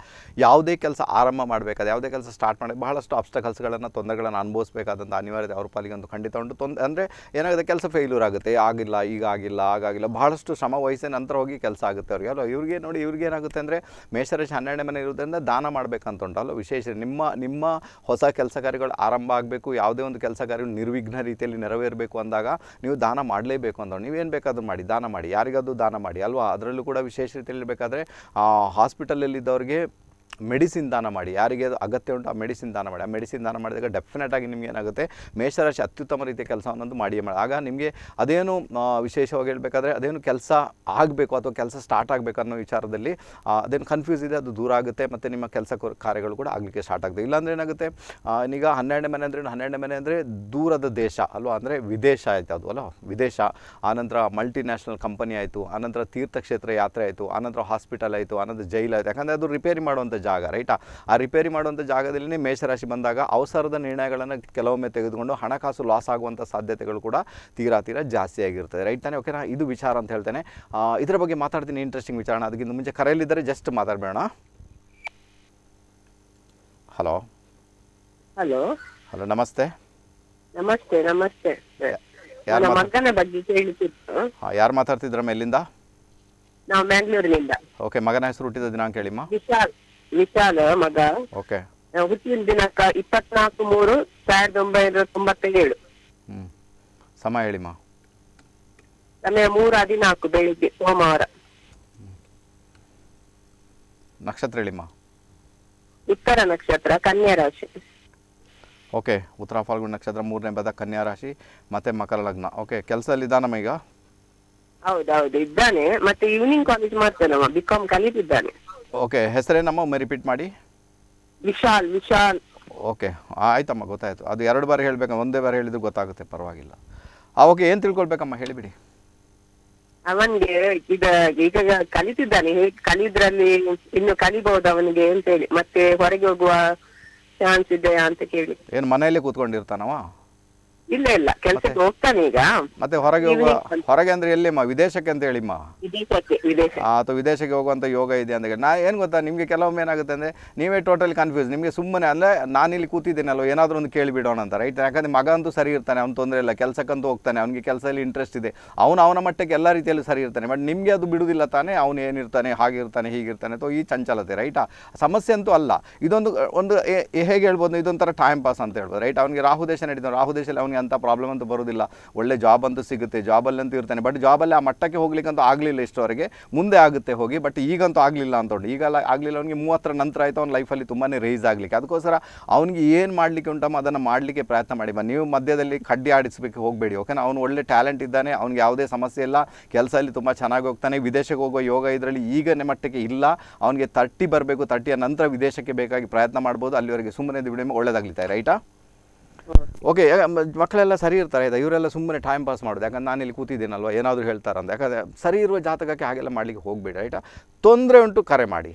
ಯಾವುದೇ ಕೆಲಸ ಆರಂಭ ಮಾಡಬೇಕಾದ ಯಾವುದೇ ಕೆಲಸ ಸ್ಟಾರ್ಟ್ ಮಾಡಿ ಬಹಳಷ್ಟು ಅಬ್ಸ್ಟಕಲ್ಸ್ಗಳನ್ನು ತೊಂದರೆಗಳನ್ನು ಅನುಭವಿಸಬೇಕಾದಂಥ ಅನಿವಾರ್ಯತೆ ಅವ್ರ ಪಾಲಿಗೆ ಒಂದು ಖಂಡಿತ ಉಂಟು ತೊಂದರೆ ಅಂದರೆ ಏನಾಗುತ್ತೆ ಕೆಲಸ ಫೇಲ್ಯೂರ್ ಆಗುತ್ತೆ ಆಗಿಲ್ಲ ಈಗ ಆಗಿಲ್ಲ ಆಗಾಗಿಲ್ಲ ಬಹಳಷ್ಟು ಶ್ರಮ ವಹಿಸಿ ನಂತರ ಹೋಗಿ ಕೆಲಸ ಆಗುತ್ತೆ ಅವ್ರಿಗೆ ಅಲ್ಲ ಇವ್ರಿಗೆ ನೋಡಿ ಇವ್ರಿಗೆ ಏನಾಗುತ್ತೆ ಅಂದರೆ ಮೇಷರಾಶಿ ಹನ್ನೆರಡನೇ ಮನೆ ಇರೋದ್ರಿಂದ ದಾನ ಮಾಡಬೇಕಂತ ಉಂಟು ವಿಶೇಷ ನಿಮ್ಮ ನಿಮ್ಮ ಹೊಸ ಕೆಲಸ ಕಾರ್ಯಗಳು ಆರಂಭ ಆಗಬೇಕು ಯಾವುದೇ ಒಂದು ಕೆಲಸ ಕಾರ್ಯಗಳು ನಿರ್ವಿಘ್ನ ರೀತಿಯಲ್ಲಿ ನೆರವೇರಬೇಕು ಅಂದಾಗ ನೀವು ದಾನ ಮಾಡಲೇಬೇಕು ಅಂದಾಗ ನೀವೇನು ಬೇಕಾದರೂ ಮಾಡಿ ದಾನ ಮಾಡಿ ಯಾರಿಗಾದರೂ ದಾನ ಮಾಡಿ ಅಲ್ವಾ ಅದರಲ್ಲೂ ಕೂಡ ವಿಶೇಷ ರೀತಿಯಲ್ಲಿ ಬೇಕಾದರೆ ಹಾಸ್ಪಿಟಲಲ್ಲಿದ್ದವ್ರಿಗೆ ಮೆಡಿಸಿನ್ ದಾನ ಮಾಡಿ ಯಾರಿಗೆ ಅದು ಅಗತ್ಯ ಉಂಟು ಆ ಮೆಡಿಸಿನ್ ದಾನ ಮಾಡಿ ಆ ಮೆಡಿಸಿನ್ ದಾನ ಮಾಡಿದಾಗ ಡೆಫಿನೆಟಾಗಿ ನಿಮ್ಗೆ ಏನಾಗುತ್ತೆ ಮೇಷರಾಶಿ ಅತ್ಯುತ್ತಮ ರೀತಿಯ ಕೆಲಸ ಅನ್ನೋದು ಮಾಡಿ ಮಾಡಿ ಆಗ ನಿಮಗೆ ಅದೇನು ವಿಶೇಷವಾಗಿ ಹೇಳಬೇಕಾದ್ರೆ ಅದೇನು ಕೆಲಸ ಆಗಬೇಕು ಅಥವಾ ಕೆಲಸ ಸ್ಟಾರ್ಟ್ ಆಗಬೇಕು ಅನ್ನೋ ವಿಚಾರದಲ್ಲಿ ಅದೇನು ಕನ್ಫ್ಯೂಸ್ ಇದೆ ಅದು ದೂರ ಆಗುತ್ತೆ ಮತ್ತು ನಿಮ್ಮ ಕೆಲಸ ಕಾರ್ಯಗಳು ಕೂಡ ಆಗಲಿಕ್ಕೆ ಸ್ಟಾರ್ಟ್ ಆಗುತ್ತೆ ಇಲ್ಲಾಂದ್ರೆ ಏನಾಗುತ್ತೆ ಈಗ ಹನ್ನೆರಡನೇ ಮನೆ ಅಂದರೆ ಹನ್ನೆರಡನೇ ಮನೆ ಅಂದರೆ ದೂರದ ದೇಶ ಅಲ್ವಾ ಅಂದರೆ ವಿದೇಶ ಆಯಿತು ಅದು ಅಲ್ಲ ವಿದೇಶ ಆನಂತರ ಮಲ್ಟಿನ್ಯಾಷನಲ್ ಕಂಪನಿ ಆಯಿತು ಆನಂತರ ತೀರ್ಥಕ್ಷೇತ್ರ ಯಾತ್ರೆ ಆಯಿತು ಆನಂತರ ಹಾಸ್ಪಿಟಲ್ ಆಯಿತು ಆನಂತರ ಜೈಲ್ ಆಯಿತು ಯಾಕಂದರೆ ಅದು ರಿಪೇರಿ ಮಾಡುವಂಥ ಜಾಗ ರೈಟಾ ಆ ರಿಪೇರಿ ಮಾಡುವಂಥ ಜಾಗದಲ್ಲಿ ಮೇಷರಾಶಿ ಬಂದಾಗ ಅವಸರದ ನಿರ್ಣಯಗಳನ್ನು ಕೆಲವೊಮ್ಮೆ ತೆಗೆದುಕೊಂಡು ಹಣಕಾಸು ಲಾಸ್ ಆಗುವಂಥ ಸಾಧ್ಯತೆಗಳು ಕೂಡ ತೀರಾ ತೀರಾ ಜಾಸ್ತಿ ಆಗಿರ್ತದೆ ರೈಟ್ ತಾನೆ ಓಕೆನಾ ಇದು ವಿಚಾರ ಅಂತ ಹೇಳ್ತೇನೆ ಇದರ ಬಗ್ಗೆ ಮಾತಾಡ್ತೀನಿ ಇಂಟ್ರೆಸ್ಟಿಂಗ್ ವಿಚಾರ ಅದಕ್ಕಿಂತ ಮುಂಚೆ ಕರೆಯಲ್ಲಿದ್ದರೆ ಜಸ್ಟ್ ಮಾತಾಡಬೇಡ ಹಲೋ ಹಲೋ ಹಲೋ ನಮಸ್ತೆ ನಮಸ್ತೆ ನಮಸ್ತೆ ಮಗನ ಯಾರು ಮಾತಾಡ್ತಿದ್ರಮ್ಮ ಎಲ್ಲಿಂದ ನಾವು ಮ್ಯಾಂಗ್ಳೂರಿನಿಂದ ಓಕೆ ಮಗನ ಹೆಸರು ಹುಟ್ಟಿದ ದಿನಾಂಕ ಹೇಳಿಮ್ಮ ವಿಶಾಲ್ ವಿಶಾಲ್ ಮಗ ಓಕೆ ಹುಟ್ಟಿನ ದಿನಾಂಕ ಇಪ್ಪತ್ನಾಲ್ಕು ಮೂರು ಸಾವಿರದ ಒಂಬೈನೂರ ತೊಂಬತ್ತೇಳು ಸಮಯ ಹೇಳಿಮ್ಮ ಸಮಯ ಮೂರ ಹದಿನಾಲ್ಕು ಬೆಳಿಗ್ಗೆ ಸೋಮವಾರ ನಕ್ಷತ್ರ ಹೇಳಿಮ್ಮ ಉತ್ತರ ನಕ್ಷತ್ರ ಕನ್ಯಾ ರಾಶಿ ಓಕೆ ಉತ್ತರ ಫಾಲ್ಗುಣ ನಕ್ಷತ್ರ ಮೂರನೇ ಪದ ಕನ್ಯಾ ರಾಶಿ ಮತ್ತೆ ಮಕರ ಲಗ್ನ ಓಕೆ ಕೆಲಸದಲ್ಲಿ ಇದ್ದಾನಮ್ಮ ಈಗ ಹೌದೌದು ಇದ್ದಾನೆ ಮತ್ತೆ ಈವ್ನಿಂಗ್ ಕಾಲೇಜ್ ಬಿಕಾಂ ಬಿಕಾಮ್ ಕಲಿತಿದ್ದಾನೆ ಓಕೆ ಹೆಸರೇನಮ್ಮ ಒಮ್ಮೆ ರಿಪೀಟ್ ಮಾಡಿ ವಿಶಾಲ್ ವಿಶಾಲ್ ಓಕೆ ಆಯ್ತಮ್ಮ ಗೊತ್ತಾಯ್ತು ಅದು ಎರಡು ಬಾರಿ ಹೇಳಬೇಕು ಒಂದೇ ಬಾರಿ ಹೇಳಿದ್ರು ಗೊತ್ತಾಗುತ್ತೆ ಪರವಾಗಿಲ್ಲ ಆ ಓಕೆ ಏನು ತಿಳ್ಕೊಳ್ಬೇಕಮ್ಮ ಹೇಳಿಬಿಡಿ ಅವನಿಗೆ ಈಗ ಈಗ ಕಲಿತಿದ್ದಾನೆ ಹೇಗೆ ಕಲಿದ್ರಲ್ಲಿ ಇನ್ನು ಕಲಿಬಹುದು ಅವನಿಗೆ ಅಂತ ಹೇಳಿ ಮತ್ತೆ ಹೊರಗೆ ಹೋಗುವ ಚಾನ್ಸ್ ಇದೆಯಾ ಅಂತ ಕೇಳಿ ಏನು ಮನೆಯಲ್ಲಿ ಕೂತ್ಕೊಂಡಿರ್ತಾನವಾ ಇಲ್ಲ ಇಲ್ಲ ಕೆಲಸಕ್ಕೆ ಹೋಗ್ತಾನೆ ಈಗ ಮತ್ತೆ ಹೊರಗೆ ಹೋಗುವ ಹೊರಗೆ ಅಂದ್ರೆ ಎಲ್ಲಿಮ್ಮ ವಿದೇಶಕ್ಕೆ ಅಂತ ಹೇಳಿಮ್ಮ ಅಥವಾ ವಿದೇಶಕ್ಕೆ ಹೋಗುವಂತ ಯೋಗ ಇದೆ ಅಂತ ನಾ ಏನ್ ಗೊತ್ತಾ ನಿಮ್ಗೆ ಕೆಲವೊಮ್ಮೆ ಏನಾಗುತ್ತೆ ಅಂದ್ರೆ ನೀವೇ ಟೋಟಲ್ ಕನ್ಫ್ಯೂಸ್ ನಿಮ್ಗೆ ಸುಮ್ಮನೆ ಅಂದ್ರೆ ನಾನಿಲ್ಲಿ ಅಲ್ವ ಏನಾದ್ರೂ ಒಂದು ಕೇಳಿಬಿಡೋಣ ಅಂತ ರೈಟ್ ಯಾಕಂದ್ರೆ ಮಗ ಅಂತೂ ಸರಿ ಇರ್ತಾನೆ ಅವ್ನು ತೊಂದರೆ ಇಲ್ಲ ಕೆಲಸಕ್ಕಂತೂ ಹೋಗ್ತಾನೆ ಅವನಿಗೆ ಕೆಲಸದಲ್ಲಿ ಇಂಟ್ರೆಸ್ಟ್ ಇದೆ ಅವನು ಅವನ ಮಟ್ಟಕ್ಕೆ ಎಲ್ಲ ರೀತಿಯಲ್ಲಿ ಸರಿ ಇರ್ತಾನೆ ಬಟ್ ನಿಮ್ಗೆ ಅದು ಬಿಡುದಿಲ್ಲ ತಾನೆ ಅವನು ಏನಿರ್ತಾನೆ ಹಾಗಿರ್ತಾನೆ ಹೀಗಿರ್ತಾನೆ ಅಥವಾ ಈ ಚಂಚಲತೆ ರೈಟಾ ಸಮಸ್ಯೆ ಅಂತೂ ಅಲ್ಲ ಇದೊಂದು ಒಂದು ಹೇಗೆ ಹೇಳ್ಬೋದು ಇದೊಂಥರ ಟೈಮ್ ಪಾಸ್ ಅಂತ ಹೇಳ್ಬೋದು ರೈಟ್ ಅವನಿಗೆ ರಾಹು ರಾಹುದೇಶ ನಡೀತಾನೆ ದೇಶದಲ್ಲಿ ಅವನಿಗೆ ಅಂತ ಪ್ರಾಬ್ಲಮ್ ಅಂತೂ ಬರೋದಿಲ್ಲ ಒಳ್ಳೆ ಜಾಬ್ ಅಂತೂ ಸಿಗುತ್ತೆ ಜಾಬಲ್ಲಂತೂ ಇರ್ತಾನೆ ಬಟ್ ಜಾಬಲ್ಲಿ ಆ ಮಟ್ಟಕ್ಕೆ ಹೋಗ್ಲಿಕ್ಕಂತೂ ಆಗಲಿಲ್ಲ ಇಷ್ಟವರೆಗೆ ಮುಂದೆ ಆಗುತ್ತೆ ಹೋಗಿ ಬಟ್ ಈಗಂತೂ ಆಗಲಿಲ್ಲ ಅಂತೊಂಡು ಈಗ ಆಗಲಿಲ್ಲ ಅವನಿಗೆ ಮೂವತ್ತರ ನಂತರ ಆಯಿತು ಅವ್ನ ಲೈಫಲ್ಲಿ ತುಂಬಾ ರೇಸ್ ಆಗಲಿಕ್ಕೆ ಅದಕ್ಕೋಸ್ಕರ ಅವನಿಗೆ ಏನು ಮಾಡಲಿಕ್ಕೆ ಉಂಟಮ್ಮ ಅದನ್ನು ಮಾಡಲಿಕ್ಕೆ ಪ್ರಯತ್ನ ಮಾಡಿ ನೀವು ಮಧ್ಯದಲ್ಲಿ ಕಡ್ಡಿ ಆಡಿಸ್ಬೇಕು ಹೋಗಬೇಡಿ ಓಕೆನಾ ಅವನು ಒಳ್ಳೆ ಟ್ಯಾಲೆಂಟ್ ಇದ್ದಾನೆ ಅವ್ನಿಗೆ ಯಾವುದೇ ಸಮಸ್ಯೆ ಇಲ್ಲ ಅಲ್ಲಿ ತುಂಬ ಚೆನ್ನಾಗಿ ಹೋಗ್ತಾನೆ ವಿದೇಶಕ್ಕೆ ಹೋಗೋ ಯೋಗ ಇದರಲ್ಲಿ ಈಗನೇ ಮಟ್ಟಕ್ಕೆ ಇಲ್ಲ ಅವನಿಗೆ ತರ್ಟಿ ಬರಬೇಕು ತರ್ಟಿಯ ನಂತರ ವಿದೇಶಕ್ಕೆ ಬೇಕಾಗಿ ಪ್ರಯತ್ನ ಮಾಡ್ಬೋದು ಅಲ್ಲಿವರೆಗೆ ಸುಮ್ಮನೆ ಬಿಡೋ ಒಳ್ಳೇದಾಗ್ಲಿತ್ತೆ ರೈಟಾ ಓಕೆ ಮಕ್ಕಳೆಲ್ಲ ಸರಿ ಇರ್ತಾರೆ ಆಯಿತಾ ಇವರೆಲ್ಲ ಸುಮ್ಮನೆ ಟೈಮ್ ಪಾಸ್ ಮಾಡೋದು ಯಾಕಂದ್ರೆ ನಾನು ಇಲ್ಲಿ ಕೂತಿದ್ದೀನಲ್ವ ಏನಾದರೂ ಹೇಳ್ತಾರಂತ ಯಾಕಂದರೆ ಸರಿ ಇರುವ ಜಾತಕಕ್ಕೆ ಹಾಗೆಲ್ಲ ಮಾಡಲಿಕ್ಕೆ ಹೋಗ್ಬೇಡಿ ರೈಟ್ ತೊಂದರೆ ಉಂಟು ಕರೆ ಮಾಡಿ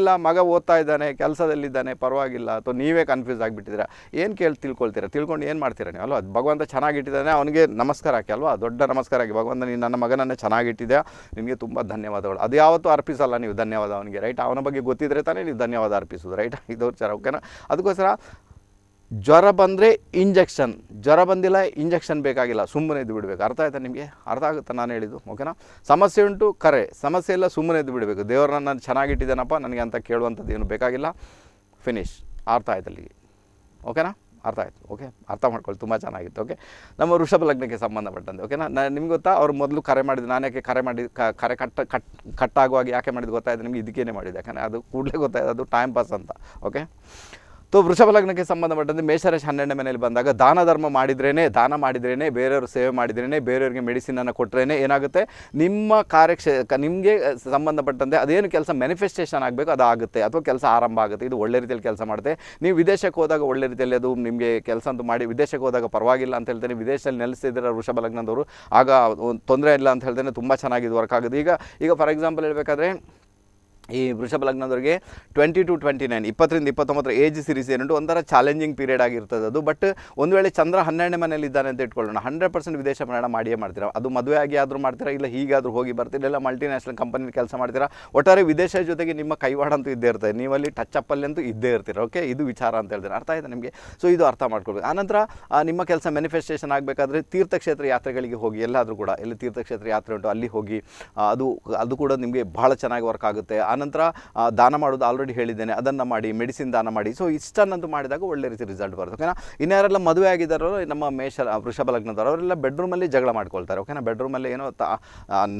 ಇಲ್ಲ ಮಗ ಓದ್ತಾ ಇದ್ದಾನೆ ಕೆಲಸದಲ್ಲಿದ್ದಾನೆ ಪರವಾಗಿಲ್ಲ ಅಥವಾ ನೀವೇ ಕನ್ಫ್ಯೂಸ್ ಆಗಿಬಿಟ್ಟಿದ್ದೀರಾ ಏನು ಕೇಳಿ ತಿಳ್ಕೊಳ್ತೀರಾ ತಿಳ್ಕೊಂಡು ಏನು ಮಾಡ್ತೀರಾ ನೀವು ಅಲ್ವಾ ಭಗವಂತ ಚೆನ್ನಾಗಿಟ್ಟಿದ್ದಾನೆ ಅವನಿಗೆ ನಮಸ್ಕಾರ ಹಾಕಿ ಅಲ್ವಾ ದೊಡ್ಡ ನಮಸ್ಕಾರ ಆಗಿ ಭಗವಂತ ನೀನು ನನ್ನ ಮಗನನ್ನು ಚೆನ್ನಾಗಿಟ್ಟಿದ್ದೆ ನಿಮಗೆ ತುಂಬ ಧನ್ಯವಾದಗಳು ಅದು ಯಾವತ್ತೂ ಅರ್ಪಿಸಲ್ಲ ನೀವು ಧನ್ಯವಾದ ಅವನಿಗೆ ರೈಟ್ ಅವನ ಬಗ್ಗೆ ಗೊತ್ತಿದ್ರೆ ತಾನೇ ನೀವು ಧನ್ಯವಾದ ಅರ್ಪಿಸೋದು ರೈಟ್ ಇದು ವಿಚಾರ ಓಕೆನಾ ಅದಕ್ಕೋಸ್ಕರ ಜ್ವರ ಬಂದರೆ ಇಂಜೆಕ್ಷನ್ ಜ್ವರ ಬಂದಿಲ್ಲ ಇಂಜೆಕ್ಷನ್ ಬೇಕಾಗಿಲ್ಲ ಸುಮ್ಮನೆ ಇದ್ದು ಬಿಡಬೇಕು ಅರ್ಥ ಆಯ್ತಾ ನಿಮಗೆ ಅರ್ಥ ಆಗುತ್ತಾ ನಾನು ಹೇಳಿದ್ದು ಓಕೆನಾ ಸಮಸ್ಯೆ ಉಂಟು ಕರೆ ಸಮಸ್ಯೆ ಇಲ್ಲ ಸುಮ್ಮನೆ ಇದ್ದು ಬಿಡಬೇಕು ದೇವ್ರನ್ನ ನಾನು ಚೆನ್ನಾಗಿಟ್ಟಿದ್ದೇನಪ್ಪ ನನಗೆ ಅಂತ ಕೇಳುವಂಥದ್ದು ಏನು ಬೇಕಾಗಿಲ್ಲ ಫಿನಿಶ್ ಅರ್ಥ ಆಯ್ತು ಅಲ್ಲಿಗೆ ಓಕೆನಾ ಅರ್ಥ ಆಯಿತು ಓಕೆ ಅರ್ಥ ಮಾಡ್ಕೊಳ್ಳಿ ತುಂಬ ಚೆನ್ನಾಗಿತ್ತು ಓಕೆ ನಮ್ಮ ಋಷಭ ಲಗ್ನಕ್ಕೆ ಸಂಬಂಧಪಟ್ಟಂತೆ ಓಕೆನಾ ನಾನು ನಿಮ್ಗೆ ಗೊತ್ತಾ ಅವ್ರು ಮೊದಲು ಕರೆ ಮಾಡಿದ್ದು ನಾನು ಯಾಕೆ ಕರೆ ಮಾಡಿದ ಕರೆ ಕಟ್ಟ ಕಟ್ ಕಟ್ಟಾಗುವಾಗ ಯಾಕೆ ಮಾಡಿದ್ದು ಗೊತ್ತಾಯಿತು ನಿಮಗೆ ಇದಕ್ಕೇನೆ ಮಾಡಿದ್ದೆ ಯಾಕಂದರೆ ಅದು ಕೂಡಲೇ ಗೊತ್ತಾಯಿತು ಅದು ಟೈಮ್ ಪಾಸ್ ಅಂತ ಓಕೆ ಸೊ ವೃಷಭ ಲಗ್ನಕ್ಕೆ ಸಂಬಂಧಪಟ್ಟಂತೆ ಮೇಷರಾಶಿ ಹನ್ನೆರಡನೇ ಮನೆಯಲ್ಲಿ ಬಂದಾಗ ದಾನ ಧರ್ಮ ಮಾಡಿದ್ರೇ ದಾನ ಮಾಡಿದ್ರೇ ಬೇರೆಯವರು ಸೇವೆ ಮಾಡಿದ್ರೇ ಬೇರೆಯವ್ರಿಗೆ ಮೆಡಿಸಿನನ್ನು ಕೊಟ್ಟರೇ ಏನಾಗುತ್ತೆ ನಿಮ್ಮ ಕಾರ್ಯಕ್ಷೇ ನಿಮಗೆ ಸಂಬಂಧಪಟ್ಟಂತೆ ಅದೇನು ಕೆಲಸ ಮ್ಯಾನಿಫೆಸ್ಟೇಷನ್ ಆಗಬೇಕು ಅದು ಆಗುತ್ತೆ ಅಥವಾ ಕೆಲಸ ಆರಂಭ ಆಗುತ್ತೆ ಇದು ಒಳ್ಳೆ ರೀತಿಯಲ್ಲಿ ಕೆಲಸ ಮಾಡುತ್ತೆ ನೀವು ವಿದೇಶಕ್ಕೆ ಹೋದಾಗ ಒಳ್ಳೆ ರೀತಿಯಲ್ಲಿ ಅದು ನಿಮಗೆ ಕೆಲಸ ಅಂತೂ ಮಾಡಿ ವಿದೇಶಕ್ಕೆ ಹೋದಾಗ ಪರವಾಗಿಲ್ಲ ಅಂತ ಹೇಳ್ತೇನೆ ವಿದೇಶದಲ್ಲಿ ನೆಲೆಸಿದ್ರೆ ವೃಷಭ ಲಗ್ನದವರು ಆಗ ತೊಂದರೆ ಇಲ್ಲ ಅಂತ ಹೇಳ್ತೇನೆ ತುಂಬ ಚೆನ್ನಾಗಿ ಇದು ವರ್ಕ್ ಆಗುತ್ತೆ ಈಗ ಈಗ ಫಾರ್ ಎಕ್ಸಾಂಪಲ್ ಹೇಳಬೇಕಾದ್ರೆ ಈ ವೃಷಭ ಲಗ್ನದವರಿಗೆ ಟ್ವೆಂಟಿ ಟು ಟ್ವೆಂಟಿ ನೈನ್ ಇಪ್ಪತ್ತರಿಂದ ಇಪ್ಪತ್ತೊಂಬತ್ತರ ಏಜ್ ಸಿರೀಸ್ ಏನುಂಟು ಒಂಥರ ಚಾಲೆಂಜಿಂಗ್ ಪೀರಿಯಡ್ ಆಗಿರ್ತದೆ ಅದು ಬಟ್ ಒಂದು ವೇಳೆ ಚಂದ್ರ ಹನ್ನೆರಡನೇ ಮನೆಯಲ್ಲಿ ಇದ್ದಾನೆ ಅಂತ ಇಟ್ಕೊಳ್ಳೋಣ ಹಂಡ್ರೆಡ್ ಪರ್ಸೆಂಟ್ ವಿದೇಶ ಪ್ರಯಾಣ ಮಾಡಿಯೇ ಮಾಡ್ತೀರಾ ಅದು ಮದುವೆ ಆಗಿ ಆದರೂ ಮಾಡ್ತೀರಾ ಇಲ್ಲ ಹೀಗಾದರೂ ಹೋಗಿ ಬರ್ತೀರಾ ಇಲ್ಲ ಮಲ್ಟಿನ್ಯಾಷನಲ್ ಕಂಪನಿ ಕೆಲಸ ಮಾಡ್ತೀರಾ ಒಟ್ಟಾರೆ ವಿದೇಶ ಜೊತೆಗೆ ನಿಮ್ಮ ಕೈವಾಡ ಅಂತೂ ಇದ್ದೇ ಇರ್ತದೆ ನೀವಲ್ಲಿ ಟಚ್ ಅಪ್ಪಲ್ಲಿ ಅಂತೂ ಇದ್ದೇ ಇರ್ತೀರ ಓಕೆ ಇದು ವಿಚಾರ ಅಂತ ಹೇಳ್ತೀನಿ ಅರ್ಥ ಆಯ್ತಾ ನಿಮಗೆ ಸೊ ಇದು ಅರ್ಥ ಮಾಡ್ಕೊಳ್ಬೇಕು ಆನಂತರ ನಿಮ್ಮ ಕೆಲಸ ಮ್ಯಾನಿಫೆಸ್ಟೇಷನ್ ಆಗಬೇಕಾದ್ರೆ ತೀರ್ಥಕ್ಷೇತ್ರ ಯಾತ್ರೆಗಳಿಗೆ ಹೋಗಿ ಎಲ್ಲಾದರೂ ಕೂಡ ಇಲ್ಲಿ ತೀರ್ಥಕ್ಷೇತ್ರ ಯಾತ್ರೆ ಉಂಟು ಅಲ್ಲಿ ಹೋಗಿ ಅದು ಅದು ಕೂಡ ನಿಮಗೆ ಬಹಳ ಚೆನ್ನಾಗಿ ವರ್ಕ್ ಆಗುತ್ತೆ ಆನಂತರ ದಾನ ಮಾಡೋದು ಆಲ್ರೆಡಿ ಹೇಳಿದ್ದೇನೆ ಅದನ್ನು ಮಾಡಿ ಮೆಡಿಸಿನ್ ದಾನ ಮಾಡಿ ಸೊ ಇಷ್ಟನ್ನಂತೂ ಮಾಡಿದಾಗ ಒಳ್ಳೆ ರೀತಿ ರಿಸಲ್ಟ್ ಬರುತ್ತೆ ಓಕೆನಾ ಇನ್ಯಾರೆಲ್ಲ ಮದುವೆ ಆಗಿದ್ದಾರೋ ನಮ್ಮ ಮೇಷ ವೃಷಭ ಲಗ್ನದವರು ಅವರೆಲ್ಲ ಬೆಡ್ರೂಮಲ್ಲಿ ಜಗಳ ಮಾಡ್ಕೊಳ್ತಾರೆ ಓಕೆನಾ ಬೆಡ್ರೂಮಲ್ಲಿ ಏನೋ ತ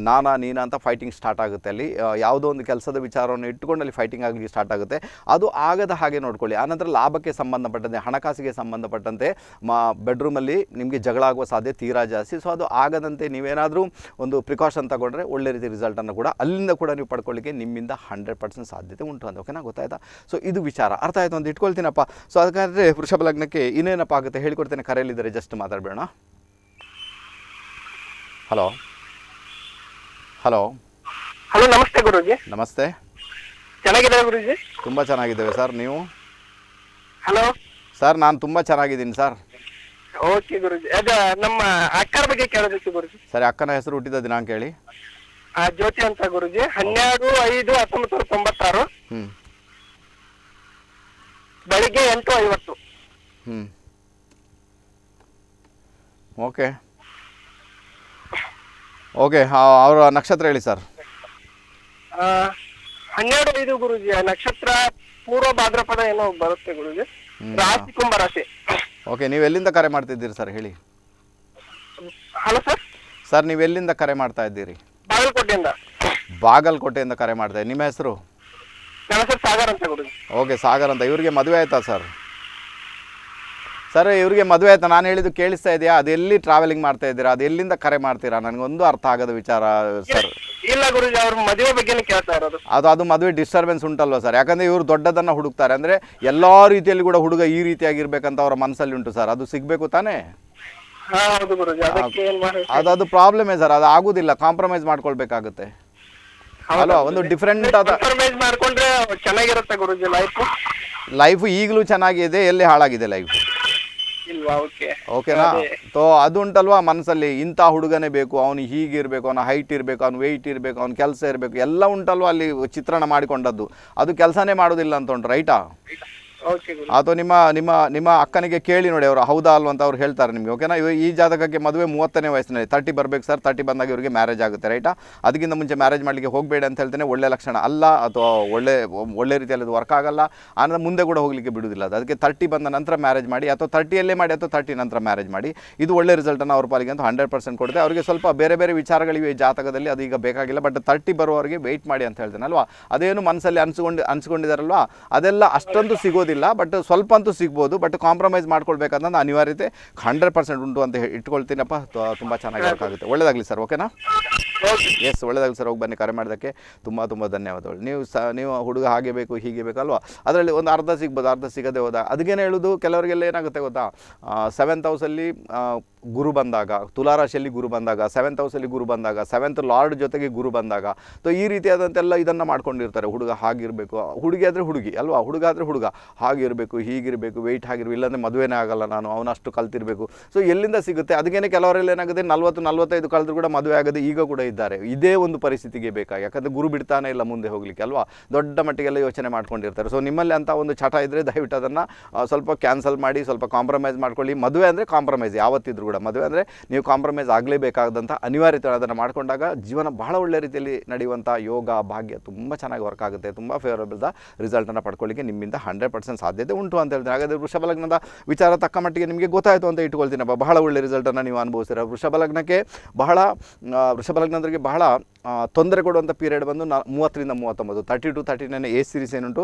ನಾನಾ ನೀನಾ ಅಂತ ಫೈಟಿಂಗ್ ಸ್ಟಾರ್ಟ್ ಆಗುತ್ತೆ ಅಲ್ಲಿ ಯಾವುದೋ ಒಂದು ಕೆಲಸದ ವಿಚಾರವನ್ನು ಇಟ್ಟುಕೊಂಡು ಅಲ್ಲಿ ಫೈಟಿಂಗ್ ಆಗಲಿ ಸ್ಟಾರ್ಟ್ ಆಗುತ್ತೆ ಅದು ಆಗದ ಹಾಗೆ ನೋಡ್ಕೊಳ್ಳಿ ಆನಂತರ ಲಾಭಕ್ಕೆ ಸಂಬಂಧಪಟ್ಟಂತೆ ಹಣಕಾಸಿಗೆ ಸಂಬಂಧಪಟ್ಟಂತೆ ಮಾ ಬೆಡ್ರೂಮಲ್ಲಿ ನಿಮಗೆ ಜಗಳ ಆಗುವ ಸಾಧ್ಯತೆ ತೀರಾ ಜಾಸ್ತಿ ಸೊ ಅದು ಆಗದಂತೆ ನೀವೇನಾದರೂ ಒಂದು ಪ್ರಿಕಾಷನ್ ತಗೊಂಡ್ರೆ ಒಳ್ಳೆ ರೀತಿ ರಿಸಲ್ಟನ್ನು ಕೂಡ ಅಲ್ಲಿಂದ ಕೂಡ ನೀವು ಪಡ್ಕೊಳ್ಳಿಕ್ಕೆ ನಿಮ್ಮಿಂದ ಹಂಡ್ರೆಡ್ ಪರ್ಸೆಂಟ್ ಸಾಧ್ಯತೆ ಉಂಟು ಅಂತ ಓಕೆನಾ ಗೊತ್ತಾಯ್ತಾ ಸೊ ಇದು ವಿಚಾರ ಅರ್ಥ ಆಯಿತು ಅಂತ ಇಟ್ಕೊಳ್ತೀನಪ್ಪ ಸೊ ಅದಕ್ಕಾದರೆ ವೃಷಭ ಲಗ್ನಕ್ಕೆ ಇನ್ನೇನಪ್ಪ ಆಗುತ್ತೆ ಹೇಳ್ಕೊಡ್ತೇನೆ ಕರೆಯಲ್ಲಿದ್ದಾರೆ ಜಸ್ಟ್ ಮಾತಾಡಬೇಡ ಹಲೋ ಹಲೋ ಹಲೋ ನಮಸ್ತೆ ಗುರುಜಿ ನಮಸ್ತೆ ಚೆನ್ನಾಗಿದ್ದಾರೆ ಗುರುಜಿ ತುಂಬ ಚೆನ್ನಾಗಿದ್ದೇವೆ ಸರ್ ನೀವು ಹಲೋ ಸರ್ ನಾನು ತುಂಬ ಚೆನ್ನಾಗಿದ್ದೀನಿ ಸರ್ ಓಕೆ ಗುರುಜಿ ಅದ ನಮ್ಮ ಅಕ್ಕನ ಬಗ್ಗೆ ಕೇಳೋದಕ್ಕೆ ಗುರುಜಿ ಸರಿ ಅಕ್ಕನ ಹೆಸರು ಹುಟ್ಟಿದ ದಿನಾಂಕ ಹೇಳಿ ಆ ಜ್ಯೋತಿ ಅಂತ ಗುರುಜಿ ಹನ್ನೆರಡು ಐದು ಹತ್ತೊಂಬತ್ತು ನೂರ ತೊಂಬತ್ತಾರು ಬೆಳಿಗ್ಗೆ ಎಂಟು ಐವತ್ತು ಹ್ಮ್ ಓಕೆ ಓಕೆ ಅವರ ನಕ್ಷತ್ರ ಹೇಳಿ ಸರ್ ಹನ್ನೆರಡು ಐದು ಗುರುಜಿ ನಕ್ಷತ್ರ ಪೂರ್ವ ಭಾದ್ರಪದ ಏನೋ ಬರುತ್ತೆ ಗುರುಜಿ ರಾಶಿ ಕುಂಭ ರಾಶಿ ಓಕೆ ನೀವು ಎಲ್ಲಿಂದ ಕರೆ ಮಾಡ್ತಿದ್ದೀರಿ ಸರ್ ಹೇಳಿ ಹಲೋ ಸರ್ ಸರ್ ನೀವು ಎಲ್ಲಿಂದ ಕರೆ ಮಾಡ್ತಾ ಇದ್ದೀರಿ ಬಾಗಲಕೋಟೆಯಿಂದ ಬಾಗಲಕೋಟೆಯಿಂದ ಕರೆ ಮಾಡಿದೆ ನಿಮ್ಮ ಹೆಸರು ಅಂತ ಓಕೆ ಸಾಗರ್ ಅಂತ ಇವರಿಗೆ ಮದುವೆ ಆಯ್ತಾ ಸರ್ ಸರ್ ಇವರಿಗೆ ಮದುವೆ ಆಯ್ತಾ ನಾನು ಹೇಳಿದ್ದು ಕೇಳಿಸ್ತಾ ಇದೆಯಾ ಅದು ಎಲ್ಲಿ ಟ್ರಾವೆಲಿಂಗ್ ಮಾಡ್ತಾ ಇದ್ದೀರಾ ಅದು ಎಲ್ಲಿಂದ ಕರೆ ಮಾಡ್ತೀರಾ ನನಗೊಂದು ಅರ್ಥ ಆಗದ ವಿಚಾರ ಸರ್ ಇಲ್ಲ ಗುರುಜಿ ಅವ್ರ ಮದುವೆ ಬಗ್ಗೆನೇ ಕೇಳ್ತಾ ಇರೋದು ಅದು ಅದು ಮದುವೆ ಡಿಸ್ಟರ್ಬೆನ್ಸ್ ಉಂಟಲ್ವಾ ಸರ್ ಯಾಕಂದ್ರೆ ಇವರು ದೊಡ್ಡದನ್ನ ಹುಡುಕ್ತಾರೆ ಅಂದರೆ ಎಲ್ಲ ರೀತಿಯಲ್ಲಿ ಕೂಡ ಹುಡುಗ ಈ ರೀತಿಯಾಗಿರ್ಬೇಕಂತ ಅವರ ಮನಸ್ಸಲ್ಲಿ ಉಂಟು ಸರ್ ಅದು ಸಿಗಬೇಕು ತಾನೇ ಅದು ಪ್ರಾಬ್ಲಮ್ ಸರ್ ಅದು ಆಗುದಿಲ್ಲ ಕಾಂಪ್ರಮೈಸ್ ಮಾಡ್ಕೊಳ್ಬೇಕಾಗುತ್ತೆ ಅಲ್ವಾ ಒಂದು ಡಿಫ್ರೆಂಟ್ ಆದ ಮಾಡ್ಕೊಂಡ್ರೆ ಚೆನ್ನಾಗಿರುತ್ತೆ ಗುರುಜಿ ಲೈಫ್ ಲೈಫ್ ಈಗಲೂ ಚೆನ್ನಾಗಿದೆ ಎಲ್ಲಿ ಹಾಳಾಗಿದೆ ಲೈಫ್ ಓಕೆನಾ ತೋ ಅದು ಉಂಟಲ್ವಾ ಮನಸ್ಸಲ್ಲಿ ಇಂಥ ಹುಡುಗನೇ ಬೇಕು ಅವನು ಹೀಗಿರಬೇಕು ಅವನ ಹೈಟ್ ಇರಬೇಕು ಅವ್ನು ವೆಯ್ಟ್ ಇರಬೇಕು ಅವ್ನ ಕೆಲಸ ಇರಬೇಕು ಎಲ್ಲ ಉಂಟಲ್ವಾ ಅಲ್ಲಿ ಚಿತ್ರಣ ಮಾಡಿಕೊಂಡದ್ದು ಅದು ಕೆಲಸನೇ ಮಾಡೋದಿಲ್ಲ ಅಂತ ಉಂಟು ರೈಟಾ ಅಥವಾ ನಿಮ್ಮ ನಿಮ್ಮ ನಿಮ್ಮ ಅಕ್ಕನಿಗೆ ಕೇಳಿ ನೋಡಿ ಅವರು ಹೌದಾ ಅಲ್ವ ಅಂತ ಅವ್ರು ಹೇಳ್ತಾರೆ ನಿಮಗೆ ಓಕೆನಾ ಈ ಜಾತಕಕ್ಕೆ ಮದುವೆ ಮೂವತ್ತನೇ ವಯಸ್ಸಿನಲ್ಲಿ ತರ್ಟಿ ಬರ್ಬೇಕು ಸರ್ ತರ್ಟಿ ಬಂದಾಗ ಇವರಿಗೆ ಮ್ಯಾರೇಜ್ ಆಗುತ್ತೆ ರೈಟಾ ಅದಕ್ಕಿಂತ ಮುಂಚೆ ಮ್ಯಾರೇಜ್ ಮಾಡಲಿಕ್ಕೆ ಹೋಗಬೇಡಿ ಅಂತ ಹೇಳ್ತೇನೆ ಒಳ್ಳೆ ಲಕ್ಷಣ ಅಲ್ಲ ಅಥವಾ ಒಳ್ಳೆ ಒಳ್ಳೆ ರೀತಿಯಲ್ಲಿ ಅದು ವರ್ಕ್ ಆಗಲ್ಲ ಆಮೇಲೆ ಮುಂದೆ ಕೂಡ ಹೋಗಲಿಕ್ಕೆ ಬಿಡುವುದಿಲ್ಲ ಅದಕ್ಕೆ ತರ್ಟಿ ಬಂದ ನಂತರ ಮ್ಯಾರೇಜ್ ಮಾಡಿ ಅಥವಾ ತರ್ಟಿಯಲ್ಲೇ ಮಾಡಿ ಅಥವಾ ತರ್ಟಿ ನಂತರ ಮ್ಯಾರೇಜ್ ಮಾಡಿ ಇದು ಒಳ್ಳೆ ರಿಸಲ್ಟನ್ನು ಅವ್ರ ಪಾಲಿಗೆ ಅಂತ ಹಂಡ್ರೆಡ್ ಪರ್ಸೆಂಟ್ ಕೊಡುತ್ತೆ ಅವರಿಗೆ ಸ್ವಲ್ಪ ಬೇರೆ ಬೇರೆ ವಿಚಾರಗಳಿವೆ ಈ ಜಾತಕದಲ್ಲಿ ಅದು ಈಗ ಬೇಕಾಗಿಲ್ಲ ಬಟ್ ತರ್ಟಿ ಬರುವವರಿಗೆ ವೆಯ್ಟ್ ಮಾಡಿ ಅಂತ ಹೇಳ್ತೇನೆ ಅಲ್ವಾ ಅದೇನು ಮನಸ್ಸಲ್ಲಿ ಅನ್ಸ್ಕೊಂಡು ಅನ್ಸ್ಕೊಂಡಿದಾರಲ್ವಾ ಅದೆಲ್ಲ ಅಷ್ಟೊಂದು ಸಿಗೋದಿಲ್ಲ ಸಿಗೋದಿಲ್ಲ ಬಟ್ ಸ್ವಲ್ಪ ಅಂತೂ ಸಿಗ್ಬೋದು ಬಟ್ ಕಾಂಪ್ರಮೈಸ್ ಮಾಡ್ಕೊಳ್ಬೇಕನ್ನೋ ಅನಿವಾರ್ಯತೆ ಹಂಡ್ರೆಡ್ ಪರ್ಸೆಂಟ್ ಉಂಟು ಅಂತ ಇಟ್ಕೊಳ್ತೀನಪ್ಪ ತುಂಬ ಚೆನ್ನಾಗಿ ಬೇಕಾಗುತ್ತೆ ಒಳ್ಳೇದಾಗ್ಲಿ ಸರ್ ಓಕೆನಾ ಎಸ್ ಒಳ್ಳೇದಾಗಲಿ ಸರ್ ಹೋಗಿ ಬನ್ನಿ ಕರೆ ಮಾಡೋದಕ್ಕೆ ತುಂಬ ತುಂಬ ಧನ್ಯವಾದಗಳು ನೀವು ನೀವು ಹುಡುಗ ಹಾಗೆ ಬೇಕು ಹೀಗೆ ಬೇಕಲ್ವಾ ಅದರಲ್ಲಿ ಒಂದು ಅರ್ಧ ಸಿಗ್ಬೋದು ಅರ್ಧ ಸಿಗದೆ ಹೋದ ಅದಕ್ಕೇನು ಹೇಳೋದು ಕೆಲವರಿಗೆಲ್ಲ ಏನಾಗುತ್ತೆ ಗೊತ್ತಾ ಸೆವೆಂತ್ ಹೌಸಲ್ಲಿ ಗುರು ಬಂದಾಗ ತುಲಾರಾಶಿಯಲ್ಲಿ ಗುರು ಬಂದಾಗ ಸೆವೆಂತ್ ಹೌಸಲ್ಲಿ ಗುರು ಬಂದಾಗ ಸೆವೆಂತ್ ಲಾರ್ಡ್ ಜೊತೆಗೆ ಗುರು ಬಂದಾಗ ಸೊ ಈ ರೀತಿಯಾದಂತೆಲ್ಲ ಇದನ್ನು ಮಾಡ್ಕೊಂಡಿರ್ತಾರೆ ಹುಡುಗ ಹಾಗಿರಬೇಕು ಹುಡುಗಿ ಆದರೆ ಹುಡುಗಿ ಅಲ್ವಾ ಹುಡುಗ ಆದರೆ ಹುಡುಗ ಹಾಗಿರಬೇಕು ಹೀಗಿರಬೇಕು ವೆಯ್ಟ್ ಆಗಿರಬೇಕು ಇಲ್ಲಾಂದರೆ ಮದುವೆನೇ ಆಗಲ್ಲ ನಾನು ಅಷ್ಟು ಕಲ್ತಿರಬೇಕು ಸೊ ಎಲ್ಲಿಂದ ಸಿಗುತ್ತೆ ಅದಕ್ಕೇನೆ ಕೆಲವರಲ್ಲಿ ಏನಾಗುತ್ತೆ ನಲ್ವತ್ತು ನಲ್ವತ್ತೈದು ಕಳೆದ್ರು ಕೂಡ ಮದುವೆ ಆಗದೆ ಈಗ ಕೂಡ ಇದ್ದಾರೆ ಇದೇ ಒಂದು ಪರಿಸ್ಥಿತಿಗೆ ಬೇಕಾಗಿ ಯಾಕಂದರೆ ಗುರು ಬಿಡ್ತಾನೆ ಇಲ್ಲ ಮುಂದೆ ಹೋಗಲಿಕ್ಕೆ ಅಲ್ವಾ ದೊಡ್ಡ ಮಟ್ಟಿಗೆಲ್ಲ ಯೋಚನೆ ಮಾಡ್ಕೊಂಡಿರ್ತಾರೆ ಸೊ ನಿಮ್ಮಲ್ಲಿ ಅಂತ ಒಂದು ಚಟ ಇದ್ದರೆ ದಯವಿಟ್ಟು ಅದನ್ನು ಸ್ವಲ್ಪ ಕ್ಯಾನ್ಸಲ್ ಮಾಡಿ ಸ್ವಲ್ಪ ಕಾಂಪ್ರಮೈಸ್ ಮಾಡ್ಕೊಳ್ಳಿ ಮದುವೆ ಅಂದರೆ ಕಾಂಪ್ರಮೈಸ್ ಯಾವತ್ತಿದ್ರು ಕೂಡ ಮದುವೆ ಅಂದರೆ ನೀವು ಕಾಂಪ್ರಮೈಸ್ ಆಗಲೇಬೇಕಾದಂಥ ಅನಿವಾರ್ಯತೆ ಅದನ್ನು ಮಾಡಿಕೊಂಡಾಗ ಜೀವನ ಬಹಳ ಒಳ್ಳೆ ರೀತಿಯಲ್ಲಿ ನಡೆಯುವಂಥ ಯೋಗ ಭಾಗ್ಯ ತುಂಬ ಚೆನ್ನಾಗಿ ವರ್ಕ್ ಆಗುತ್ತೆ ತುಂಬ ಫೇವರಬಲ್ದ ರಿಸಲ್ಟನ್ನು ಪಡ್ಕೊಳ್ಳಿಕ್ಕೆ ನಿಮ್ಮಿಂದ ಹಂಡ್ರೆಡ್ ಪರ್ಸೆಂಟ್ ಸಾಧ್ಯತೆ ಉಂಟು ಅಂತ ಹೇಳ್ತೀನಿ ಹಾಗಾದರೆ ವೃಷಭಲಗ್ನದ ವಿಚಾರ ತಕ್ಕ ಮಟ್ಟಿಗೆ ನಿಮಗೆ ಗೊತ್ತಾಯಿತು ಅಂತ ಇಟ್ಕೊಳ್ತೀನಪ್ಪ ಬಹಳ ಒಳ್ಳೆ ರಿಸಲ್ಟನ್ನು ನೀವು ಅನುಭವಿಸ್ತೀರ ವೃಷಭಲಗ್ನಕ್ಕೆ ಬಹಳ ಲಗ್ನದವರಿಗೆ ಬಹಳ ತೊಂದರೆ ಕೊಡುವಂಥ ಪೀರಿಯಡ್ ಬಂದು ನಾ ಮೂವತ್ತರಿಂದ ಮೂವತ್ತೊಂಬತ್ತು thirty to thirty nine a series ಏನುಂಟು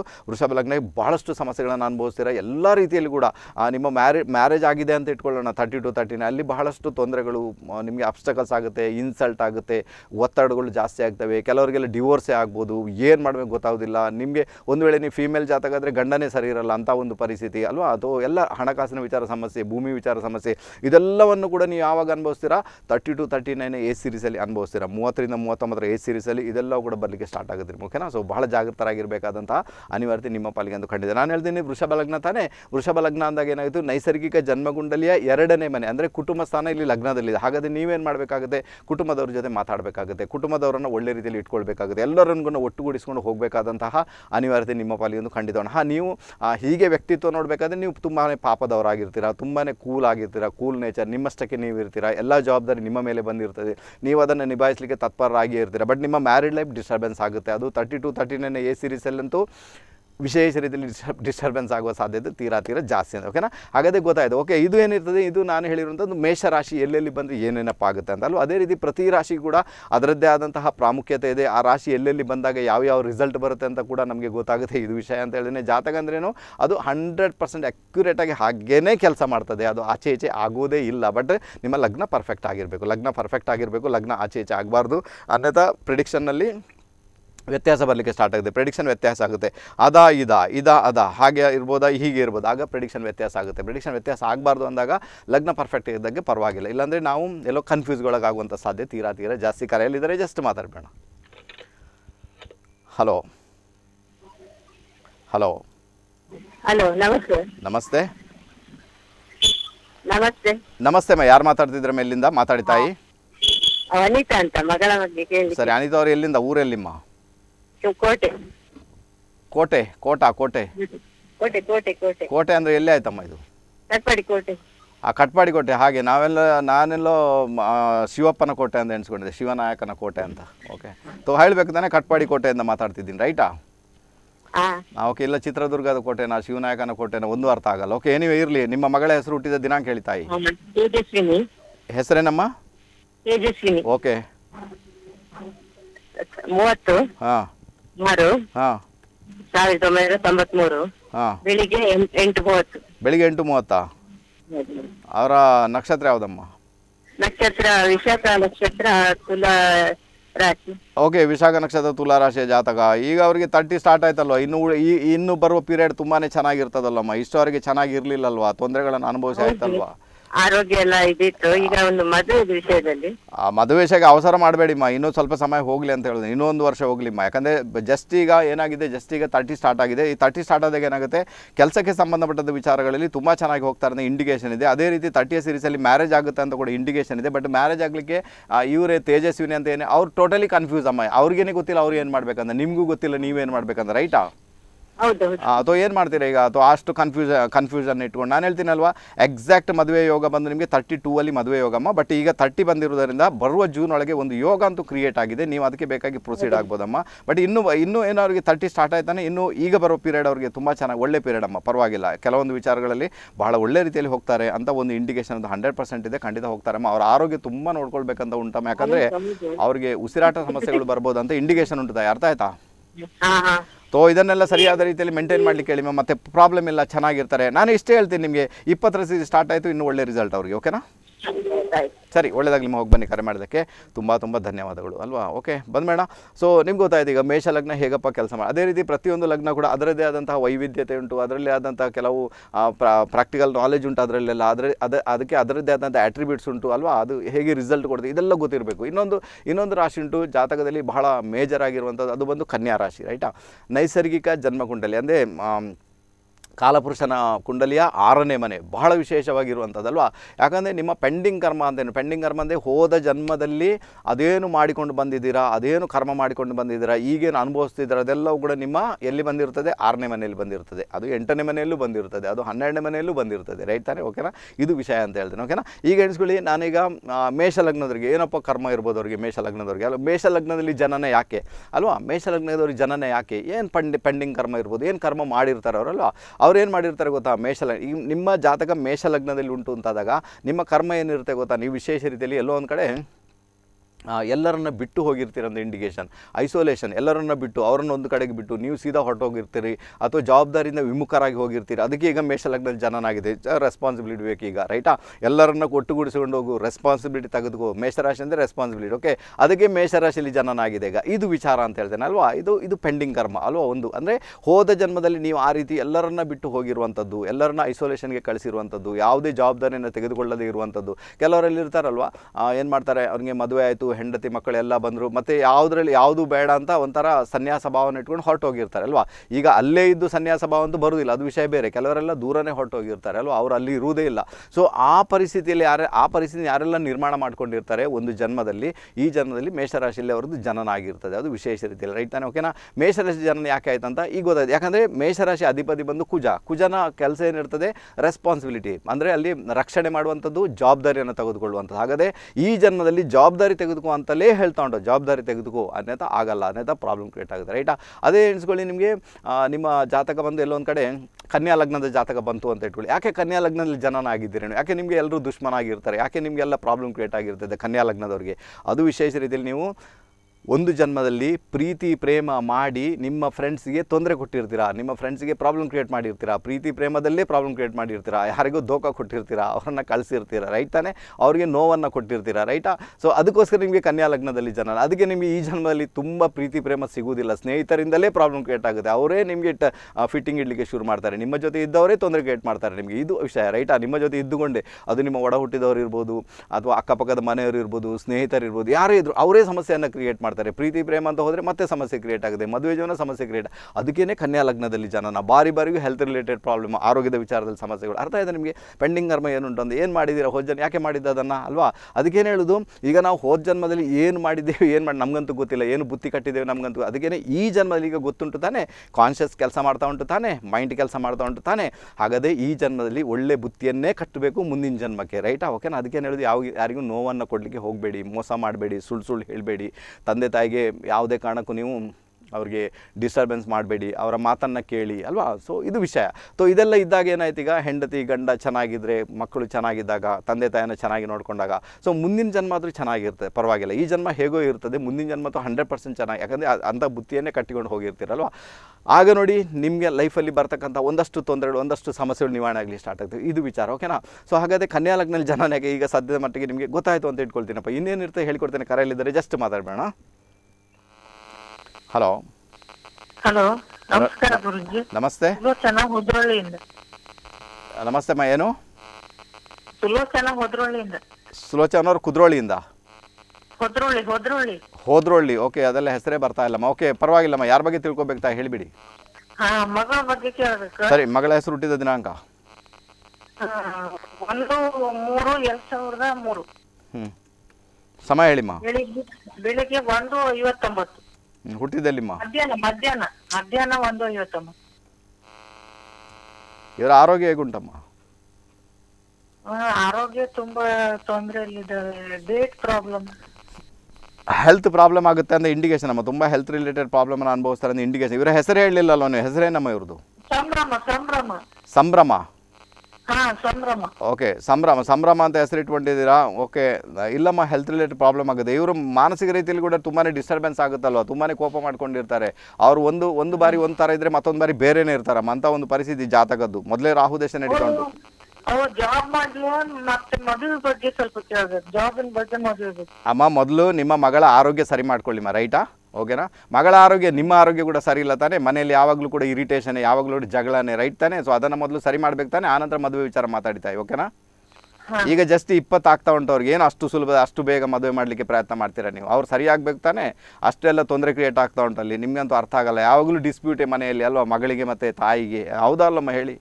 ಲಗ್ನಕ್ಕೆ ಬಹಳಷ್ಟು ಸಮಸ್ಯೆಗಳನ್ನು ಅನುಭವಿಸ್ತೀರ ಎಲ್ಲ ರೀತಿಯಲ್ಲಿ ಕೂಡ ನಿಮ್ಮ ಮ್ಯಾರೇ ಮ್ಯಾರೇಜ್ ಆಗಿದೆ ಅಂತ ಇಟ್ಕೊಳ್ಳೋಣ ತರ್ಟಿ ಟು ತರ್ಟಿನ ಅಲ್ಲಿ ಬಹಳಷ್ಟು ತೊಂದರೆಗಳು ನಿಮಗೆ ಅಬ್ಸ್ಟಕಲ್ಸ್ ಆಗುತ್ತೆ ಇನ್ಸಲ್ಟ್ ಆಗುತ್ತೆ ಒತ್ತಡಗಳು ಜಾಸ್ತಿ ಆಗ್ತವೆ ಕೆಲವರಿಗೆಲ್ಲ ಡಿವೋರ್ಸೇ ಆಗ್ಬೋದು ಏನು ಮಾಡಬೇಕು ಗೊತ್ತಾಗೋದಿಲ್ಲ ನಿಮಗೆ ಒಂದು ವೇಳೆ ನೀವು ಫೀಮೇಲ್ ಜಾತಕ ಆದರೆ ಗಂಡನೇ ಸರಿ ಇರಲ್ಲ ಅಂಥ ಒಂದು ಪರಿಸ್ಥಿತಿ ಅಲ್ವಾ ಅಥವಾ ಎಲ್ಲ ಹಣಕಾಸಿನ ವಿಚಾರ ಸಮಸ್ಯೆ ಭೂಮಿ ವಿಚಾರ ಸಮಸ್ಯೆ ಇದೆಲ್ಲವನ್ನು ಕೂಡ ನೀವು ಯಾವಾಗ ಅನುಭವಿಸ್ತೀರಾ thirty to thirty nine a ಸೀರೀಸಲ್ಲಿ ಅನುಭವಿಸ್ತೀರಾ ಮೂವತ್ತರಿಂದ ಮೂವತ್ತೊಂಬತ್ತರ ಎ ಸೀರೀಸಲ್ಲಿ ಇದೆಲ್ಲ ಕೂಡ ಬರಲಿಕ್ಕೆ ಸ್ಟಾರ್ಟ್ ಆಗುತ್ತೆ ಓಕೆನಾ ಸೊ ಬಹಳ ಜಾಗೃತರಾಗಿರಬೇಕಾದಂತಹ ಅನಿವಾರ್ಯತೆ ನಿಮ್ಮ ಪಾಲಿಗೆ ಅಂತ ಖಂಡಿತ ನಾನು ಹೇಳ್ತೀನಿ ವೃಷಭ ಲಗ್ನ ತಾನೇ ವೃಷಭ ಲಗ್ನ ಅಂದಾಗ ಏನಾಯಿತು ನೈಸರ್ಗಿಕ ಜನ್ಮಗುಂಡಲಿಯ ಎರಡನೇ ಮನೆ ಅಂದರೆ ಕುಟುಂಬ ಸ್ಥಾನ ಇಲ್ಲಿ ಲಗ್ನದಲ್ಲಿದೆ ಹಾಗಾದರೆ ನೀವೇನು ಮಾಡಬೇಕಾಗುತ್ತೆ ಕುಟುಂಬದವ್ರ ಜೊತೆ ಮಾತಾಡಬೇಕಾಗುತ್ತೆ ಕುಟುಂಬದವರನ್ನು ಒಳ್ಳೆ ರೀತಿಯಲ್ಲಿ ಇಟ್ಕೊಳ್ಬೇಕಾಗುತ್ತೆ ಎಲ್ಲರನ್ನೂ ಒಟ್ಟುಗೂಡಿಸ್ಕೊಂಡು ಹೋಗಬೇಕಾದಂತಹ ಅನಿವಾರ್ಯತೆ ನಿಮ್ಮ ಪಾಲಿಗೆ ಒಂದು ಹಾಂ ನೀವು ಹೀಗೆ ವ್ಯಕ್ತಿತ್ವ ನೋಡಬೇಕಾದ್ರೆ ನೀವು ತುಂಬಾ ಪಾಪದವರಾಗಿರ್ತೀರ ತುಂಬಾ ಕೂಲ್ ಆಗಿರ್ತೀರ ಕೂಲ್ ನೇಚರ್ ನಿಮ್ಮಷ್ಟಕ್ಕೆ ನೀವು ಇರ್ತೀರ ಎಲ್ಲ ಜವಾಬ್ದಾರಿ ನಿಮ್ಮ ಮೇಲೆ ಬಂದಿರ್ತದೆ ನೀವು ಅದನ್ನು ನಿಭಾಯಿಸಲಿಕ್ಕೆ ತತ್ಪರರಾಗಿ ಇರ್ತೀರ ಬಟ್ ನಿಮ್ಮ ಮ್ಯಾರಿಡ್ ಲೈಫ್ ಡಿಸ್ಟರ್ಬೆನ್ಸ್ ಆಗುತ್ತೆ ಅದು thirty to thirty nine a ಸಿರೀಸಲ್ಲಂತೂ ವಿಶೇಷ ರೀತಿಯಲ್ಲಿ ಡಿಸ್ಟರ್ಬೆನ್ಸ್ ಆಗುವ ಸಾಧ್ಯತೆ ತೀರಾ ತೀರ ಜಾಸ್ತಿ ಅಂತ ಓಕೆನಾ ಹಾಗಾದರೆ ಗೊತ್ತಾಯಿತು ಓಕೆ ಇದು ಏನಿರ್ತದೆ ಇದು ನಾನು ಹೇಳಿರುವಂಥದ್ದು ಮೇಷರಾಶಿ ಎಲ್ಲೆಲ್ಲಿ ಬಂದರೆ ಏನೇನಪ್ಪ ಆಗುತ್ತೆ ಅಂತ ಅಲ್ವಾ ಅದೇ ರೀತಿ ಪ್ರತಿ ರಾಶಿ ಕೂಡ ಅದರದ್ದೇ ಆದಂತಹ ಪ್ರಾಮುಖ್ಯತೆ ಇದೆ ಆ ರಾಶಿ ಎಲ್ಲೆಲ್ಲಿ ಬಂದಾಗ ಯಾವ ಯಾವ ರಿಸಲ್ಟ್ ಬರುತ್ತೆ ಅಂತ ಕೂಡ ನಮಗೆ ಗೊತ್ತಾಗುತ್ತೆ ಇದು ವಿಷಯ ಅಂತ ಹೇಳಿದ್ರೆ ಜಾತಕ ಅಂದ್ರೇನು ಅದು ಹಂಡ್ರೆಡ್ ಪರ್ಸೆಂಟ್ ಅಕ್ಯುರೇಟಾಗಿ ಹಾಗೇನೇ ಕೆಲಸ ಮಾಡ್ತದೆ ಅದು ಆಚೆ ಈಚೆ ಆಗೋದೇ ಇಲ್ಲ ಬಟ್ ನಿಮ್ಮ ಲಗ್ನ ಪರ್ಫೆಕ್ಟ್ ಆಗಿರಬೇಕು ಲಗ್ನ ಪರ್ಫೆಕ್ಟ್ ಆಗಿರಬೇಕು ಲಗ್ನ ಆಚೆ ಈಚೆ ಆಗಬಾರ್ದು ಅನ್ಯಥಾ ಪ್ರಿಡಿಕ್ಷನ್ನಲ್ಲಿ ವ್ಯತ್ಯಾಸ ಬರಲಿಕ್ಕೆ ಸ್ಟಾರ್ಟ್ ಆಗುತ್ತೆ ಪ್ರಿಡಿಕ್ಷನ್ ವ್ಯತ್ಯಾಸ ಆಗುತ್ತೆ ಅದ ಇದ ಇದ ಅದ ಹಾಗೆ ಇರ್ಬೋದಾ ಹೀಗೆ ಇರ್ಬೋದು ಆಗ ಪ್ರಿಡಿಕ್ಷನ್ ವ್ಯತ್ಯಾಸ ಆಗುತ್ತೆ ಪ್ರಿಡಿಕ್ಷನ್ ವ್ಯತ್ಯಾಸ ಆಗಬಾರ್ದು ಅಂದಾಗ ಲಗ್ನ ಪರ್ಫೆಕ್ಟ್ ಇದ್ದಾಗೆ ಪರವಾಗಿಲ್ಲ ಇಲ್ಲಾಂದರೆ ನಾವು ಎಲ್ಲೋ ಕನ್ಫ್ಯೂಸ್ ಕನ್ಫ್ಯೂಸ್ಗೊಳಗಾಗುವಂಥ ಸಾಧ್ಯ ತೀರಾ ತೀರ ಜಾಸ್ತಿ ಕರೆಯಲ್ಲಿದ್ದರೆ ಜಸ್ಟ್ ಮಾತಾಡಬೇಡ ಹಲೋ ಹಲೋ ಹಲೋ ನಮಸ್ತೆ ನಮಸ್ತೆ ನಮಸ್ತೆ ಅಮ್ಮ ಯಾರು ಮಾತಾಡ್ತಿದ್ರೆ ಮೇಲಿಂದ ಮಾತಾಡಿ ತಾಯಿ ಅನಿತಾ ಅಂತ ಮಗಳ ಬಗ್ಗೆ ಸರಿ ಅನಿತಾ ಅವ್ರು ಎಲ್ಲಿಂದ ಊರೆಲ್ಲಿಮ್ಮ ಕೋಟೆ ಕೋಟೆ ಕೋಟಾ ಕೋಟೆ ಕೋಟೆ ಕೋಟೆ ಕೋಟೆ ಅಂದ್ರೆ ಎಲ್ಲಿ ಆಯ್ತಮ್ಮ ಇದು ಕಟ್ಪಾಡಿ ಕೋಟೆ ಆ ಕಟ್ಪಾಡಿ ಕೋಟೆ ಹಾಗೆ ನಾವೆಲ್ಲ ನಾನೆಲ್ಲೋ ಶಿವಪ್ಪನ ಕೋಟೆ ಅಂತ ಎಣಿಸ್ಕೊಂಡಿದ್ದೆ ಶಿವನಾಯಕನ ಕೋಟೆ ಅಂತ ಓಕೆ ತೋ ಹೇಳಬೇಕು ತಾನೆ ಕಟ್ಪಾಡಿ ಕೋಟೆಯಿಂದ ಮಾತಾಡ್ತಿದ್ದೀನಿ ರೈಟಾ ಓಕೆ ಇಲ್ಲ ಚಿತ್ರದುರ್ಗದ ಕೋಟೆನ ಶಿವನಾಯಕನ ಕೋಟೆನ ಒಂದು ಅರ್ಥ ಆಗಲ್ಲ ಓಕೆ ಏನಿವೆ ಇರಲಿ ನಿಮ್ಮ ಮಗಳ ಹೆಸರು ಹುಟ್ಟಿದ ದಿನಾಂಕ ಹೇಳ್ತಾಯಿ ಹೆಸರೇನಮ್ಮ ಓಕೆ ಬೆಳಿಗ್ಗೆ ಎಂಟು ಮೂವತ್ತು ಬೆಳಿಗ್ಗೆ ಅವರ ನಕ್ಷತ್ರ ಯಾವ್ದಮ್ಮ ನಕ್ಷತ್ರ ವಿಶಾಖ ನಕ್ಷತ್ರ ತುಲಾ ರಾಶಿ ಓಕೆ ವಿಶಾಖ ನಕ್ಷತ್ರ ತುಲಾ ಜಾತಕ ಈಗ ಅವರಿಗೆ ತರ್ಟಿ ಸ್ಟಾರ್ಟ್ ಆಯ್ತಲ್ವಾ ಇನ್ನು ಈ ಇನ್ನು ಬರುವ ಪೀರಿಯಡ್ ತುಂಬಾನೇ ಚೆನ್ನಾಗಿರ್ತದಲ್ಲಮ್ಮ ಅವರಿಗೆ ಚೆನ್ನಾಗಿರ್ಲಿಲ್ಲಲ್ವಾ ತೊಂದರೆಗಳನ್ನು ಅನುಭವಿಸಿ ಆಯ್ತಲ್ವಾ ಆರೋಗ್ಯ ಈಗ ಒಂದು ವಿಷಯದಲ್ಲಿ ಮದುವೆ ವಿಷಯಕ್ಕೆ ಅವಸರ ಮಾಡಬೇಡಿಮ್ಮ ಇನ್ನೂ ಸ್ವಲ್ಪ ಸಮಯ ಹೋಗ್ಲಿ ಅಂತ ಹೇಳಿದ್ರೆ ಇನ್ನೊಂದು ವರ್ಷ ಹೋಗ್ಲಿಮ್ಮ ಯಾಕಂದ್ರೆ ಜಸ್ಟ್ ಈಗ ಏನಾಗಿದೆ ಜಸ್ಟ್ ಈಗ ತರ್ಟಿ ಸ್ಟಾರ್ಟ್ ಆಗಿದೆ ಈ ತರ್ಟಿ ಸ್ಟಾರ್ಟ್ ಆದಾಗ ಏನಾಗುತ್ತೆ ಕೆಲಸಕ್ಕೆ ಸಂಬಂಧಪಟ್ಟದ ವಿಚಾರಗಳಲ್ಲಿ ತುಂಬಾ ಚೆನ್ನಾಗಿ ಹೋಗ್ತಾರೆ ಅಂತ ಇಂಡಿಕೇಷನ್ ಇದೆ ಅದೇ ರೀತಿ ಸೀರೀಸ್ ಅಲ್ಲಿ ಮ್ಯಾರೇಜ್ ಆಗುತ್ತೆ ಅಂತ ಕೂಡ ಇಂಡಿಕೇಷನ್ ಇದೆ ಬಟ್ ಮ್ಯಾರೇಜ್ ಆಗಲಿಕ್ಕೆ ಇವರೇ ತೇಜಸ್ವಿನಿ ಅಂತ ಏನೇ ಅವ್ರು ಟೋಟಲಿ ಕನ್ಫ್ಯೂಸ್ ಅಮ್ಮ ಅವ್ರಿಗೇನೇ ಗೊತ್ತಿಲ್ಲ ಅವ್ರು ಏನು ಮಾಡ್ಬೇಕಂದ್ರೆ ನಿಮ್ಗೂ ಗೊತ್ತಿಲ್ಲ ನೀವೇನು ಮಾಡ್ಬೇಕಂದ್ರೆ ರೈಟಾ ಅಥವಾ ಏನ್ ಮಾಡ್ತೀರಾ ಈಗ ಅಥವಾ ಅಷ್ಟು ಕನ್ಫ್ಯೂಸ್ ಕನ್ಫ್ಯೂಷನ್ ಇಟ್ಕೊಂಡು ನಾನು ಹೇಳ್ತೀನಲ್ವಾ ಎಕ್ಸಾಕ್ಟ್ ಮದುವೆ ಯೋಗ ಬಂದು ನಿಮಗೆ ತರ್ಟಿ ಟೂ ಅಲ್ಲಿ ಮದುವೆ ಯೋಗಮ್ಮ ಬಟ್ ಈಗ ತರ್ಟಿ ಬಂದಿರೋದ್ರಿಂದ ಬರುವ ಜೂನ್ ಒಳಗೆ ಒಂದು ಯೋಗ ಅಂತೂ ಕ್ರಿಯೇಟ್ ಆಗಿದೆ ನೀವು ಅದಕ್ಕೆ ಬೇಕಾಗಿ ಪ್ರೊಸೀಡ್ ಆಗ್ಬೋದಮ್ಮ ಬಟ್ ಇನ್ನು ಇನ್ನೂ ಏನೋ ಅವ್ರಿಗೆ ತರ್ಟಿ ಸ್ಟಾರ್ಟ್ ಆಯ್ತಾನೆ ಇನ್ನು ಈಗ ಬರೋ ಪೀರಿಯಡ್ ಅವರಿಗೆ ತುಂಬ ಚೆನ್ನಾಗಿ ಒಳ್ಳೆ ಪೀರಿಯಡ್ ಅಮ್ಮ ಪರವಾಗಿಲ್ಲ ಕೆಲವೊಂದು ವಿಚಾರಗಳಲ್ಲಿ ಭಾಳ ಒಳ್ಳೆ ರೀತಿಯಲ್ಲಿ ಹೋಗ್ತಾರೆ ಅಂತ ಒಂದು ಇಂಡಿಕೇಶನ್ ಅದು ಹಂಡ್ರೆಡ್ ಪರ್ಸೆಂಟ್ ಇದೆ ಖಂಡಿತ ಅಮ್ಮ ಅವ್ರ ಆರೋಗ್ಯ ತುಂಬ ನೋಡ್ಕೊಳ್ಬೇಕಂತ ಉಂಟಮ್ಮ ಯಾಕಂದ್ರೆ ಅವ್ರಿಗೆ ಉಸಿರಾಟ ಸಮಸ್ಯೆಗಳು ಬರ್ಬೋದು ಅಂತ ಇಂಡಿಕೇಶನ್ ಉಂಟದ ಅರ್ಥ ಆಯ್ತಾ ಸೊ ಇದನ್ನೆಲ್ಲ ಸರಿಯಾದ ರೀತಿಯಲ್ಲಿ ಮೇಂಟೈನ್ ಮಾಡ್ಲಿಕ್ಕೆ ಹೇಳಿ ಮತ್ತೆ ಪ್ರಾಬ್ಲಮ್ ಎಲ್ಲ ಚೆನ್ನಾಗಿರ್ತಾರೆ ನಾನು ಇಷ್ಟೇ ಹೇಳ್ತೀನಿ ನಿಮಗೆ ಇಪ್ಪತ್ತರ ಸಿ ಸ್ಟಾರ್ಟ್ ಆಯಿತು ಇನ್ನು ಒಳ್ಳೆ ರಿಸಲ್ಟ್ ಅವ್ರಿಗೆ ಓಕೆನಾ ಸರಿ ಒಳ್ಳೇದಾಗಲಿ ನಿಮ್ಮ ಹೋಗಿ ಬನ್ನಿ ಕರೆ ಮಾಡೋದಕ್ಕೆ ತುಂಬ ತುಂಬ ಧನ್ಯವಾದಗಳು ಅಲ್ವಾ ಓಕೆ ಬಂದ್ಬೇಡ ಸೊ ನಿಮ್ಗೆ ಗೊತ್ತಾಯ್ತು ಈಗ ಮೇಷ ಲಗ್ನ ಹೇಗಪ್ಪ ಕೆಲಸ ಮಾಡಿ ಅದೇ ರೀತಿ ಪ್ರತಿಯೊಂದು ಲಗ್ನ ಕೂಡ ಅದರದ್ದೇ ಆದಂತಹ ವೈವಿಧ್ಯತೆ ಉಂಟು ಅದರಲ್ಲೇ ಆದಂಥ ಕೆಲವು ಪ್ರಾಕ್ಟಿಕಲ್ ನಾಲೆಜ್ ಉಂಟು ಅದರಲ್ಲೆಲ್ಲ ಅದರ ಅದ ಅದಕ್ಕೆ ಅದರದ್ದೇ ಆದಂಥ ಆಟ್ರಿಬ್ಯೂಟ್ಸ್ ಉಂಟು ಅಲ್ವಾ ಅದು ಹೇಗೆ ರಿಸಲ್ಟ್ ಕೊಡುತ್ತೆ ಇದೆಲ್ಲ ಗೊತ್ತಿರಬೇಕು ಇನ್ನೊಂದು ಇನ್ನೊಂದು ರಾಶಿ ಉಂಟು ಜಾತಕದಲ್ಲಿ ಬಹಳ ಮೇಜರ್ ಆಗಿರುವಂಥದ್ದು ಅದು ಬಂದು ಕನ್ಯಾ ರಾಶಿ ರೈಟಾ ನೈಸರ್ಗಿಕ ಜನ್ಮಕುಂಡಲಿ ಅಂದರೆ ಕಾಲಪುರುಷನ ಕುಂಡಲಿಯ ಆರನೇ ಮನೆ ಬಹಳ ವಿಶೇಷವಾಗಿರುವಂಥದ್ದಲ್ವಾ ಯಾಕಂದರೆ ನಿಮ್ಮ ಪೆಂಡಿಂಗ್ ಕರ್ಮ ಅಂತೇನು ಪೆಂಡಿಂಗ್ ಕರ್ಮ ಅಂದರೆ ಹೋದ ಜನ್ಮದಲ್ಲಿ ಅದೇನು ಮಾಡಿಕೊಂಡು ಬಂದಿದ್ದೀರಾ ಅದೇನು ಕರ್ಮ ಮಾಡಿಕೊಂಡು ಬಂದಿದ್ದೀರಾ ಈಗೇನು ಅನುಭವಿಸ್ತಿದ್ದೀರಾ ಅದೆಲ್ಲವೂ ಕೂಡ ನಿಮ್ಮ ಎಲ್ಲಿ ಬಂದಿರ್ತದೆ ಆರನೇ ಮನೆಯಲ್ಲಿ ಬಂದಿರ್ತದೆ ಅದು ಎಂಟನೇ ಮನೆಯಲ್ಲೂ ಬಂದಿರ್ತದೆ ಅದು ಹನ್ನೆರಡನೇ ಮನೆಯಲ್ಲೂ ಬಂದಿರ್ತದೆ ರೈಟ್ ತಾನೇ ಓಕೆನಾ ಇದು ವಿಷಯ ಅಂತ ಹೇಳ್ತೇನೆ ಓಕೆನಾ ಈಗ ಎಣಿಸ್ಕೊಳ್ಳಿ ನಾನೀಗ ಮೇಷಲಗ್ನದವ್ರಿಗೆ ಏನಪ್ಪ ಕರ್ಮ ಇರ್ಬೋದು ಅವರಿಗೆ ಮೇಷಲಗ್ನದವ್ರಿಗೆ ಅಲ್ಲ ಮೇಷಲಗ್ನದಲ್ಲಿ ಜನನ ಯಾಕೆ ಅಲ್ವಾ ಮೇಷಲಗ್ನದವ್ರಿಗೆ ಜನನ ಯಾಕೆ ಏನು ಪೆಂಡಿ ಪೆಂಡಿಂಗ್ ಕರ್ಮ ಇರ್ಬೋದು ಏನು ಕರ್ಮ ಮಾಡಿರ್ತಾರೆ ಅವರಲ್ವಾ ಅವ್ರು ಏನು ಮಾಡಿರ್ತಾರೆ ಗೊತ್ತಾ ಮೇಷಲ ಈ ನಿಮ್ಮ ಜಾತಕ ಮೇಷ ಲಗ್ನದಲ್ಲಿ ಉಂಟು ಅಂತಾದಾಗ ನಿಮ್ಮ ಕರ್ಮ ಏನಿರುತ್ತೆ ಗೊತ್ತಾ ನೀವು ವಿಶೇಷ ರೀತಿಯಲ್ಲಿ ಎಲ್ಲೋ ಒಂದು ಕಡೆ ಎಲ್ಲರನ್ನ ಬಿಟ್ಟು ಹೋಗಿರ್ತೀರ ಅಂದರೆ ಇಂಡಿಕೇಶನ್ ಐಸೋಲೇಷನ್ ಎಲ್ಲರನ್ನ ಬಿಟ್ಟು ಅವರನ್ನ ಒಂದು ಕಡೆಗೆ ಬಿಟ್ಟು ನೀವು ಸೀದಾ ಹೊರಟೋಗಿರ್ತೀರಿ ಅಥವಾ ಜವಾಬ್ದಾರಿಯಿಂದ ವಿಮುಖರಾಗಿ ಹೋಗಿರ್ತೀರಿ ಅದಕ್ಕೆ ಈಗ ಮೇಷಲಗ್ನದಲ್ಲಿ ಜನನಾಗಿದೆ ರೆಸ್ಪಾನ್ಸಿಬಿಲಿಟಿ ಬೇಕು ಈಗ ರೈಟಾ ಎಲ್ಲರನ್ನ ಒಟ್ಟುಗೂಡಿಸಿಕೊಂಡು ಹೋಗು ರೆಸ್ಪಾನ್ಸಿಬಿಲಿಟಿ ತೆಗೆದುಕೋ ಮೇಷರಾಶಿ ಅಂದರೆ ರೆಸ್ಪಾನ್ಸಿಬಿಲಿಟಿ ಓಕೆ ಅದಕ್ಕೆ ಮೇಷರಾಶಿಯಲ್ಲಿ ಜನನಾಗಿದೆ ಈಗ ಇದು ವಿಚಾರ ಅಂತ ಹೇಳ್ತೇನೆ ಅಲ್ವಾ ಇದು ಇದು ಪೆಂಡಿಂಗ್ ಕರ್ಮ ಅಲ್ವಾ ಒಂದು ಅಂದರೆ ಹೋದ ಜನ್ಮದಲ್ಲಿ ನೀವು ಆ ರೀತಿ ಎಲ್ಲರನ್ನ ಬಿಟ್ಟು ಹೋಗಿರುವಂಥದ್ದು ಎಲ್ಲರನ್ನ ಐಸೋಲೇಷನ್ಗೆ ಕಳಿಸಿರುವಂಥದ್ದು ಯಾವುದೇ ಜವಾಬ್ದಾರಿಯನ್ನು ತೆಗೆದುಕೊಳ್ಳದೇ ಇರುವಂಥದ್ದು ಕೆಲವರಲ್ಲಿ ಇರ್ತಾರಲ್ವ ಏನು ಮಾಡ್ತಾರೆ ಅವ್ರಿಗೆ ಮದುವೆ ಆಯಿತು ಹೆಂಡತಿ ಮಕ್ಕಳೆಲ್ಲ ಬಂದರು ಮತ್ತು ಯಾವುದ್ರಲ್ಲಿ ಯಾವುದು ಬೇಡ ಅಂತ ಒಂಥರ ಸನ್ಯಾಸ ಭಾವನ ಇಟ್ಕೊಂಡು ಹೊರಟೋಗಿರ್ತಾರೆ ಅಲ್ವಾ ಈಗ ಅಲ್ಲೇ ಇದ್ದು ಸನ್ಯಾಸ ಭಾವ ಅಂತೂ ಬರೋದಿಲ್ಲ ಅದು ವಿಷಯ ಬೇರೆ ಕೆಲವರೆಲ್ಲ ದೂರನೇ ಹೊರಟೋಗಿರ್ತಾರೆ ಅಲ್ವಾ ಅವರು ಅಲ್ಲಿ ಇರುವುದೇ ಇಲ್ಲ ಸೊ ಆ ಪರಿಸ್ಥಿತಿಯಲ್ಲಿ ಯಾರ ಆ ಪರಿಸ್ಥಿತಿ ಯಾರೆಲ್ಲ ನಿರ್ಮಾಣ ಮಾಡ್ಕೊಂಡಿರ್ತಾರೆ ಒಂದು ಜನ್ಮದಲ್ಲಿ ಈ ಜನ್ಮದಲ್ಲಿ ಮೇಷರಾಶಿಯಲ್ಲಿ ಅವ್ರದ್ದು ಜನನ ಆಗಿರ್ತದೆ ಅದು ವಿಶೇಷ ರೀತಿಯಲ್ಲಿ ರೈಟ್ ತಾನೆ ಓಕೆನಾ ಮೇಷರಾಶಿ ಜನನ ಯಾಕೆ ಆಯ್ತು ಅಂತ ಈಗ ಗೊತ್ತಾಯ್ತು ಯಾಕಂದರೆ ಮೇಷರಾಶಿ ಅಧಿಪತಿ ಬಂದು ಕುಜ ಕುಜನ ಕೆಲಸ ಏನಿರ್ತದೆ ರೆಸ್ಪಾನ್ಸಿಬಿಲಿಟಿ ಅಂದರೆ ಅಲ್ಲಿ ರಕ್ಷಣೆ ಮಾಡುವಂಥದ್ದು ಜವಾಬ್ದಾರಿಯನ್ನು ತೆಗೆದುಕೊಳ್ಳುವಂಥದ್ದು ಹಾಗಾದರೆ ಈ ಜನ್ಮದಲ್ಲಿ ಜವಾಬ್ದಾರಿ ತೆಗೆದು ತೆಗೆದುಕೋ ಅಂತಲೇ ಹೇಳ್ತಾ ಉಂಟು ಜವಾಬ್ದಾರಿ ತೆಗೆದುಕೋ ಅನ್ಯತ ಆಗಲ್ಲ ಅನ್ಯತ ಪ್ರಾಬ್ಲಮ್ ಕ್ರಿಯೇಟ್ ಆಗುತ್ತೆ ರೈಟಾ ಅದೇ ಎಣಿಸ್ಕೊಳ್ಳಿ ನಿಮಗೆ ನಿಮ್ಮ ಜಾತಕ ಬಂದು ಎಲ್ಲೊಂದು ಕಡೆ ಕನ್ಯಾ ಲಗ್ನದ ಜಾತಕ ಬಂತು ಅಂತ ಇಟ್ಕೊಳ್ಳಿ ಯಾಕೆ ಕನ್ಯಾ ಲಗ್ನದಲ್ಲಿ ಜನನ ಆಗಿದ್ದೀರೇನು ಯಾಕೆ ನಿಮಗೆ ಎಲ್ಲರೂ ದುಶ್ಮನ ಆಗಿರ್ತಾರೆ ಯಾಕೆ ನಿಮಗೆಲ್ಲ ಪ್ರಾಬ್ಲಮ್ ಕ್ರಿಯೇಟ್ ಆಗಿರ್ತದೆ ಕನ್ಯಾ ಲಗ್ನದವ್ರಿಗೆ ಅದು ವಿಶೇಷ ರೀತಿಯಲ್ಲಿ ನೀವು ಒಂದು ಜನ್ಮದಲ್ಲಿ ಪ್ರೀತಿ ಪ್ರೇಮ ಮಾಡಿ ನಿಮ್ಮ ಫ್ರೆಂಡ್ಸ್ಗೆ ತೊಂದರೆ ಕೊಟ್ಟಿರ್ತೀರಾ ನಿಮ್ಮ ಫ್ರೆಂಡ್ಸ್ಗೆ ಪ್ರಾಬ್ಲಮ್ ಕ್ರಿಯೇಟ್ ಮಾಡಿರ್ತೀರಾ ಪ್ರೀತಿ ಪ್ರೇಮದಲ್ಲೇ ಪ್ರಾಬ್ಲಮ್ ಕ್ರಿಯೇಟ್ ಮಾಡಿರ್ತೀರಾ ಯಾರಿಗೂ ದೋಖ ಕೊಟ್ಟಿರ್ತೀರಾ ಅವ್ರನ್ನ ಕಳಿಸಿರ್ತೀರ ರೈಟ್ ತಾನೇ ಅವ್ರಿಗೆ ನೋವನ್ನು ಕೊಟ್ಟಿರ್ತೀರಾ ರೈಟಾ ಸೊ ಅದಕ್ಕೋಸ್ಕರ ನಿಮಗೆ ಕನ್ಯಾ ಲಗ್ನದಲ್ಲಿ ಜನ ಅದಕ್ಕೆ ನಿಮಗೆ ಈ ಜನ್ಮದಲ್ಲಿ ತುಂಬ ಪ್ರೀತಿ ಪ್ರೇಮ ಸಿಗುವುದಿಲ್ಲ ಸ್ನೇಹಿತರಿಂದಲೇ ಪ್ರಾಬ್ಲಮ್ ಕ್ರಿಯೇಟ್ ಆಗುತ್ತೆ ಅವರೇ ನಿಮಗೆ ಫಿಟ್ಟಿಂಗ್ ಇಡಲಿಕ್ಕೆ ಶುರು ಮಾಡ್ತಾರೆ ನಿಮ್ಮ ಜೊತೆ ಇದ್ದವರೇ ತೊಂದರೆ ಕ್ರಿಯೇಟ್ ಮಾಡ್ತಾರೆ ನಿಮಗೆ ಇದು ವಿಷಯ ರೈಟಾ ನಿಮ್ಮ ಜೊತೆ ಇದ್ದುಕೊಂಡೆ ಅದು ನಿಮ್ಮ ಒಡ ಹುಟ್ಟಿದವರು ಇರ್ಬೋದು ಅಥವಾ ಅಕ್ಕಪಕ್ಕದ ಮನೆಯವರು ಇರ್ಬೋದು ಸ್ನೇಹಿತರಿರ್ಬೋದು ಯಾರೇ ಇದ್ರು ಅವರೇ ಸಮಸ್ಯೆಯನ್ನು ಕ್ರಿಯೇಟ್ ಮಾಡ್ತಾರೆ ಮಾಡ್ತಾರೆ ಪ್ರೀತಿ ಪ್ರೇಮ ಅಂತ ಹೋದರೆ ಮತ್ತೆ ಸಮಸ್ಯೆ ಕ್ರಿಯೇಟ್ ಆಗಿದೆ ಮದುವೆ ಜೀವನ ಸಮಸ್ಯೆ ಕ್ರಿಯೇಟ್ ಅದಕ್ಕೇ ಕನ್ಯಾ ಲಗ್ನದಲ್ಲಿ ಜನನ ಬಾರಿ ಬಾರಿಗೂ ಹೆಲ್ತ್ ರಿಲೇಟೆಡ್ ಪ್ರಾಬ್ಲಮ್ ಆರೋಗ್ಯದ ವಿಚಾರದಲ್ಲಿ ಸಮಸ್ಯೆಗಳು ಅರ್ಥ ಇದೆ ನಿಮಗೆ ಪೆಂಡಿಂಗ್ ಕರ್ಮ ಏನುಂಟು ಅಂತ ಏನು ಮಾಡಿದ್ದೀರಾ ಹೋದ ಜನ ಯಾಕೆ ಮಾಡಿದ್ದ ಅದನ್ನು ಅಲ್ವಾ ಅದಕ್ಕೇನು ಹೇಳೋದು ಈಗ ನಾವು ಹೋದ ಜನ್ಮದಲ್ಲಿ ಏನು ಮಾಡಿದ್ದೇವೆ ಏನು ಮಾಡಿ ನಮಗಂತೂ ಗೊತ್ತಿಲ್ಲ ಏನು ಬುತ್ತಿ ಕಟ್ಟಿದ್ದೇವೆ ನಮಗಂತೂ ಅದಕ್ಕೇ ಈ ಜನ್ಮದಲ್ಲಿ ಈಗ ಗೊತ್ತುಂಟು ತಾನೆ ಕಾನ್ಷಿಯಸ್ ಕೆಲಸ ಮಾಡ್ತಾ ಉಂಟು ತಾನೆ ಮೈಂಡ್ ಕೆಲಸ ಮಾಡ್ತಾ ಉಂಟು ತಾನೆ ಹಾಗಾದರೆ ಈ ಜನ್ಮದಲ್ಲಿ ಒಳ್ಳೆ ಬುತ್ತಿಯನ್ನೇ ಕಟ್ಟಬೇಕು ಮುಂದಿನ ಜನ್ಮಕ್ಕೆ ರೈಟಾ ಓಕೆನಾ ಅದಕ್ಕೇನು ಹೇಳೋದು ಯಾವ ಯಾರಿಗೂ ನೋವನ್ನು ಕೊಡಲಿಕ್ಕೆ ಹೋಗಬೇಡಿ ಮೋಸ ಮಾಡಬೇಡಿ ಸುಳ್ಳು ಸುಳ್ಳು ಹೇಳಬೇಡಿ ತಂದೆ ತಂದೆ ತಾಯಿಗೆ ಯಾವುದೇ ಕಾರಣಕ್ಕೂ ನೀವು ಅವ್ರಿಗೆ ಡಿಸ್ಟರ್ಬೆನ್ಸ್ ಮಾಡಬೇಡಿ ಅವರ ಮಾತನ್ನು ಕೇಳಿ ಅಲ್ವಾ ಸೊ ಇದು ವಿಷಯ ಸೊ ಇದೆಲ್ಲ ಇದ್ದಾಗ ಏನಾಯ್ತು ಈಗ ಹೆಂಡತಿ ಗಂಡ ಚೆನ್ನಾಗಿದ್ದರೆ ಮಕ್ಕಳು ಚೆನ್ನಾಗಿದ್ದಾಗ ತಂದೆ ತಾಯಿನ ಚೆನ್ನಾಗಿ ನೋಡಿಕೊಂಡಾಗ ಸೊ ಮುಂದಿನ ಜನ್ಮ ಆದರೂ ಚೆನ್ನಾಗಿರ್ತದೆ ಪರವಾಗಿಲ್ಲ ಈ ಜನ್ಮ ಹೇಗೋ ಇರ್ತದೆ ಮುಂದಿನ ಜನ್ಮ ತು ಹಂಡ್ರೆಡ್ ಪರ್ಸೆಂಟ್ ಚೆನ್ನಾಗಿ ಯಾಕಂದರೆ ಅಂಥ ಬುತ್ತಿಯನ್ನೇ ಕಟ್ಟಿಕೊಂಡು ಹೋಗಿರ್ತೀರಲ್ವ ಆಗ ನೋಡಿ ನಿಮಗೆ ಲೈಫಲ್ಲಿ ಬರ್ತಕ್ಕಂಥ ಒಂದಷ್ಟು ತೊಂದರೆಗಳು ಒಂದಷ್ಟು ಸಮಸ್ಯೆಗಳು ನಿವಾರಣೆ ಆಗಲಿ ಸ್ಟಾರ್ಟ್ ಆಗ್ತದೆ ಇದು ವಿಚಾರ ಓಕೆನಾ ಸೊ ಹಾಗಾದರೆ ಕನ್ಯಾ ಲಗ್ನಲ್ಲಿ ಜನನಾಗೆ ಈಗ ಸದ್ಯದ ಮಟ್ಟಿಗೆ ನಿಮಗೆ ಗೊತ್ತಾಯಿತು ಅಂತ ಇಟ್ಕೊಳ್ತೀನಪ್ಪ ಇನ್ನೇನಿರ್ತೇ ಹೇಳ್ಕೊಡ್ತೇನೆ ಕರೆಯಲ್ಲಿದ್ದರೆ ಜಸ್ಟ್ ಮಾತಾಡಬೇಡ ಹಲೋ ಹಲೋ ನಮಸ್ಕಾರ ಗುರುಜಿ ನಮಸ್ತೆ ಸುಲೋಚನ ಹೊದ್ರಳ್ಳಿಯಿಂದ ನಮಸ್ತೆ ಅಮ್ಮ ಏನು ಸುಲೋಚನ ಹೊದ್ರಳ್ಳಿಯಿಂದ ಸುಲೋಚನ ಅವ್ರು ಕುದ್ರೋಳಿಯಿಂದ ಹೊದ್ರೋಳಿ ಹೊದ್ರೋಳಿ ಹೋದ್ರೋಳಿ ಓಕೆ ಅದೆಲ್ಲ ಹೆಸರೇ ಬರ್ತಾ ಇಲ್ಲಮ್ಮ ಓಕೆ ಪರವಾಗಿಲ್ಲಮ್ಮ ಯಾರ ಬಗ್ಗೆ ತಿಳ್ಕೊಬೇಕು ತಾ ಹೇಳಿಬಿಡಿ ಹಾ ಮಗಳ ಬಗ್ಗೆ ಕೇಳಬೇಕು ಸರಿ ಮಗಳ ಹೆಸರು ಹುಟ್ಟಿದ ದಿನಾಂಕ ಒಂದು ಮೂರು ಎರಡ್ ಸಾವಿರದ ಮೂರು ಹ್ಮ್ ಸಮಯ ಹೇಳಿಮ್ಮ ಬೆಳಿಗ್ಗೆ ಬೆಳಿಗ್ಗೆ ಒಂದು ಐವತ್ತೊಂಬತ್ತು ಹುಟ್ಟಿದಲ್ಲಿಮ್ಮ ಮಧ್ಯಾಹ್ನ ಮಧ್ಯಾಹ್ನ ಮಧ್ಯಾಹ್ನ ಒಂದು ಐವತ್ತಮ್ಮ ಇವರ ಆರೋಗ್ಯ ಹೇಗುಂಟಮ್ಮ ಆರೋಗ್ಯ ತುಂಬಾ ತೊಂದರೆಯಲ್ಲಿದ್ದಾರೆ ಡೇಟ್ ಪ್ರಾಬ್ಲಮ್ ಹೆಲ್ತ್ ಪ್ರಾಬ್ಲಮ್ ಆಗುತ್ತೆ ಅಂತ ಇಂಡಿಕೇಶನ್ ಅಮ್ಮ ತುಂಬಾ ಹೆಲ್ತ್ ರಿಲೇಟೆಡ್ ಪ್ರಾಬ್ಲಮ್ ಅನ್ನ ಅನುಭವಿಸ್ತಾರೆ ಅಂತ ಇಂಡಿಕೇಶನ್ ಇವರ ಹೆಸರು ಹೇಳಲಿಲ್ಲ ಅಲ್ವಾ ನೀವು ಹೆಸರೇನಮ್ಮ ಇವ್ರದ್ದು ಸಂಭ್ರಮ ಸಂಭ್ರಮ ಸಂಭ್ರಮ ಸಂಭ್ರಮ ಸಂಭ್ರಮ ಅಂತ ಹೆಸರು ಓಕೆ ಇಲ್ಲಮ್ಮ ಹೆಲ್ತ್ ರಿಲೇಟೆಡ್ ಪ್ರಾಬ್ಲಮ್ ಆಗುತ್ತೆ ಇವರು ಮಾನಸಿಕ ರೀತಿಯಲ್ಲಿ ಕೂಡ ತುಂಬಾ ಡಿಸ್ಟರ್ಬೆನ್ಸ್ ಆಗುತ್ತಲ್ವ ತುಂಬಾನೇ ಕೋಪ ಮಾಡ್ಕೊಂಡಿರ್ತಾರೆ ಅವ್ರು ಒಂದು ಒಂದು ಬಾರಿ ಒಂದ್ ತರ ಇದ್ರೆ ಮತ್ತೊಂದು ಬಾರಿ ಬೇರೆನೇ ಇರ್ತಾರಮ್ಮ ಅಂತ ಒಂದು ಪರಿಸ್ಥಿತಿ ಜಾತಕದ್ದು ಮೊದಲೇ ರಾಹು ದೇಶ ನಡೀಕೊಂಡು ಅಮ್ಮ ಮೊದಲು ನಿಮ್ಮ ಮಗಳ ಆರೋಗ್ಯ ಸರಿ ಮಾಡ್ಕೊಳ್ಳಿಮ್ಮ ರೈಟಾ ಓಕೆನಾ ಮಗಳ ಆರೋಗ್ಯ ನಿಮ್ಮ ಆರೋಗ್ಯ ಕೂಡ ಸರಿ ಇಲ್ಲ ತಾನೆ ಮನೆಯಲ್ಲಿ ಯಾವಾಗಲೂ ಕೂಡ ಇರಿಟೇಷನ್ ಯಾವಾಗಲೂ ಜಗಳನೆ ರೈಟ್ ತಾನೆ ಸೊ ಅದನ್ನು ಮೊದಲು ಸರಿ ಮಾಡ್ಬೇಕು ತಾನೆ ಆನಂತರ ಮದುವೆ ವಿಚಾರ ಮಾತಾಡ್ತಾ ಓಕೆನಾ ಈಗ ಜಸ್ಟ್ ಇಪ್ಪತ್ತಾಗ್ತಾ ಉಂಟು ಅವ್ರಿಗೆ ಏನು ಅಷ್ಟು ಸುಲಭ ಅಷ್ಟು ಬೇಗ ಮದುವೆ ಮಾಡಲಿಕ್ಕೆ ಪ್ರಯತ್ನ ಮಾಡ್ತೀರಾ ನೀವು ಅವ್ರು ಆಗ್ಬೇಕು ತಾನೆ ಅಷ್ಟೆಲ್ಲ ತೊಂದರೆ ಕ್ರಿಯೇಟ್ ಆಗ್ತಾ ಉಂಟಲ್ಲಿ ನಿಮಗಂತೂ ಅರ್ಥ ಆಗಲ್ಲ ಯಾವಾಗಲೂ ಡಿಸ್ಪ್ಯೂಟೇ ಮನೆಯಲ್ಲಿ ಅಲ್ವಾ ಮಗಳಿಗೆ ಮತ್ತು ತಾಯಿಗೆ ಹೌದಾ ಅಲ್ಲಮ್ಮ ಹೇಳಿ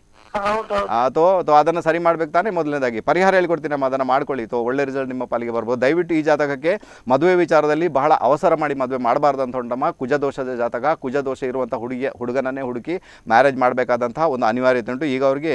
ತೋ ತೋ ಅದನ್ನು ಸರಿ ಮಾಡ್ಬೇಕು ತಾನೇ ಮೊದಲನೇದಾಗಿ ಪರಿಹಾರ ಹೇಳ್ಕೊಡ್ತೀನಿ ಅದನ್ನ ಮಾಡ್ಕೊಳ್ಳಿ ತೋ ಒಳ್ಳೆ ರಿಸಲ್ಟ್ ನಿಮ್ಮ ಪಾಲಿಗೆ ಬರ್ಬೋದು ದಯವಿಟ್ಟು ಈ ಜಾತಕಕ್ಕೆ ಮದುವೆ ವಿಚಾರದಲ್ಲಿ ಬಹಳ ಅವಸರ ಮಾಡಿ ಮದುವೆ ಮಾಡಬಾರ್ದು ಅಂತ ಹೊಂಟಮ್ಮ ಕುಜದೋಷದ ಜಾತಕ ಕುಜದೋಷ ಇರುವಂಥ ಹುಡುಗಿಯ ಹುಡುಗನನ್ನೇ ಹುಡುಕಿ ಮ್ಯಾರೇಜ್ ಮಾಡಬೇಕಾದಂತಹ ಒಂದು ಅನಿವಾರ್ಯತೆ ಉಂಟು ಈಗ ಅವರಿಗೆ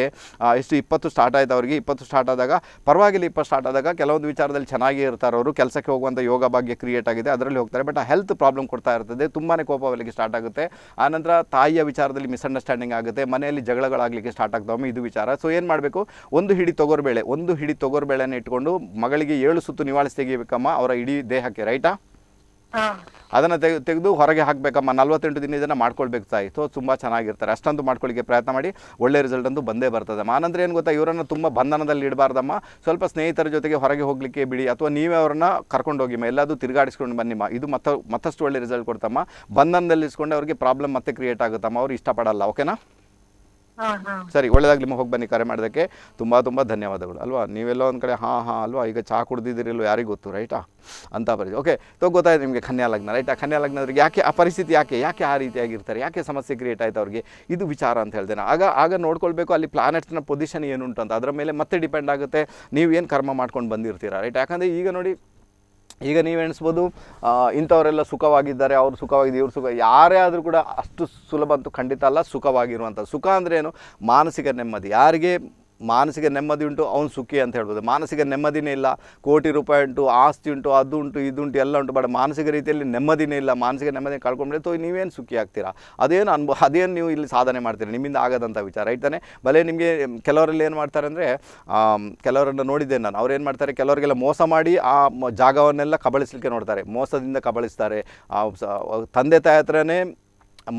ಇಷ್ಟು ಇಪ್ಪತ್ತು ಸ್ಟಾರ್ಟ್ ಆಯ್ತು ಅವರಿಗೆ ಇಪ್ಪತ್ತು ಸ್ಟಾರ್ಟ್ ಆದಾಗ ಪರವಾಗಿಲ್ಲ ಇಪ್ಪತ್ತು ಸ್ಟಾರ್ಟ್ ಆದಾಗ ಕೆಲವೊಂದು ವಿಚಾರದಲ್ಲಿ ಚೆನ್ನಾಗಿ ಇರ್ತಾರೆ ಅವರು ಕೆಲಸಕ್ಕೆ ಹೋಗುವಂಥ ಯೋಗ ಭಾಗ್ಯ ಕ್ರಿಯೇಟ್ ಆಗಿದೆ ಅದರಲ್ಲಿ ಹೋಗ್ತಾರೆ ಬಟ್ ಆ ಹೆಲ್ತ್ ಪ್ರಾಬ್ಲಮ್ ಕೊಡ್ತಾ ಇರ್ತದೆ ತುಂಬಾನೇ ಕೋಪ ಅವರಿಗೆ ಸ್ಟಾರ್ಟ್ ಆಗುತ್ತೆ ಆನಂತರ ತಾಯಿಯ ವಿಚಾರದಲ್ಲಿ ಮಿಸ್ಅಂಡರ್ಸ್ಟ್ಯಾಂಡಿಂಗ್ ಆಗುತ್ತೆ ಮನೆಯಲ್ಲಿ ಜಗಳಗಳಾಗಲಿಕ್ಕೆ ಸ್ಟಾರ್ಟ್ ಆಗುತ್ತೆ ಕಾಕದೊಮ್ಮೆ ಇದು ವಿಚಾರ ಸೊ ಏನು ಮಾಡಬೇಕು ಒಂದು ಹಿಡಿ ತೊಗೋರ್ಬೇಳೆ ಒಂದು ಹಿಡಿ ತೊಗೋರ್ಬೇಳೆನ ಇಟ್ಕೊಂಡು ಮಗಳಿಗೆ ಏಳು ಸುತ್ತು ನಿವಾಳಿಸಿ ತೆಗಿಬೇಕಮ್ಮ ಅವರ ಇಡೀ ದೇಹಕ್ಕೆ ರೈಟಾ ಅದನ್ನು ತೆಗೆ ತೆಗೆದು ಹೊರಗೆ ಹಾಕಬೇಕಮ್ಮ ನಲ್ವತ್ತೆಂಟು ದಿನ ಇದನ್ನು ಮಾಡ್ಕೊಳ್ಬೇಕು ತಾಯಿ ಸೊ ತುಂಬ ಚೆನ್ನಾಗಿರ್ತಾರೆ ಅಷ್ಟೊಂದು ಮಾಡ್ಕೊಳ್ಳಿಕ್ಕೆ ಪ್ರಯತ್ನ ಮಾಡಿ ಒಳ್ಳೆ ರಿಸಲ್ಟ್ ಅಂತೂ ಬಂದೇ ಬರ್ತದಮ್ಮ ಆನಂತರ ಏನು ಗೊತ್ತಾ ಇವರನ್ನು ತುಂಬ ಬಂಧನದಲ್ಲಿ ಇಡಬಾರ್ದಮ್ಮ ಸ್ವಲ್ಪ ಸ್ನೇಹಿತರ ಜೊತೆಗೆ ಹೊರಗೆ ಹೋಗಲಿಕ್ಕೆ ಬಿಡಿ ಅಥವಾ ನೀವೇ ಕರ್ಕೊಂಡು ಕರ್ಕೊಂಡೋಗಿಮ್ಮ ಎಲ್ಲಾದರೂ ತಿರುಗಾಡಿಸ್ಕೊಂಡು ಬನ್ನಿಮ್ಮ ಇದು ಮತ್ತ ಮತ್ತಷ್ಟು ಒಳ್ಳೆ ರಿಸಲ್ಟ್ ಕೊಡ್ತಮ್ಮ ಬಂಧನದಲ್ಲಿ ಇಸ್ಕೊಂಡು ಅವ್ರಿಗೆ ಪ್ರಾಬ್ಲಮ್ ಮತ್ತೆ ಕ್ರಿಯೇಟ್ ಆಗುತ್ತಮ್ಮ ಅವ್ರು ಇಷ್ಟಪಡಲ್ಲ ಓಕೆನಾ ಸರಿ ಒಳ್ಳೇದಾಗಲಿ ಹೋಗಿ ಬನ್ನಿ ಕರೆ ಮಾಡೋದಕ್ಕೆ ತುಂಬ ತುಂಬ ಧನ್ಯವಾದಗಳು ಅಲ್ವಾ ನೀವೆಲ್ಲ ಒಂದು ಕಡೆ ಹಾಂ ಹಾಂ ಅಲ್ವಾ ಈಗ ಚಾ ಕುಡ್ದಿದ್ದೀರಿಲ್ವ ಯಾರಿಗೂ ಗೊತ್ತು ರೈಟಾ ಅಂತ ಪರಿಸ್ಥಿತಿ ಓಕೆ ತೊ ಗೊತ್ತಾಯ್ತು ನಿಮಗೆ ಕನ್ಯಾ ಲಗ್ನ ರೈಟ್ ಆ ಕನ್ಯಾ ಲಗ್ನದವ್ರಿಗೆ ಯಾಕೆ ಆ ಪರಿಸ್ಥಿತಿ ಯಾಕೆ ಯಾಕೆ ಆ ರೀತಿಯಾಗಿರ್ತಾರೆ ಯಾಕೆ ಸಮಸ್ಯೆ ಕ್ರಿಯೇಟ್ ಆಯ್ತು ಅವ್ರಿಗೆ ಇದು ವಿಚಾರ ಅಂತ ಹೇಳ್ತೇನೆ ಆಗ ಆಗ ನೋಡ್ಕೊಳ್ಬೇಕು ಅಲ್ಲಿ ಪ್ಲಾನೆಟ್ಸ್ನ ಪೊಸಿಷನ್ ಏನುಂಟು ಅಂತ ಅದರ ಮೇಲೆ ಮತ್ತೆ ಡಿಪೆಂಡ್ ಆಗುತ್ತೆ ನೀವೇನು ಕರ್ಮ ಮಾಡ್ಕೊಂಡು ಬಂದಿರ್ತೀರಾ ರೈಟ್ ಯಾಕಂದರೆ ಈಗ ನೋಡಿ ಈಗ ನೀವು ಎಣಿಸ್ಬೋದು ಇಂಥವರೆಲ್ಲ ಸುಖವಾಗಿದ್ದಾರೆ ಅವರು ಸುಖವಾಗಿದ್ದು ಇವ್ರು ಸುಖ ಯಾರೇ ಆದರೂ ಕೂಡ ಅಷ್ಟು ಸುಲಭ ಅಂತೂ ಖಂಡಿತ ಅಲ್ಲ ಸುಖವಾಗಿರುವಂಥ ಸುಖ ಅಂದರೆ ಏನು ಮಾನಸಿಕ ನೆಮ್ಮದಿ ಯಾರಿಗೆ ಮಾನಸಿಕ ನೆಮ್ಮದಿ ಉಂಟು ಅವನು ಸುಖಿ ಅಂತ ಹೇಳ್ಬೋದು ಮಾನಸಿಕ ನೆಮ್ಮದಿನೇ ಇಲ್ಲ ಕೋಟಿ ರೂಪಾಯಿ ಉಂಟು ಆಸ್ತಿ ಉಂಟು ಅದು ಉಂಟು ಉಂಟು ಎಲ್ಲ ಉಂಟು ಬಟ್ ಮಾನಸಿಕ ರೀತಿಯಲ್ಲಿ ನೆಮ್ಮದಿನೇ ಇಲ್ಲ ಮಾನಸಿಕ ನೆಮ್ಮದಿ ಕಳ್ಕೊಂಡ್ಬಿಡಿ ತೋ ನೀವೇನು ಸುಖಿ ಆಗ್ತೀರಾ ಅದೇನು ಅನುಭವ ಅದೇನು ನೀವು ಇಲ್ಲಿ ಸಾಧನೆ ಮಾಡ್ತೀರಿ ನಿಮ್ಮಿಂದ ಆಗದಂಥ ವಿಚಾರ ರೈತಾನೆ ಭಲೆ ನಿಮಗೆ ಕೆಲವರಲ್ಲಿ ಏನು ಮಾಡ್ತಾರೆ ಅಂದರೆ ಕೆಲವರನ್ನು ನೋಡಿದ್ದೇನೆ ನಾನು ಅವ್ರು ಏನು ಮಾಡ್ತಾರೆ ಕೆಲವರಿಗೆಲ್ಲ ಮೋಸ ಮಾಡಿ ಆ ಜಾಗವನ್ನೆಲ್ಲ ಕಬಳಿಸ್ಲಿಕ್ಕೆ ನೋಡ್ತಾರೆ ಮೋಸದಿಂದ ಕಬಳಿಸ್ತಾರೆ ತಂದೆ ತಾಯಿ ಹತ್ರನೇ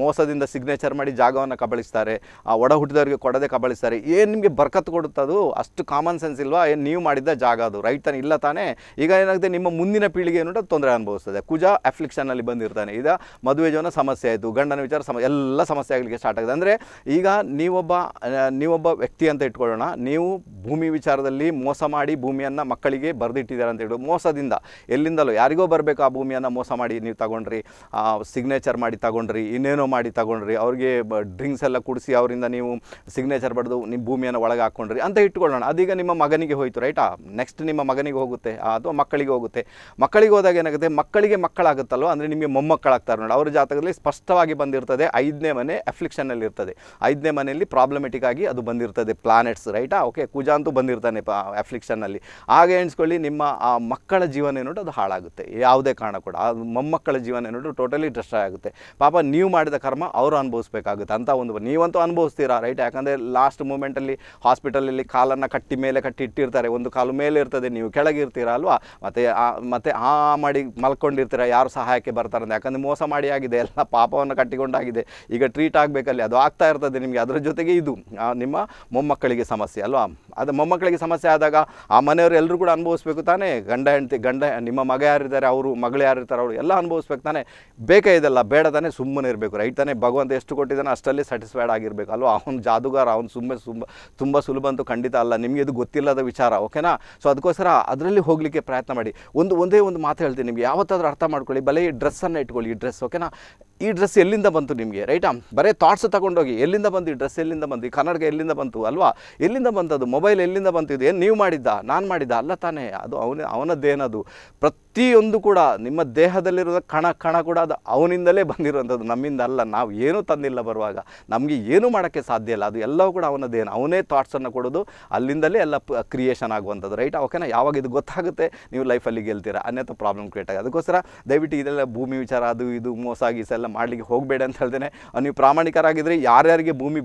ಮೋಸದಿಂದ ಸಿಗ್ನೇಚರ್ ಮಾಡಿ ಜಾಗವನ್ನು ಕಬಳಿಸ್ತಾರೆ ಆ ಒಡ ಹುಟ್ಟಿದವರಿಗೆ ಕೊಡದೆ ಕಬಳಿಸ್ತಾರೆ ಏನು ನಿಮಗೆ ಬರ್ಕತ್ತು ಕೊಡುತ್ತದು ಅಷ್ಟು ಕಾಮನ್ ಸೆನ್ಸ್ ಇಲ್ವಾ ಏನು ನೀವು ಮಾಡಿದ್ದ ಜಾಗ ಅದು ರೈಟ್ ತಾನೆ ಇಲ್ಲ ತಾನೇ ಈಗ ಏನಾಗುತ್ತೆ ನಿಮ್ಮ ಮುಂದಿನ ಪೀಳಿಗೆ ಏನುಂಟು ತೊಂದರೆ ಅನುಭವಿಸ್ತದೆ ಕುಜ ಅಫ್ಲಿಕ್ಷನಲ್ಲಿ ಬಂದಿರ್ತಾನೆ ಈಗ ಮದುವೆ ಜೀವನ ಸಮಸ್ಯೆ ಆಯಿತು ಗಂಡನ ವಿಚಾರ ಸಮ ಎಲ್ಲ ಸಮಸ್ಯೆ ಆಗಲಿಕ್ಕೆ ಸ್ಟಾರ್ಟ್ ಆಗಿದೆ ಅಂದರೆ ಈಗ ನೀವೊಬ್ಬ ನೀವೊಬ್ಬ ವ್ಯಕ್ತಿ ಅಂತ ಇಟ್ಕೊಳ್ಳೋಣ ನೀವು ಭೂಮಿ ವಿಚಾರದಲ್ಲಿ ಮೋಸ ಮಾಡಿ ಭೂಮಿಯನ್ನು ಮಕ್ಕಳಿಗೆ ಬರೆದಿಟ್ಟಿದ್ದಾರೆ ಅಂತ ಹೇಳಿ ಮೋಸದಿಂದ ಎಲ್ಲಿಂದಲೋ ಯಾರಿಗೋ ಬರಬೇಕು ಆ ಭೂಮಿಯನ್ನು ಮೋಸ ಮಾಡಿ ನೀವು ತಗೊಂಡ್ರಿ ಸಿಗ್ನೇಚರ್ ಮಾಡಿ ತಗೊಂಡ್ರಿ ಇನ್ನೇನು ಏನೇನೋ ಮಾಡಿ ತಗೊಂಡ್ರಿ ಅವ್ರಿಗೆ ಡ್ರಿಂಕ್ಸ್ ಎಲ್ಲ ಕುಡಿಸಿ ಅವರಿಂದ ನೀವು ಸಿಗ್ನೇಚರ್ ಬಡದು ನಿಮ್ಮ ಭೂಮಿಯನ್ನು ಒಳಗೆ ಹಾಕ್ಕೊಂಡ್ರಿ ಅಂತ ಇಟ್ಕೊಳ್ಳೋಣ ಅದೀಗ ನಿಮ್ಮ ಮಗನಿಗೆ ಹೋಯಿತು ರೈಟಾ ನೆಕ್ಸ್ಟ್ ನಿಮ್ಮ ಮಗನಿಗೆ ಹೋಗುತ್ತೆ ಅಥವಾ ಮಕ್ಕಳಿಗೆ ಹೋಗುತ್ತೆ ಮಕ್ಕಳಿಗೆ ಹೋದಾಗ ಏನಾಗುತ್ತೆ ಮಕ್ಕಳಿಗೆ ಮಕ್ಕಳಾಗುತ್ತಲ್ವ ಅಂದರೆ ನಿಮಗೆ ಮೊಮ್ಮಕ್ಕಳಾಗ್ತಾರೆ ನೋಡಿ ಅವ್ರ ಜಾತಕದಲ್ಲಿ ಸ್ಪಷ್ಟವಾಗಿ ಬಂದಿರ್ತದೆ ಐದನೇ ಮನೆ ಎಫ್ಲಿಕ್ಷನಲ್ಲಿ ಇರ್ತದೆ ಐದನೇ ಮನೆಯಲ್ಲಿ ಪ್ರಾಬ್ಲಮೆಟಿಕ್ ಆಗಿ ಅದು ಬಂದಿರ್ತದೆ ಪ್ಲಾನೆಟ್ಸ್ ರೈಟಾ ಓಕೆ ಕುಜ ಅಂತೂ ಬಂದಿರ್ತಾನೆ ಪ ಅಲ್ಲಿ ಆಗ ಎಣಿಸ್ಕೊಳ್ಳಿ ನಿಮ್ಮ ಆ ಮಕ್ಕಳ ಜೀವನ ಏನೋ ಅದು ಹಾಳಾಗುತ್ತೆ ಯಾವುದೇ ಕಾರಣ ಕೂಡ ಮೊಮ್ಮಕ್ಕಳ ಜೀವನ ಏನೋ ಟೋಟಲಿ ಡಿಸ್ಟ್ರಾಯ್ ಆಗುತ್ತೆ ಪಾಪ ನೀವು ಮಾಡಿದ ಕರ್ಮ ಅವರು ಅನುಭವಿಸ್ಬೇಕಾಗುತ್ತೆ ಅಂತ ಒಂದು ನೀವಂತೂ ಅನುಭವಿಸ್ತೀರಾ ರೈಟ್ ಯಾಕಂದರೆ ಲಾಸ್ಟ್ ಮೂಮೆಂಟಲ್ಲಿ ಹಾಸ್ಪಿಟಲಲ್ಲಿ ಕಾಲನ್ನು ಕಟ್ಟಿ ಮೇಲೆ ಕಟ್ಟಿ ಇಟ್ಟಿರ್ತಾರೆ ಒಂದು ಕಾಲು ಮೇಲೆ ಇರ್ತದೆ ನೀವು ಕೆಳಗಿರ್ತೀರ ಅಲ್ವಾ ಮತ್ತು ಮತ್ತೆ ಆ ಮಾಡಿ ಮಲ್ಕೊಂಡಿರ್ತೀರ ಯಾರು ಸಹಾಯಕ್ಕೆ ಬರ್ತಾರಂತ ಯಾಕಂದರೆ ಮೋಸ ಮಾಡಿ ಆಗಿದೆ ಎಲ್ಲ ಪಾಪವನ್ನು ಕಟ್ಟಿಕೊಂಡಾಗಿದೆ ಈಗ ಟ್ರೀಟ್ ಆಗಬೇಕಲ್ಲಿ ಅದು ಆಗ್ತಾ ಇರ್ತದೆ ನಿಮಗೆ ಅದರ ಜೊತೆಗೆ ಇದು ನಿಮ್ಮ ಮೊಮ್ಮಕ್ಕಳಿಗೆ ಸಮಸ್ಯೆ ಅಲ್ವಾ ಅದು ಮೊಮ್ಮಕ್ಕಳಿಗೆ ಸಮಸ್ಯೆ ಆದಾಗ ಆ ಮನೆಯವರು ಎಲ್ಲರೂ ಕೂಡ ಅನುಭವಿಸ್ಬೇಕು ತಾನೇ ಗಂಡ ಹೆಂಡತಿ ಗಂಡ ನಿಮ್ಮ ಮಗ ಯಾರಿದ್ದಾರೆ ಅವರು ಮಗಳು ಯಾರಿರ್ತಾರೆ ಅವರು ಎಲ್ಲ ಅನುಭವಿಸ್ಬೇಕು ತಾನೆ ಬೇಕೇ ಇದೆಲ್ಲ ಬೇಡ ತಾನೇ ಸುಮ್ಮನೆ ಇರಬೇಕು ಮಾಡಬೇಕು ರೈಟ್ ತಾನೇ ಭಗವಂತ ಎಷ್ಟು ಕೊಟ್ಟಿದ್ದಾನೆ ಅಷ್ಟಲ್ಲಿ ಸ್ಯಾಟಿಸ್ಫೈಡ್ ಆಗಿರಬೇಕು ಅಲ್ವಾ ಅವನು ಜಾದುಗಾರ ಅವ್ನು ಸುಮ್ಮನೆ ಸುಮ್ಮ ತುಂಬ ಸುಲಭ ಅಂತೂ ಖಂಡಿತ ಅಲ್ಲ ನಿಮಗೆ ಇದು ಗೊತ್ತಿಲ್ಲದ ವಿಚಾರ ಓಕೆನಾ ಸೊ ಅದಕ್ಕೋಸ್ಕರ ಅದರಲ್ಲಿ ಹೋಗಲಿಕ್ಕೆ ಪ್ರಯತ್ನ ಮಾಡಿ ಒಂದು ಒಂದೇ ಒಂದು ಮಾತು ಹೇಳ್ತೀನಿ ನಿಮಗೆ ಯಾವತ್ತಾದರೂ ಅರ್ಥ ಮಾಡ್ಕೊಳ್ಳಿ ಬಲೆ ಈ ಡ್ರೆಸ್ಸನ್ನು ಇಟ್ಕೊಳ್ಳಿ ಈ ಡ್ರೆಸ್ ಓಕೆನಾ ಈ ಡ್ರೆಸ್ ಎಲ್ಲಿಂದ ಬಂತು ನಿಮಗೆ ರೈಟಾ ಬರೀ ಥಾಟ್ಸ್ ತಗೊಂಡೋಗಿ ಎಲ್ಲಿಂದ ಬಂದು ಈ ಡ್ರೆಸ್ ಎಲ್ಲಿಂದ ಬಂದು ಈ ಎಲ್ಲಿಂದ ಬಂತು ಅಲ್ವಾ ಎಲ್ಲಿಂದ ಬಂದದ್ದು ಮೊಬೈಲ್ ಎಲ್ಲಿಂದ ಬಂತು ಇದು ಏನು ನೀವು ಮಾಡಿದ್ದ ನಾನು ಮಾಡಿದ್ದ ಅಲ್ಲ ತಾನೇ ಅದು ಅವನ ಅವನದ್ದೇನದು ಪ್ರತಿಯೊಂದು ಕೂಡ ನಿಮ್ಮ ದೇಹದಲ್ಲಿರೋ ಕಣ ಕಣ ಕೂಡ ಅದು ಅವನಿಂದಲೇ ಬಂದಿರುವಂಥದ್ದು ನಮ್ಮಿಂದ ಅಲ್ಲ ನಾವು ಏನೂ ತಂದಿಲ್ಲ ಬರುವಾಗ ನಮಗೆ ಏನೂ ಮಾಡೋಕ್ಕೆ ಸಾಧ್ಯ ಇಲ್ಲ ಅದು ಎಲ್ಲವೂ ಕೂಡ ಅವನದೇನು ಅವನೇ ಥಾಟ್ಸನ್ನು ಕೊಡೋದು ಅಲ್ಲಿಂದಲೇ ಎಲ್ಲ ಕ್ರಿಯೇಷನ್ ಆಗುವಂಥದ್ದು ರೈಟ್ ಓಕೆನಾ ಯಾವಾಗ ಇದು ಗೊತ್ತಾಗುತ್ತೆ ನೀವು ಲೈಫಲ್ಲಿ ಗೆಲ್ತೀರಾ ಅನ್ಯಥ ಪ್ರಾಬ್ಲಮ್ ಕ್ರಿಯೇಟ್ ಆಗಿ ಅದಕ್ಕೋಸ್ಕರ ದಯವಿಟ್ಟು ಇದೆಲ್ಲ ಭೂಮಿ ವಿಚಾರ ಅದು ಇದು ಮೋಸ ಗೀಸ ಎಲ್ಲ ಮಾಡಲಿಕ್ಕೆ ಹೋಗಬೇಡ ಅಂತ ಹೇಳ್ತೇನೆ ನೀವು ಪ್ರಾಮಾಣಿಕರಾಗಿದ್ದರೆ ಯಾರ್ಯಾರಿಗೆ ಭೂಮಿ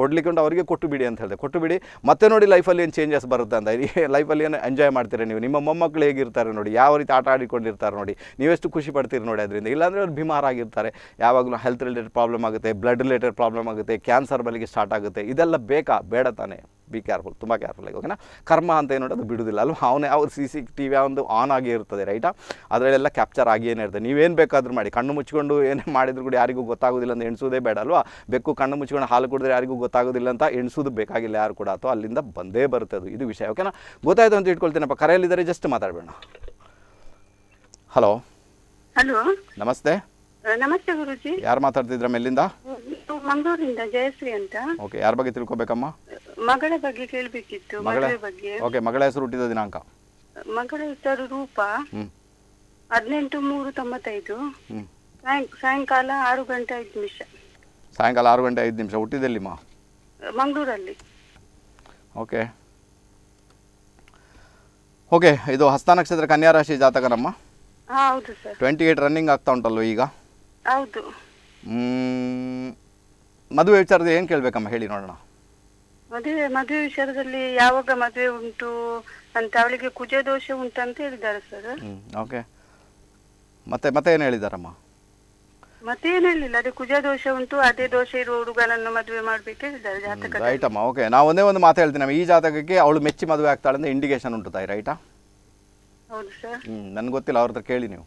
ಕೊಡ್ಲಿಕ್ಕೆ ಅವರಿಗೆ ಕೊಟ್ಟು ಬಿಡಿ ಅಂತ ಹೇಳಿದೆ ಕೊಟ್ಟು ಬಿಡಿ ಮತ್ತೆ ನೋಡಿ ಲೈಫಲ್ಲಿ ಏನು ಚೇಂಜಸ್ ಬರುತ್ತೆ ಅಂತ ಲೈಫಲ್ಲಿ ಏನು ಎಂಜಾಯ್ ಮಾಡ್ತೀರಿ ನೀವು ನಿಮ್ಮ ಮೊಮ್ಮಕ್ಕಳು ಹೇಗಿರ್ತಾರೆ ನೋಡಿ ಯಾವ ರೀತಿ ಆಟ ಆಡಿಕೊಂಡಿರ್ತಾರೆ ನೋಡಿ ನೀವೆಷ್ಟು ಖುಷಿ ಪಡ್ತೀರಿ ನೋಡಿ ಅದರಿಂದ ಇಲ್ಲಾಂದರೆ ಅವ್ರು ಬಿಮಾರಾಗಿರ್ತಾರೆ ಯಾವಾಗಲೂ ಹೆಲ್ತ್ ರಿಲೇಟೆಡ್ ಪ್ರಾಬ್ಲಮ್ ಆಗುತ್ತೆ ಬ್ಲಡ್ ರಿಲೇಟೆಡ್ ಪ್ರಾಬ್ಲಮ್ ಆಗುತ್ತೆ ಕ್ಯಾನ್ಸರ್ ಬಲಿಗೆ ಸ್ಟಾರ್ಟ್ ಆಗುತ್ತೆ ಇದೆಲ್ಲ ಬೇಕಾ ಬೇಡ ತಾನೆ ಬಿ ಕೇರ್ಫುಲ್ ತುಂಬ ಕೇರ್ಫುಲ್ ಆಗಿ ಓಕೆನಾ ಕರ್ಮ ಅಂತ ಏನು ಅದು ಬಿಡೋದಿಲ್ಲ ಅಲ್ವಾ ಅವನೇ ಅವ್ರು ಸಿ ಸಿ ಟಿ ವಿ ಒಂದು ಆನ್ ಆಗಿ ಇರ್ತದೆ ರೈಟಾ ಅದರಲ್ಲೆಲ್ಲ ಕ್ಯಾಪ್ಚರ್ ಆಗಿಯೇ ಇರ್ತದೆ ನೀವೇನು ಬೇಕಾದರೂ ಮಾಡಿ ಕಣ್ಣು ಮುಚ್ಕೊಂಡು ಏನೇ ಮಾಡಿದ್ರು ಕೂಡ ಯಾರಿಗೂ ಗೊತ್ತಾಗೋದಿಲ್ಲ ಅಂತ ಎಣಿಸೋದೇ ಬೇಡ ಅಲ್ವಾ ಬೆಕ್ಕು ಕಣ್ಣು ಮುಚ್ಕೊಂಡು ಹಾಲು ಕುಡಿದ್ರೆ ಯಾರಿಗೂ ಗೊತ್ತಾಗೋದಿಲ್ಲ ಅಂತ ಎಣಿಸೋದು ಬೇಕಾಗಿಲ್ಲ ಯಾರು ಕೂಡ ಅಥವಾ ಅಲ್ಲಿಂದ ಬಂದೇ ಬರುತ್ತೆ ಅದು ಇದು ವಿಷಯ ಓಕೆನಾ ಗೊತ್ತಾಯಿತು ಅಂತ ಇಟ್ಕೊಳ್ತೀನಪ್ಪ ಕರೆಯಲ್ಲಿದ್ದಾರೆ ಜಸ್ಟ್ ಮಾತಾಡಬೇಡ ಹಲೋ ಹಲೋ ನಮಸ್ತೆ ನಮಸ್ತೆ ಗುರುಜಿ ಯಾರು ಮಾತಾಡ್ತಿದ್ರ ಮೇಲಿಂದ ಮಂಗಳೂರಿಂದ ಜಯಶ್ರೀ ಅಂತ ಓಕೆ ಯಾರ ಬಗ್ಗೆ ತಿಳ್ಕೊಬೇಕಮ್ಮ ಮಗಳ ಬಗ್ಗೆ ಕೇಳಬೇಕಿತ್ತು ಮಗಳ ಬಗ್ಗೆ ಓಕೆ ಮಗಳ ಹೆಸರು ಹುಟ್ಟಿದ ದಿನಾಂಕ ಮಗಳ ಹೆಸರು ರೂಪ ಹದಿನೆಂಟು ಮೂರು ತೊಂಬತ್ತೈದು ಸಾಯಂಕಾಲ ಆರು ಗಂಟೆ ಐದು ನಿಮಿಷ ಸಾಯಂಕಾಲ ಆರು ಗಂಟೆ ಐದು ನಿಮಿಷ ಮಾ ಮಂಗಳೂರಲ್ಲಿ ಓಕೆ ಓಕೆ ಇದು ಹಸ್ತ ನಕ್ಷತ್ರ ಕನ್ಯಾ ರಾಶಿ ಜಾತಕನಮ್ಮ ಟ್ವೆಂಟಿ ಏಟ್ ರನ್ನಿಂಗ್ ಆಗ್ತಾ ಉಂಟಲ್ವ ಈಗ ಹೌದು ಮದುವೆ ವಿಚಾರದ ಏನು ಕೇಳಬೇಕಮ್ಮ ಹೇಳಿ ನೋಡೋಣ ಮದುವೆ ಮದುವೆ ವಿಚಾರದಲ್ಲಿ ಯಾವಾಗ ಮದುವೆ ಉಂಟು ಅಂತ ಅವಳಿಗೆ ಕುಜ ದೋಷ ಉಂಟು ಅಂತ ಹೇಳಿದ್ದಾರೆ ಸರ್ ಓಕೆ ಮತ್ತೆ ಮತ್ತೆ ಏನು ಹೇಳಿದಾರಮ್ಮ ಮತ್ತೆ ಏನು ಹೇಳಿಲ್ಲ ಅದೇ ಕುಜ ದೋಷ ಉಂಟು ಅದೇ ದೋಷ ಇರೋ ಹುಡುಗನನ್ನು ಮದುವೆ ಮಾಡ್ಬೇಕು ಹೇಳಿದ್ದಾರೆ ಜಾತಕ ರೈಟ್ ಅಮ್ಮ ಓಕೆ ನಾವು ಒಂದೇ ಒಂದು ಮಾತು ಹೇಳ್ತೀನಿ ಈ ಜಾತಕಕ್ಕೆ ಅವಳು ಮೆಚ್ಚಿ ಮದುವೆ ಆಗ್ತಾಳೆ ಅಂತ ಇಂಡಿಕೇಶನ್ ಉಂಟು ತಾಯಿ ರೈಟಾ ಹೌದು ಸರ್ ಹ್ಞೂ ನನಗೆ ಗೊತ್ತಿಲ್ಲ ಅವ್ರ ಹತ್ರ ಕೇಳಿ ನೀವು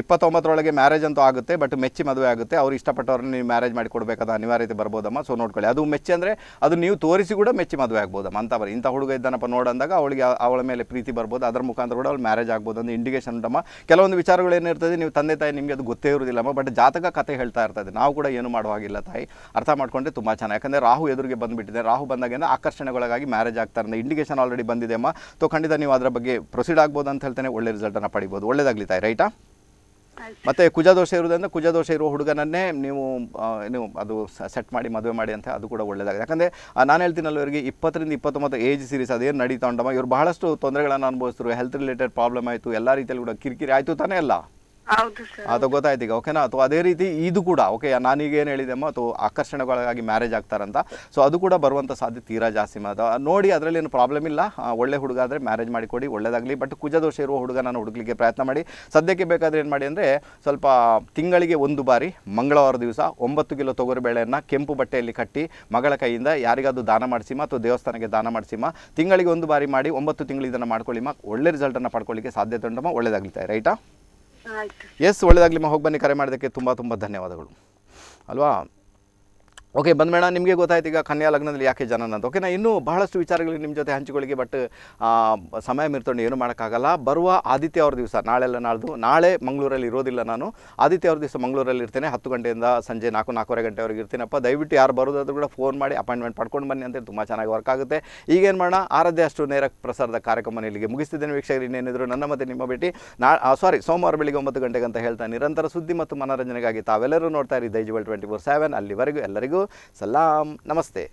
ಇಪ್ಪತ್ತೊಂಬತ್ತರೊಳಗೆ ಮ್ಯಾರೇಜ್ ಅಂತೂ ಆಗುತ್ತೆ ಬಟ್ ಮೆಚ್ಚಿ ಮದುವೆ ಆಗುತ್ತೆ ಅವ್ರು ಇಷ್ಟಪಟ್ಟವ್ರನ್ನ ನೀವು ಮ್ಯಾರೇಜ್ ಮಾಡಿ ಕೊಡಬೇಕಾದ ಅನಿವಾರ್ಯತೆ ಬರ್ಬೋದಮ್ಮ ಸೊ ನೋಡ್ಕೊಳ್ಳಿ ಅದು ಮೆಚ್ಚಿ ಅಂದರೆ ಅದು ನೀವು ತೋರಿಸಿ ಕೂಡ ಮೆಚ್ಚಿ ಮದುವೆ ಆಗ್ಬೋದಮ್ಮ ಅಂತ ಬರ ಇಂಥ ಹುಡುಗ ಇದ್ದಾನಪ್ಪ ನೋಡಂದಾಗ ಅವಳಿಗೆ ಅವಳ ಮೇಲೆ ಪ್ರೀತಿ ಬರ್ಬೋದು ಅದರ ಮುಖಾಂತರ ಕೂಡ ಅವ್ಳು ಮ್ಯಾರೇಜ್ ಆಗ್ಬೋದು ಅಂತ ಇಂಡಿಕೇಶನ್ ಉಂಟಮ್ಮ ಕೆಲವೊಂದು ವಿಚಾರಗಳು ಏನಿರ್ತದೆ ನೀವು ತಂದೆ ತಾಯಿ ನಿಮಗೆ ಅದು ಗೊತ್ತೇ ಇರೋದಿಲ್ಲಮ್ಮ ಬಟ್ ಜಾತಕ ಕತೆ ಹೇಳ್ತಾ ಇರ್ತದೆ ನಾವು ಕೂಡ ಏನು ಮಾಡುವಾಗಿಲ್ಲ ತಾಯಿ ಅರ್ಥ ಮಾಡಿಕೊಂಡ್ರೆ ತುಂಬ ಚೆನ್ನಾಗಿ ಯಾಕಂದರೆ ರಾಹು ಎದುರಿಗೆ ಬಂದುಬಿಟ್ಟಿದೆ ರಾಹು ಬಂದಾಗೇನೆ ಆಕರ್ಷಣೆಗೊಳಗಾಗಿ ಮ್ಯಾರೇಜ್ ಆಗ್ತಾರೆ ಇಂಡಿಕೇಶನ್ ಆಲ್ರೆಡಿ ಬಂದಿದೆ ಅಮ್ಮ ಸೊ ಖಂಡಿತ ನೀವು ಅದರ ಬಗ್ಗೆ ಪ್ರೊಸೀಡ್ ಆಗ್ಬೋದು ಅಂತ ಹೇಳ್ತೇನೆ ಒಳ್ಳೆ ರಿಸಲ್ಟನ್ನು ಪಡಿಬೋದು ಒಳ್ಳೆಯದಾಗಲಿ ತಾಯಿ ರೈಟಾ ಮತ್ತೆ ಕುಜದೋಷ ಇರೋದ್ರಿಂದ ಕುಜದೋಷ ಇರೋ ಹುಡುಗನನ್ನೇ ನೀವು ನೀವು ಅದು ಸೆಟ್ ಮಾಡಿ ಮದುವೆ ಮಾಡಿ ಅಂತ ಅದು ಕೂಡ ಒಳ್ಳೇದಾಗಿದೆ ಯಾಕಂದ್ರೆ ನಾನು ಹೇಳ್ತೀನಲ್ಲ ಇವರಿಗೆ ಇಪ್ಪತ್ತರಿಂದ ಇಪ್ಪತ್ತೊಂಬತ್ತು ಏಜ್ ಸೀರೀಸ್ ಅದೇನು ನಡೀತಾ ಉಂಟಮ್ಮ ಇವರು ಬಹಳಷ್ಟು ತೊಂದರೆಗಳನ್ನು ಅನುಭವಿಸಿದ್ರು ಹೆಲ್ತ್ ರಿಲೇಟೆಡ್ ಪ್ರಾಬ್ಲಮ್ ಆಯಿತು ಎಲ್ಲ ರೀತಿಯಲ್ಲಿ ಕೂಡ ಕಿರಿಕಿರಿ ಆಯಿತು ತಾನೇ ಅಲ್ಲ ಅದು ಗೊತ್ತಾಯ್ತು ಈಗ ಓಕೆನಾ ಅಥವಾ ಅದೇ ರೀತಿ ಇದು ಕೂಡ ಓಕೆ ನಾನೀಗೇನು ಹೇಳಿದೆಮ್ಮ ಅಥವಾ ಆಕರ್ಷಣೆಗಳಾಗಿ ಮ್ಯಾರೇಜ್ ಆಗ್ತಾರಂತ ಸೊ ಅದು ಕೂಡ ಬರುವಂಥ ಸಾಧ್ಯತೆ ತೀರಾ ಜಾಸ್ತಿ ಮಾತ್ರ ನೋಡಿ ಅದರಲ್ಲಿ ಏನು ಪ್ರಾಬ್ಲಮ್ ಇಲ್ಲ ಒಳ್ಳೆ ಹುಡುಗ ಆದರೆ ಮ್ಯಾರೇಜ್ ಮಾಡಿಕೊಡಿ ಒಳ್ಳೇದಾಗಲಿ ಬಟ್ ಕುಜದೋಷ ಇರುವ ಹುಡುಗ ನಾನು ಪ್ರಯತ್ನ ಮಾಡಿ ಸದ್ಯಕ್ಕೆ ಬೇಕಾದ್ರೆ ಏನು ಮಾಡಿ ಅಂದರೆ ಸ್ವಲ್ಪ ತಿಂಗಳಿಗೆ ಒಂದು ಬಾರಿ ಮಂಗಳವಾರ ದಿವಸ ಒಂಬತ್ತು ಕಿಲೋ ತೊಗರಿಬೇಳೆಯನ್ನು ಕೆಂಪು ಬಟ್ಟೆಯಲ್ಲಿ ಕಟ್ಟಿ ಮಗಳ ಕೈಯಿಂದ ಯಾರಿಗಾದ್ರು ದಾನ ಮಾಡಿಸಿಮ ಅಥವಾ ದೇವಸ್ಥಾನಕ್ಕೆ ದಾನ ಮಾಡಿಸಿಮ್ಮ ತಿಂಗಳಿಗೆ ಒಂದು ಬಾರಿ ಮಾಡಿ ಒಂಬತ್ತು ತಿಂಗಳು ಇದನ್ನು ಮಾಡ್ಕೊಳ್ಳಿಮ್ಮ ಒಳ್ಳೆ ರಿಸಲ್ಟನ್ನು ಪಡ್ಕೊಳ್ಳಿಕ್ಕೆ ಸಾಧ್ಯತೆ ಉಂಟಮ್ಮ ಒಳ್ಳೇದಾಗ್ಲಿತಾ ರೈಟಾ ಎಸ್ ಒಳ್ಳೆಯದಾಗಲಿ ಮಾ ಹೋಗಿ ಬನ್ನಿ ಕರೆ ಮಾಡೋದಕ್ಕೆ ತುಂಬ ತುಂಬ ಧನ್ಯವಾದಗಳು ಅಲ್ವಾ ಓಕೆ ಮೇಡ ನಿಮಗೆ ಗೊತ್ತಾಯ್ತು ಈಗ ಕನ್ಯಾ ಲಗ್ನದಲ್ಲಿ ಯಾಕೆ ಜನನ ಅಂತ ಓಕೆ ಇನ್ನೂ ಬಹಳಷ್ಟು ವಿಚಾರಗಳಿಗೆ ನಿಮ್ಮ ಜೊತೆ ಹಂಚಿಕೊಳ್ಳಿ ಬಟ್ ಸಮಯ ಮಿರ್ತೊಂಡು ಏನು ಮಾಡೋಕ್ಕಾಗಲ್ಲ ಬರುವ ಆದಿತ್ಯ ಅವ್ರ ದಿವಸ ನಾಳೆಲ್ಲ ನಾಳ್ದು ನಾಳೆ ಮಂಗಳೂರಲ್ಲಿ ಇರೋದಿಲ್ಲ ನಾನು ಆದಿತ್ಯ ಅವ್ರ ದಿವಸ ಮಂಗಳೂರಲ್ಲಿ ಇರ್ತೇನೆ ಹತ್ತು ಗಂಟೆಯಿಂದ ಸಂಜೆ ನಾಲ್ಕು ನಾಲ್ಕೂವರೆ ಗಂಟೆವರೆಗೆ ಇರ್ತೀನಪ್ಪ ದಯವಿಟ್ಟು ಯಾರು ಬರೋದಾದ್ರೂ ಕೂಡ ಫೋನ್ ಮಾಡಿ ಅಪಾಯಿಂಟ್ಮೆಂಟ್ ಪಡ್ಕೊಂಡು ಬನ್ನಿ ಅಂತೇಳಿ ತುಂಬ ಚೆನ್ನಾಗಿ ವರ್ಕ್ ಆಗುತ್ತೆ ಈಗೇನು ಮಾಡೋಣ ಆರಾಧ್ಯ ಅಷ್ಟು ನೇರ ಪ್ರಸಾರದ ಕಾರ್ಯಕ್ರಮ ಇಲ್ಲಿಗೆ ಮುಗಿಸ್ತಿದ್ದೇನೆ ವೀಕ್ಷಕರು ಇನ್ನೇನಿದ್ರು ನನ್ನ ಮತ್ತೆ ನಿಮ್ಮ ಭೇಟಿ ನಾ ಸಾರಿ ಸೋಮವಾರ ಬೆಳಿಗ್ಗೆ ಒಂಬತ್ತು ಗಂಟೆಗೆ ಅಂತ ಹೇಳ್ತಾ ನಿರಂತರ ಸುದ್ದಿ ಮತ್ತು ಮನೋರಂಜನೆಗಾಗಿ ತಾವೆಲ್ಲರೂ ನೋಡ್ತಾ ಇರಿ ದೈಜುವಲ್ ಟ್ವೆಂಟಿ ಫೋರ್ ಸೆವೆನ್ ಅಲ್ಲಿವರೆಗೂ ಎಲ್ಲರಿಗೂ సలాం నమస్తే